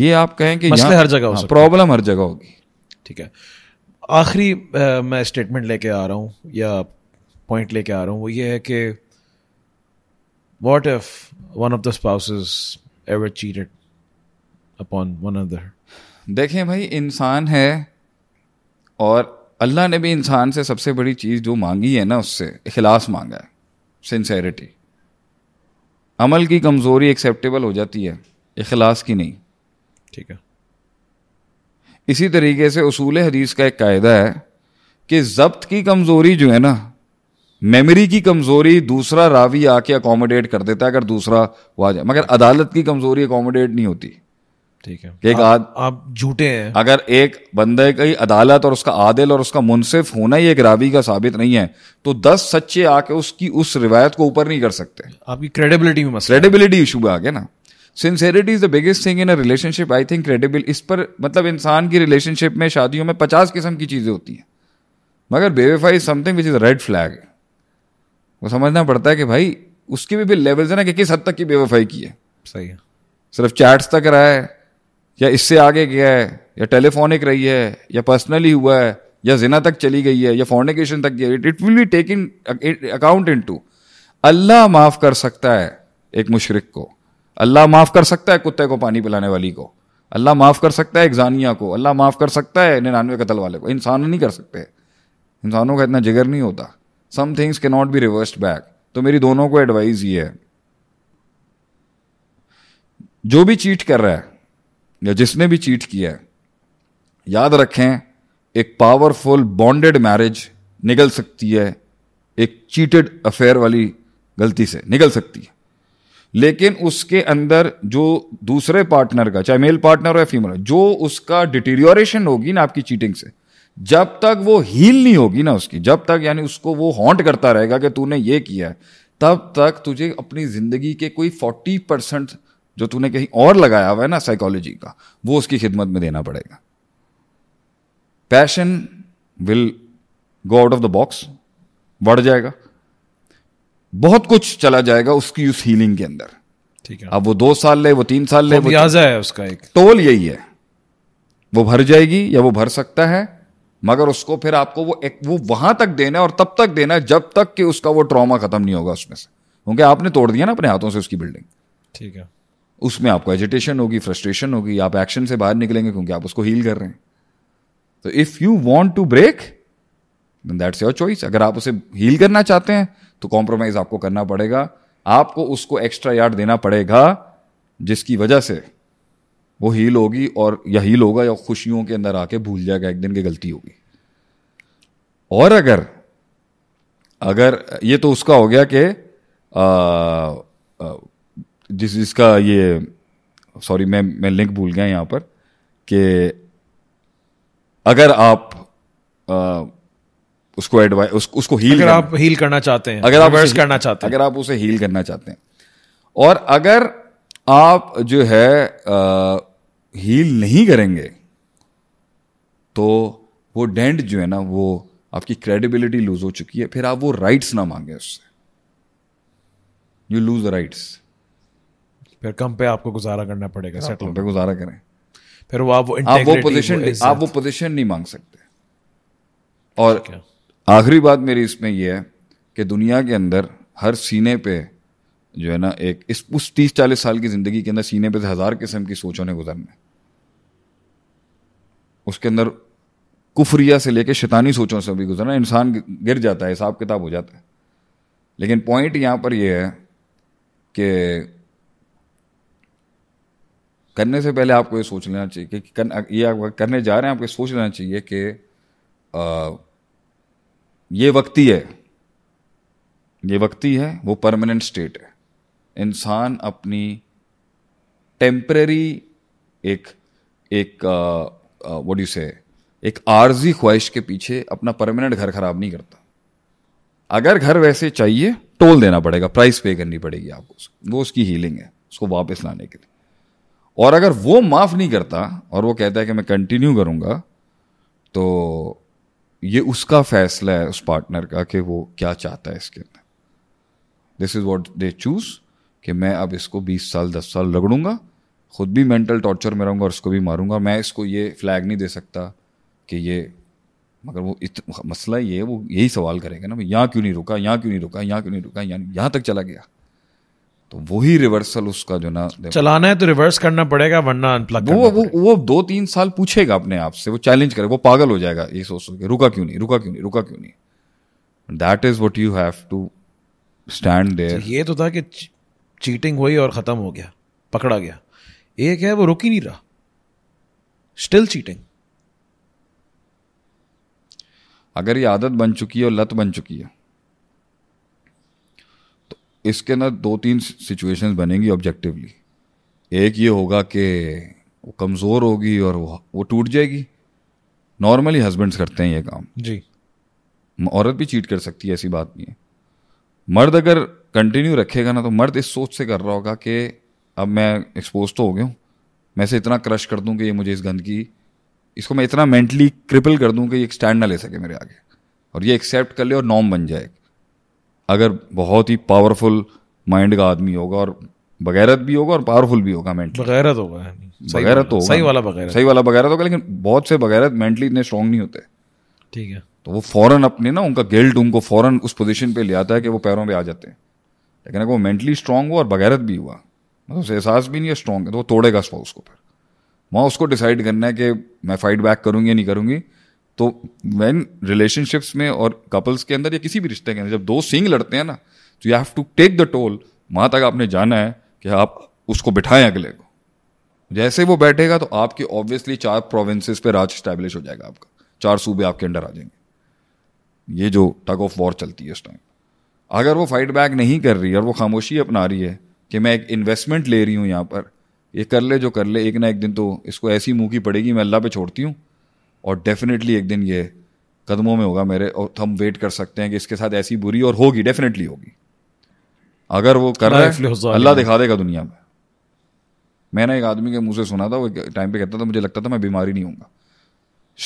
ये आप कहें कि मसले हर जगह प्रॉब्लम हाँ, हर जगह होगी
ठीक है आखिरी मैं स्टेटमेंट लेके आ रहा हूँ या पॉइंट लेके आ रहा हूँ वो ये है कि what if one of the spouses
ever cheated upon one another? देखें भाई इंसान है और अल्लाह ने भी इंसान से सबसे बड़ी चीज़ जो मांगी है ना उससे अखलास मांगा है सिंसेरिटी अमल की कमज़ोरी एक्सेप्टेबल हो जाती है अखलास की नहीं ठीक है इसी तरीके से उसूल हदीस का एक कायदा है कि जब्त की कमज़ोरी जो है ना मेमोरी की कमजोरी दूसरा रावी आके अकोमोडेट कर देता है अगर दूसरा वो आ जाए मगर अदालत की कमजोरी अकोमोडेट नहीं होती ठीक है एक आ, आप झूठे हैं अगर एक बंदे की अदालत और उसका आदिल और उसका मुनसिफ होना ही एक रावी का साबित नहीं है तो दस सच्चे आके उसकी उस रिवायत को ऊपर नहीं कर सकते आपकी क्रेडिबिलिटी में मसला क्रेडिबिलिटी इशू में आ गया ना sincerity is the biggest thing in a relationship I think credible इस पर मतलब इंसान की रिलेशनशिप में शादियों में पचास किस्म की चीजें होती हैं मगर बेवेफाई is something which is red flag वो समझना पड़ता है कि भाई उसकी भी, भी लेवल्स है ना कि किस हद तक की बेवफाई की है सही है सिर्फ चैट्स तक रहा है या इससे आगे गया है या टेलीफोनिक रही है या पर्सनली हुआ है या जिना तक चली गई है या फॉर्निकेशन तक गया it will be take in account in to Allah माफ़ कर सकता है एक मुशरक को अल्लाह माफ़ कर सकता है कुत्ते को पानी पिलाने वाली को अल्लाह माफ़ कर सकता है एक जानिया को अल्लाह माफ़ कर सकता है निन्यानवे कतल वाले को इंसान नहीं कर सकते इंसानों का इतना जिगर नहीं होता some things can not be reversed back तो मेरी दोनों को एडवाइस ये है जो भी चीट कर रहा है या जिसने भी चीट किया है याद रखें एक पावरफुल बॉन्डेड मैरिज निकल सकती है एक चीटेड अफेयर वाली गलती से निकल सकती है लेकिन उसके अंदर जो दूसरे पार्टनर का चाहे मेल पार्टनर हो या फीमेल जो उसका डिटेरियोरेशन होगी ना आपकी चीटिंग से जब तक वो हील नहीं होगी ना उसकी जब तक यानी उसको वो हॉन्ट करता रहेगा कि तूने ये किया है तब तक तुझे अपनी जिंदगी के कोई फोर्टी परसेंट जो तूने कहीं और लगाया हुआ है ना साइकोलॉजी का वो उसकी खिदमत में देना पड़ेगा passion will go out of the box बढ़ जाएगा बहुत कुछ चला जाएगा उसकी उस हीलिंग के अंदर ठीक है अब वो दो साल ले वो तीन साल ले वो
है उसका एक
टोल यही है वो भर जाएगी या वो भर सकता है मगर उसको फिर आपको वो एक वो वहां तक देना है और तब तक देना है जब तक कि उसका वो ट्रॉमा खत्म नहीं होगा उसमें से क्योंकि आपने तोड़ दिया ना अपने हाथों से उसकी बिल्डिंग ठीक है उसमें आपको एजिटेशन होगी फ्रस्ट्रेशन होगी आप एक्शन से बाहर निकलेंगे क्योंकि आप उसको हील कर रहे हैं तो if you want to break that's your choice अगर आप उसे हील करना चाहते हैं तो कॉम्प्रोमाइज आपको करना पड़ेगा आपको उसको एक्स्ट्रा यार्ड देना पड़ेगा जिसकी वजह से वो हील होगी और या हील होगा या खुशियों के अंदर आके भूल जाएगा एक दिन की गलती होगी और अगर अगर ये तो उसका हो गया कि जिस जिसका ये सॉरी मैं मैं लिंक भूल गया यहां पर कि अगर आप आ, उसको एडवाइस उस, उसको हील अगर आप हील करना चाहते हैं अगर आप करना चाहते हैं अगर आप उसे हील करना चाहते हैं और अगर आप जो है आ, हील नहीं करेंगे तो वो डेंट जो है ना वो आपकी क्रेडिबिलिटी लूज हो चुकी है फिर आप वो राइट्स ना मांगे उससे यू लूज राइट्स
फिर कम पे आपको गुजारा करना पड़ेगा सेटल हाँ, पे
गुजारा करें फिर वो आप वो आप वो पोजीशन आप वो पोजीशन नहीं मांग सकते और आखिरी बात मेरी इसमें यह है कि दुनिया के अंदर हर सीने पे जो है ना एक इस उस तीस चालीस साल की ज़िंदगी के अंदर सीने पे तो हज़ार किस्म की सोचों ने गुजरना है उसके अंदर कुफरिया से लेकर शैतानी सोचों से भी गुजरना इंसान गिर जाता है हिसाब किताब हो जाता है लेकिन पॉइंट यहाँ पर यह है कि करने से पहले आपको ये सोच लेना चाहिए कि कर, ये आप करने जा रहे हैं आपको सोच लेना चाहिए कि ये वक्ति है ये वक्ती है वो परमानेंट स्टेट है इंसान अपनी टेम्प्रेरी एक एक वो यू से एक आर्जी ख्वाहिश के पीछे अपना परमानेंट घर खराब नहीं करता अगर घर वैसे चाहिए टोल देना पड़ेगा प्राइस पे करनी पड़ेगी आपको वो उसकी हीलिंग है उसको वापस लाने के लिए और अगर वो माफ़ नहीं करता और वो कहता है कि मैं कंटिन्यू करूंगा तो ये उसका फैसला है उस पार्टनर का कि वो क्या चाहता है इसके अंदर this is what they choose कि मैं अब इसको 20 साल 10 साल रगड़ूंगा खुद भी मेंटल टॉर्चर में रहूँगा और उसको भी मारूंगा मैं इसको ये फ्लैग नहीं दे सकता कि ये मगर वो इत, मसला ये है वो यही सवाल करेगा ना यहाँ क्यों नहीं रुका यहाँ क्यों नहीं रुका यहाँ क्यों नहीं रुका यहाँ यहाँ तक चला गया तो वही रिवर्सल उसका जो ना चलाना है तो रिवर्स करना पड़ेगा वरना अनप्लग वो वो वो दो तीन साल पूछेगा अपने आप से वो चैलेंज करेगा वो पागल हो जाएगा ये सोच सोच के रुका क्यों नहीं रुका क्यों नहीं रुका क्यों नहीं that is what you have to stand there
ये तो था कि चीटिंग हुई और ख़त्म हो गया
पकड़ा गया एक है वो रुक ही नहीं रहा स्टिल चीटिंग अगर ये आदत बन चुकी है और लत बन चुकी है तो इसके ना दो तीन सिचुएशंस बनेंगी ऑब्जेक्टिवली एक ये होगा कि वो कमज़ोर होगी और वो वो टूट जाएगी नॉर्मली हस्बैंड्स करते हैं ये काम जी औरत भी चीट कर सकती है ऐसी बात नहीं है मर्द अगर कंटिन्यू रखेगा ना तो मर्द इस सोच से कर रहा होगा कि अब मैं एक्सपोज तो हो गया हूँ मैं इसे इतना क्रश कर दूँ कि ये मुझे इस गंदगी इसको मैं इतना मेंटली क्रिपल कर दूँ कि ये स्टैंड ना ले सके मेरे आगे और ये एक्सेप्ट कर ले और नॉर्म बन जाए अगर बहुत ही पावरफुल माइंड का आदमी होगा और बगैरत भी होगा और पावरफुल भी होगा मेंटली बगैरत होगा बगैरत तो होगा सही वाला बगैरत सही वाला बगैरत होगा लेकिन बहुत से बगैरत मेंटली इतने स्ट्रांग नहीं होते ठीक है तो वो फौरन अपने ना उनका गिल्ट उनको फौरन उस पोजीशन पे ले आता है कि वो पैरों पे आ जाते हैं लेकिन अगर वो मेंटली स्ट्रांग हुआ और बगैरत भी हुआ मतलब उसे एहसास भी नहीं है स्ट्रॉन्ग है तो वो तोड़ेगा स्पाउस को फिर वहाँ उसको डिसाइड करना है कि मैं फाइट बैक करूँगी या नहीं करूँगी तो वैन रिलेशनशिप्स में और कपल्स के अंदर या किसी भी रिश्ते के अंदर जब दो सिंग लड़ते हैं ना तो you have to take the toll वहाँ तक आपने जाना है कि आप उसको बिठाएं अगले को जैसे वो बैठेगा तो आपके ऑब्वियसली चार प्रोविंसेस पे राज स्टैब्लिश हो जाएगा आपका चार सूबे आपके अंडर आ जाएंगे ये जो टग ऑफ वॉर चलती है उस टाइम अगर वो फाइट बैक नहीं कर रही है और वो खामोशी अपना रही है कि मैं एक इन्वेस्टमेंट ले रही हूँ यहाँ पर ये कर ले जो कर ले एक ना एक दिन तो इसको ऐसी मुँह की पड़ेगी मैं अल्लाह पे छोड़ती हूँ और डेफिनेटली एक दिन ये कदमों में होगा मेरे और हम वेट कर सकते हैं कि इसके साथ ऐसी बुरी और होगी डेफिनेटली होगी अगर वो कर रहा है अल्लाह दिखा देगा दुनिया में मैंने एक आदमी के मुंह से सुना था वो टाइम पे कहता था मुझे लगता था मैं बीमारी नहीं हूँ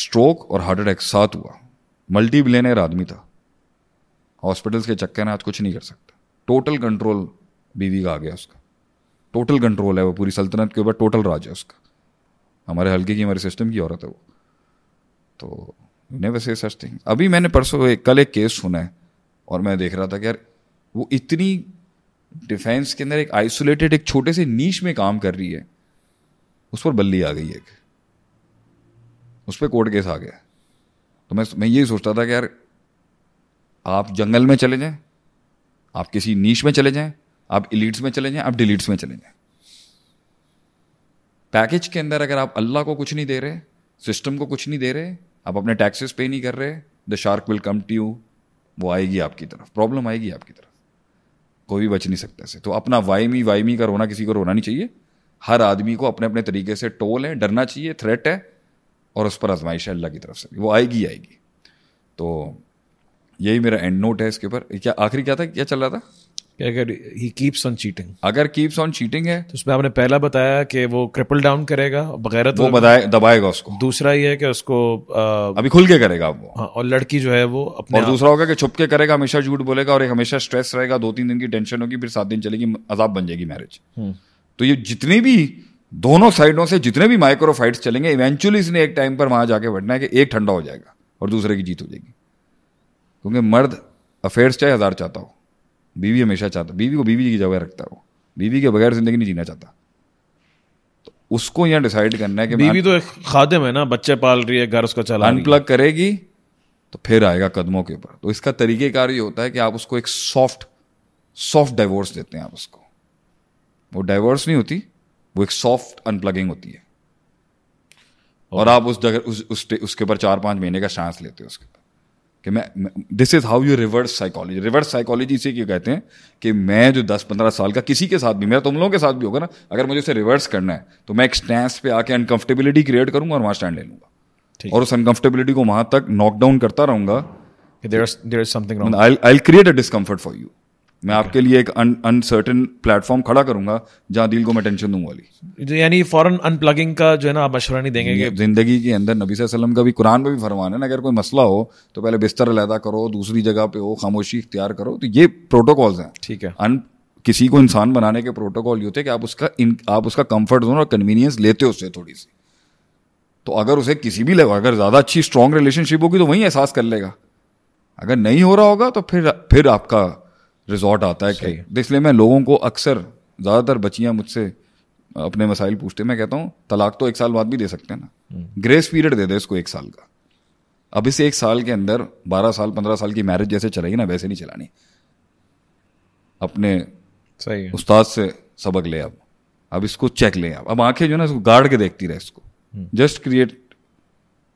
स्ट्रोक और हार्ट अटैक साथ हुआ मल्टी बिलेनर आदमी था हॉस्पिटल्स के चक्कर में आज कुछ नहीं कर सकता टोटल कंट्रोल बीवी का आ गया उसका टोटल कंट्रोल है वो पूरी सल्तनत के ऊपर टोटल राज है उसका हमारे हल्के की हमारे सिस्टम की औरत है वो तो ने वैसे सच थिंग अभी मैंने परसों एक कल एक केस सुना है और मैं देख रहा था कि यार वो इतनी डिफेंस के अंदर एक आइसोलेटेड एक छोटे से नीच में काम कर रही है उस पर बल्ली आ गई एक उस पर कोर्ट केस आ गया तो मैं मैं यही सोचता था कि यार आप जंगल में चले जाएं आप किसी नीच में चले जाएं आप इलीट्स में चले जाएं आप डिलीट्स में चले जाएं पैकेज के अंदर अगर आप अल्लाह को कुछ नहीं दे रहे सिस्टम को कुछ नहीं दे रहे आप अपने टैक्सेस पे नहीं कर रहे the shark will come to you वो आएगी आपकी तरफ प्रॉब्लम आएगी आपकी तरफ कोई भी बच नहीं सकता से तो अपना वाईमी वाईमी का रोना किसी को रोना नहीं चाहिए हर आदमी को अपने अपने तरीके से टोल है डरना चाहिए थ्रेट है और उस पर आजमाइश है अल्लाह की तरफ से वो आएगी आएगी तो यही मेरा एंड नोट है इसके ऊपर क्या आखिरी क्या था क्या चल रहा था अगर ही कीप्स ऑन चीटिंग अगर कीप्स ऑन चीटिंग है तो उसमें आपने
पहला बताया कि वो क्रिपल डाउन करेगा बगैर तो वो बताए दबाएगा उसको दूसरा ये है कि उसको
आ, अभी खुल के करेगा वो हाँ, और लड़की जो है वो अपने और दूसरा होगा कि छुप के करेगा हमेशा झूठ बोलेगा और एक हमेशा स्ट्रेस रहेगा दो तीन दिन की टेंशन होगी फिर सात दिन चलेगी अजाब बन जाएगी मैरिज हम्म। तो ये जितनी भी दोनों साइडों से जितने भी माइक्रो फाइट्स चलेंगे इवेंचुअली इसने एक टाइम पर वहां जाके बढ़ना है कि एक ठंडा हो जाएगा और दूसरे की जीत हो जाएगी क्योंकि मर्द अफेयर्स चाहे हजार चाहता हो बीवी हमेशा चाहता बीवी को बीवी की जगह रखता है वो बीवी के बगैर जिंदगी नहीं जीना चाहता तो उसको यहाँ डिसाइड करना है कि बीवी तो एक खादम है ना बच्चे पाल रही है घर उसका चला अनप्लग करेगी तो फिर आएगा कदमों के ऊपर तो इसका तरीकेकार ये होता है कि आप उसको एक सॉफ्ट सॉफ्ट डाइवोर्स देते हैं आप उसको वो डाइवोर्स नहीं होती वो एक सॉफ्ट अनप्लगिंग होती है और आप उस जगह उस, उस उसके ऊपर चार पांच महीने का चांस लेते हो उसके कि मैं this is how you reverse psychology reverse psychology इसे क्यों कहते हैं कि मैं जो दस पंद्रह साल का किसी के साथ भी मेरा तुम लोगों के साथ भी होगा ना अगर मुझे उसे रिवर्स करना है तो मैं एक स्टैंड पे आके अनकंफर्टेबिलिटी क्रिएट करूंगा और वहाँ स्टैंड ले लूंगा और उस अनकंफर्टेबिलिटी को वहाँ तक नॉकडाउन करता रहूंगा I create a discomfort for you मैं okay. आपके लिए एक अनसर्टन प्लेटफॉर्म खड़ा करूंगा जहां दिल को मैं टेंशन दूंगा वाली
तो यानी फॉरन अनप्लगिंग का जो है ना आप मशवरा नहीं देंगे
जिंदगी के अंदर नबी वसल्लम का भी कुरान में भी फरमान है ना अगर कोई मसला हो तो पहले बिस्तर अलहदा करो दूसरी जगह पे हो खामोशी इख्तियार करो तो ये प्रोटोकॉल्स हैं ठीक है अन किसी को इंसान बनाने के प्रोटोकॉल ये होते हैं कि आप उसका इन आप उसका कंफर्ट जोन और कन्वीनियंस लेते हो उससे थोड़ी सी तो अगर उसे किसी भी लेवल अगर ज़्यादा अच्छी स्ट्रॉन्ग रिलेशनशिप होगी तो वहीं एहसास कर लेगा अगर नहीं हो रहा होगा तो फिर फिर आपका रिजॉर्ट आता है तो इसलिए मैं लोगों को अक्सर ज़्यादातर बच्चियाँ मुझसे अपने मसाइल पूछते मैं कहता हूँ तलाक तो एक साल बाद भी दे सकते हैं ना हम्म। ग्रेस पीरियड दे दे इसको एक साल का अब इसे एक साल के अंदर बारह साल पंद्रह साल की मैरिज जैसे चलेगी ना वैसे नहीं चलानी अपने सही उस्ताद से सबक ले अब अब इसको चेक ले आप अब आंखें जो ना इसको गाड़ के देखती रहे इसको हम्म। जस्ट क्रिएट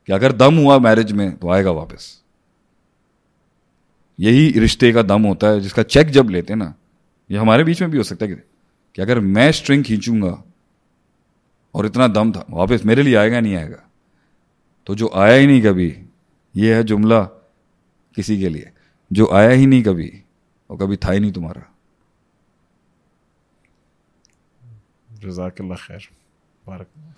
कि अगर दम हुआ मैरिज में तो आएगा वापस यही रिश्ते का दम होता है जिसका चेक जब लेते हैं ना ये हमारे बीच में भी हो सकता है कि, कि अगर मैं स्ट्रिंग खींचूंगा और इतना दम था वापस मेरे लिए आएगा नहीं आएगा तो जो आया ही नहीं कभी ये है जुमला किसी के लिए जो आया ही नहीं कभी और कभी था ही नहीं तुम्हारा जजाकल्ला खैर